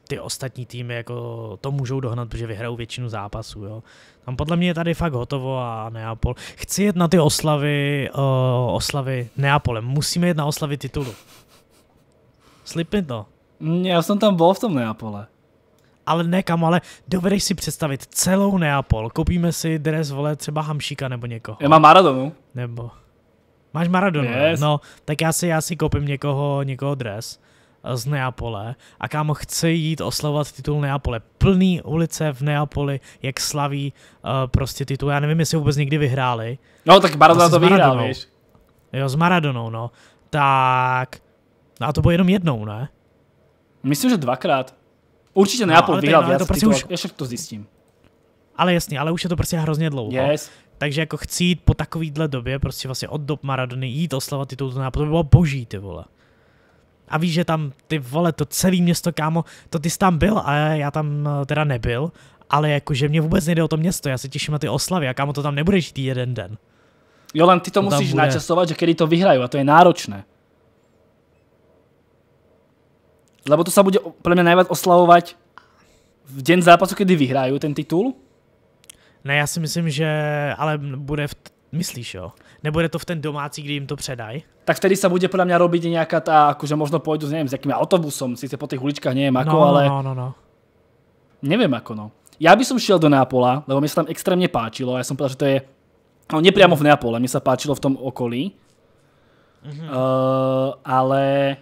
ty ostatní týmy jako to můžou dohnat, protože vyhrajou většinu zápasů. Jo. Tam podle mě je tady fakt hotovo a Neapol. Chci jet na ty oslavy, uh, oslavy Neapolem. Musíme jet na oslavy titulu. Slipni to. Mm, já jsem tam byl v tom Neapole. Ale ne kam, ale dovedeš si představit celou Neapol. Koupíme si dres, vole, třeba Hamšíka nebo někoho. Já mám Maradonu. Nebo. Máš Maradonu, yes. no, tak já si, já si koupím někoho, někoho dres z Neapole a kámo chce jít oslavovat titul Neapole. Plný ulice v Neapoli, jak slaví uh, prostě titul. Já nevím, jestli vůbec někdy vyhráli. No tak Maradona to vyhrál, víš. Jo, s Maradonou, no. Tak... No a to bylo jenom jednou, ne? Myslím, že dvakrát. Určitě Neapol no, vyhrál no, to prostě už... ještě to zjistím. Ale jasně, ale už je to prostě hrozně dlouho. Yes. Takže jako chci jít po takovýhle době, prostě vlastně od dob Maradony jít oslavat titul, to by bylo boží, ty vole a víš, že tam ty vole, to celé město, kámo, to ty jsi tam byl a já tam eh, teda nebyl, ale jakože mě vůbec nejde o to město, já se těším na ty oslavy a kámo, to tam nebude žít jeden den. Jo, len ty to, to musíš bude... načasovat, že kedy to vyhrají a to je náročné. Lebo to se bude pro mě nejvíc oslavovat v den zápasu, kdy vyhrají ten titul. Ne, já si myslím, že ale bude v Myslíš jo? Nebude to v ten domácí, kdy jim to předaj? Tak vtedy se bude podle mě robit nějaká ta, že možno s nevím, s jakým autobusem, sice po těch uličkách nevím, jako, no, no, ale... No, no, no. Nevím, jako, no. Ja by som do Neapola, lebo mi se tam extrémně páčilo. Ja jsem povedal, že to je... No, nepriamo v Neapole, mi se páčilo v tom okolí. Mm-hmm. Uh, ale...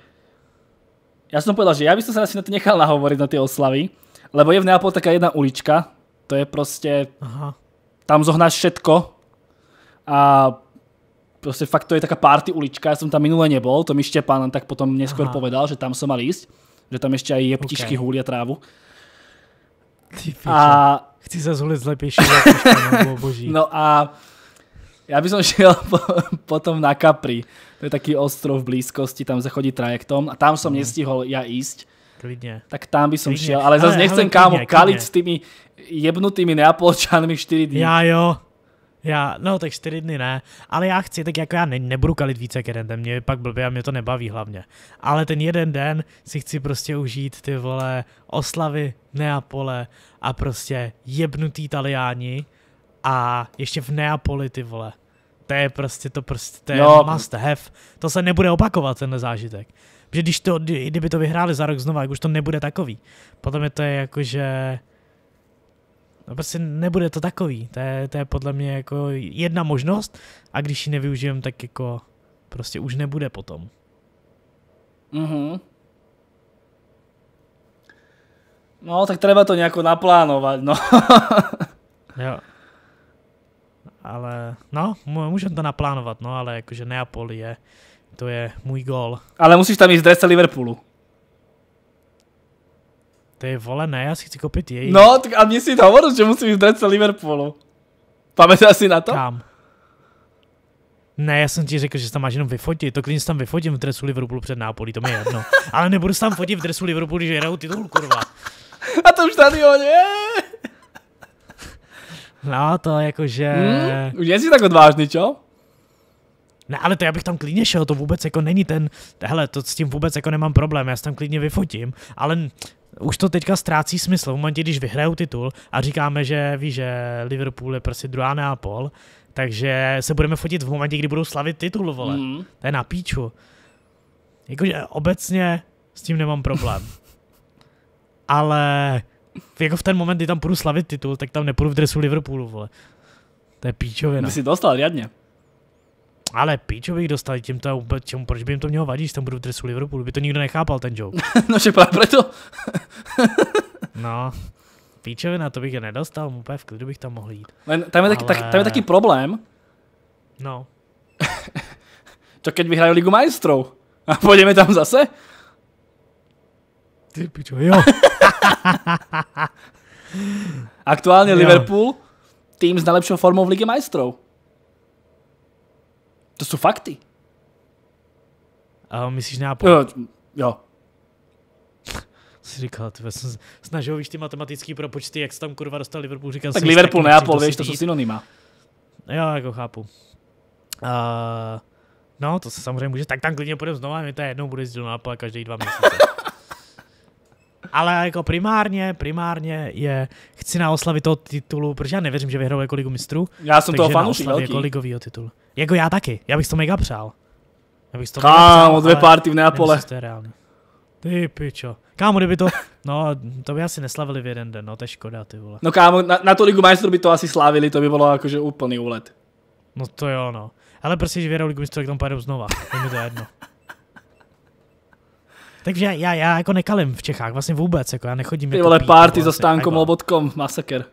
Ja jsem povedal, že ja bych se asi na to nechal nahovoriť, na ty oslavy. Lebo je v Neapole taká jedna ulička, to je prostě, Aha. Tam zohnáš všetko, a proste fakt to je taká party ulička, ja som tam minule nebol, to mi Štepán len tak potom neskôr Aha. povedal, že tam som mal ísť, že tam ešte aj jeptičky okay. húlia trávu. Ty a... Chci sa zhuliť lepejšie boží. No a ja by som šiel po, potom na Capri. To je taký ostrov v blízkosti, tam sa chodí trajektom a tam som mm. nestihol ja ísť. Klidne. Tak tam by som klidne. šiel, ale, ale zase nechcem ale, kámo klidne, kaliť s tými jebnutými neapolčanmi 4 dní. Ja jo. Já, no tak čtyři dny ne, ale já chci, tak jako já ne, nebudu kalit více jak jeden den, mě pak blbě a mě to nebaví hlavně. Ale ten jeden den si chci prostě užít ty vole oslavy Neapole a prostě jebnutý Italiáni a ještě v Neapoli ty vole. To je prostě to prostě, to je no. must have. To se nebude opakovat tenhle zážitek. Protože když to, kdyby to vyhráli za rok znova, jak už to nebude takový. Potom je to jako, že No prostě nebude to takový. To je, to je podle mě jako jedna možnost a když ji nevyužijem, tak jako prostě už nebude potom. Mhm. No, tak treba to nějak naplánovat, no. [LAUGHS] jo. Ale, no, můžeme to naplánovat, no, ale jakože Neapol je, to je můj gol. Ale musíš tam jít z Liverpoolu. Ty vole, ne, já si chci koupit její. No, tak a mě si hovoril, že musím jít se Liverpoolu. Pamatuješ si na to? Kam? Ne, já jsem ti řekl, že tam máš jenom vyfotit. To klidně tam vyfotím v dresu Liverpoolu před Nápolí, to mi je jedno. [LAUGHS] Ale nebudu tam fotit v dresu Liverpoolu, když hrajou titul, kurva. A to už tady on je. No, to jakože... Hmm? Už jsi tak odvážný, čo? Ne, ale to já bych tam klidně šel, to vůbec jako není ten, hele, to s tím vůbec jako nemám problém, já se tam klidně vyfotím, ale už to teďka ztrácí smysl v momentě, když vyhraju titul a říkáme, že ví, že Liverpool je prostě druhá Neapol, takže se budeme fotit v momentě, kdy budou slavit titul, vole. Mm. To je na píču. Jakože obecně s tím nemám problém. [LAUGHS] ale jako v ten moment, kdy tam půjdu slavit titul, tak tam nepůjdu v dresu Liverpoolu, vole. To je píčovina. Ty si dostal, jadně. Ale píčo bych dostal tím to, čemu, proč by jim to mělo vadit, že tam budou dresu Liverpoolu, by to nikdo nechápal ten joke. [LAUGHS] no, že právě proto. [LAUGHS] no, na to bych je nedostal, úplně v klidu bych tam mohl jít. Ale, tam, je taky, Ale... tak, tam je taky problém. No. [LAUGHS] to keď vyhrají Ligu majstrov. A pôjdeme tam zase? Ty pičo, jo. Aktuálně jo. Liverpool, tým s nejlepší formou v ligi majstrov. To jsou fakty. A myslíš nápoj? Jo. jo. Jsi říkal, ty jsem snažil víš ty matematické propočty, jak se tam kurva dostal Liverpool, říkal Tak Liverpool, Neapol, víš, to jsou synonyma. Jo, jako chápu. Uh, no, to se samozřejmě může, tak tam klidně půjdeme znovu, mi to jednou bude jít do Neapole každý dva měsíce. Ale jako primárně, primárně je, chci na oslavy toho titulu, protože já nevěřím, že vyhrou jako ligu mistrů. Já jsem toho fanoušek velký. jako ligovýho titulu. Jako já taky, já bych to mega přál. Já bych to Kámo, přál, dvě party v Neapole. Nevím, to je reálný. Ty pičo. Kámo, kdyby to, no, to by asi neslavili v jeden den, no, to je škoda, ty vole. No kámo, na, na to ligu majstru by to asi slavili, to by bylo jakože úplný úlet. No to jo, no. Ale prostě, že vyhrou ligu mistrů, tak tam pojedou znova. Je mi to jedno. Takže já, já jako nekalím v Čechách, vlastně vůbec, jako já nechodím. Ty jako vole, jako party za vlastně stánkom lobotkom, masaker.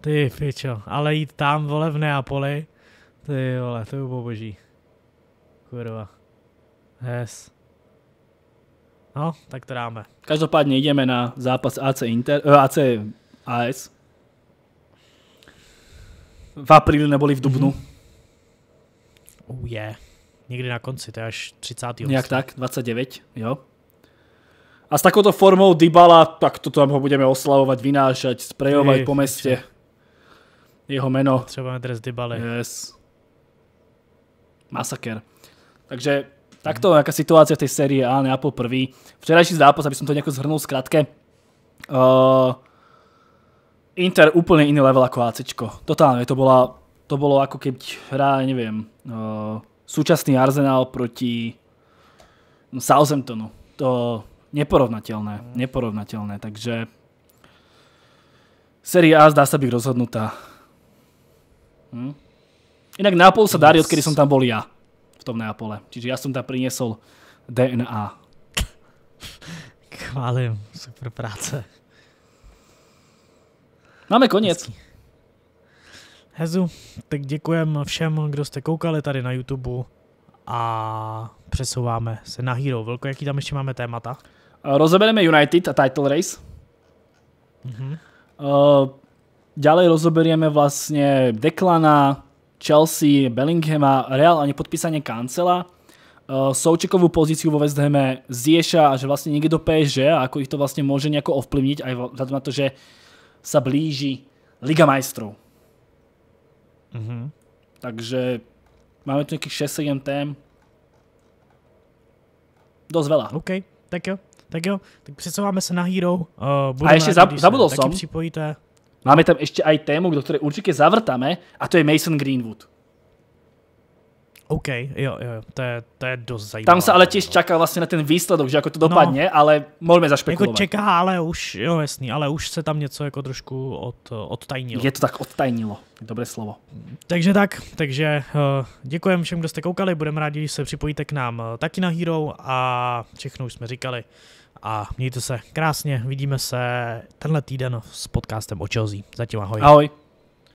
Ty pičo, ale jít tam, vole, v Neapoli, ty vole, to je boží. Kurva. Hes. No, tak to dáme. Každopádně jdeme na zápas AC Inter, uh, eh, AC AS. V apríli neboli v Dubnu. Mm-hmm. Oh yeah. Někdy na konci, to je až 30. Nějak tak, 29, jo. A s takouto formou Dybala, tak toto tam ho budeme oslavovať, vynášať, sprejovať po meste. Jeho meno. Třeba dres Dybaly. Yes. Masaker. Takže takto hmm. jaká situácia v tej sérii A, Neapol prvý. Včerajší zápas, aby som to nejako zhrnul skratke. Uh, eh, Inter úplne iný level ako ACčko. Totálne, to, bylo to bolo ako keď hrá, neviem, uh, eh, súčasný Arsenal proti Southamptonu. To Neporovnateľné, mm. neporovnateľné, takže Série A zdá sa byť rozhodnutá. Hm? Inak Neapol sa darí, odkedy som tam bol ja. V tom Neapole. Čiže ja som tam priniesol DNA. Chválim, super práce. Máme konec. Hezu, tak děkujem všem, kdo jste koukali tady na YouTube a přesouváme se na Hero. Velko, jaký tam ještě máme témata? Rozebereme United a title race. Mm-hmm. Uh, ďalej rozoberieme vlastne Deklana, Chelsea, Bellinghama, Real a nepodpísanie Kancela. Uh, eh, Součekovú pozíciu vo West Hame Zieša a že vlastne niekto PSG a ako ich to vlastne môže nejako ovplyvniť aj vzhľadom na to, že sa blíži Liga majstrov. Mm-hmm. Takže máme tu nejakých 6-7 tém. Dosť veľa. OK, tak jo. Tak jo, tak přesouváme se na Hero. Uh, a ještě rád, za, zabudol jsem. Připojíte. Máme tam ještě aj tému, do které určitě zavrtáme, a to je Mason Greenwood. OK, jo, jo, to je, to je dost zajímavé. Tam se ale těž čeká vlastně na ten výsledok, že jako to dopadne, no, ale můžeme jako zašpekulovat. Jako čeká, ale už, jo jasný, ale už se tam něco jako trošku od, odtajnilo. Je to tak odtajnilo, dobré slovo. Takže tak, takže uh, eh, děkujeme všem, kdo jste koukali, budeme rádi, když se připojíte k nám eh, taky na Hero a všechno už jsme říkali a mějte se krásně. Vidíme se tenhle týden s podcastem o Chelsea. Zatím ahoj. Ahoj.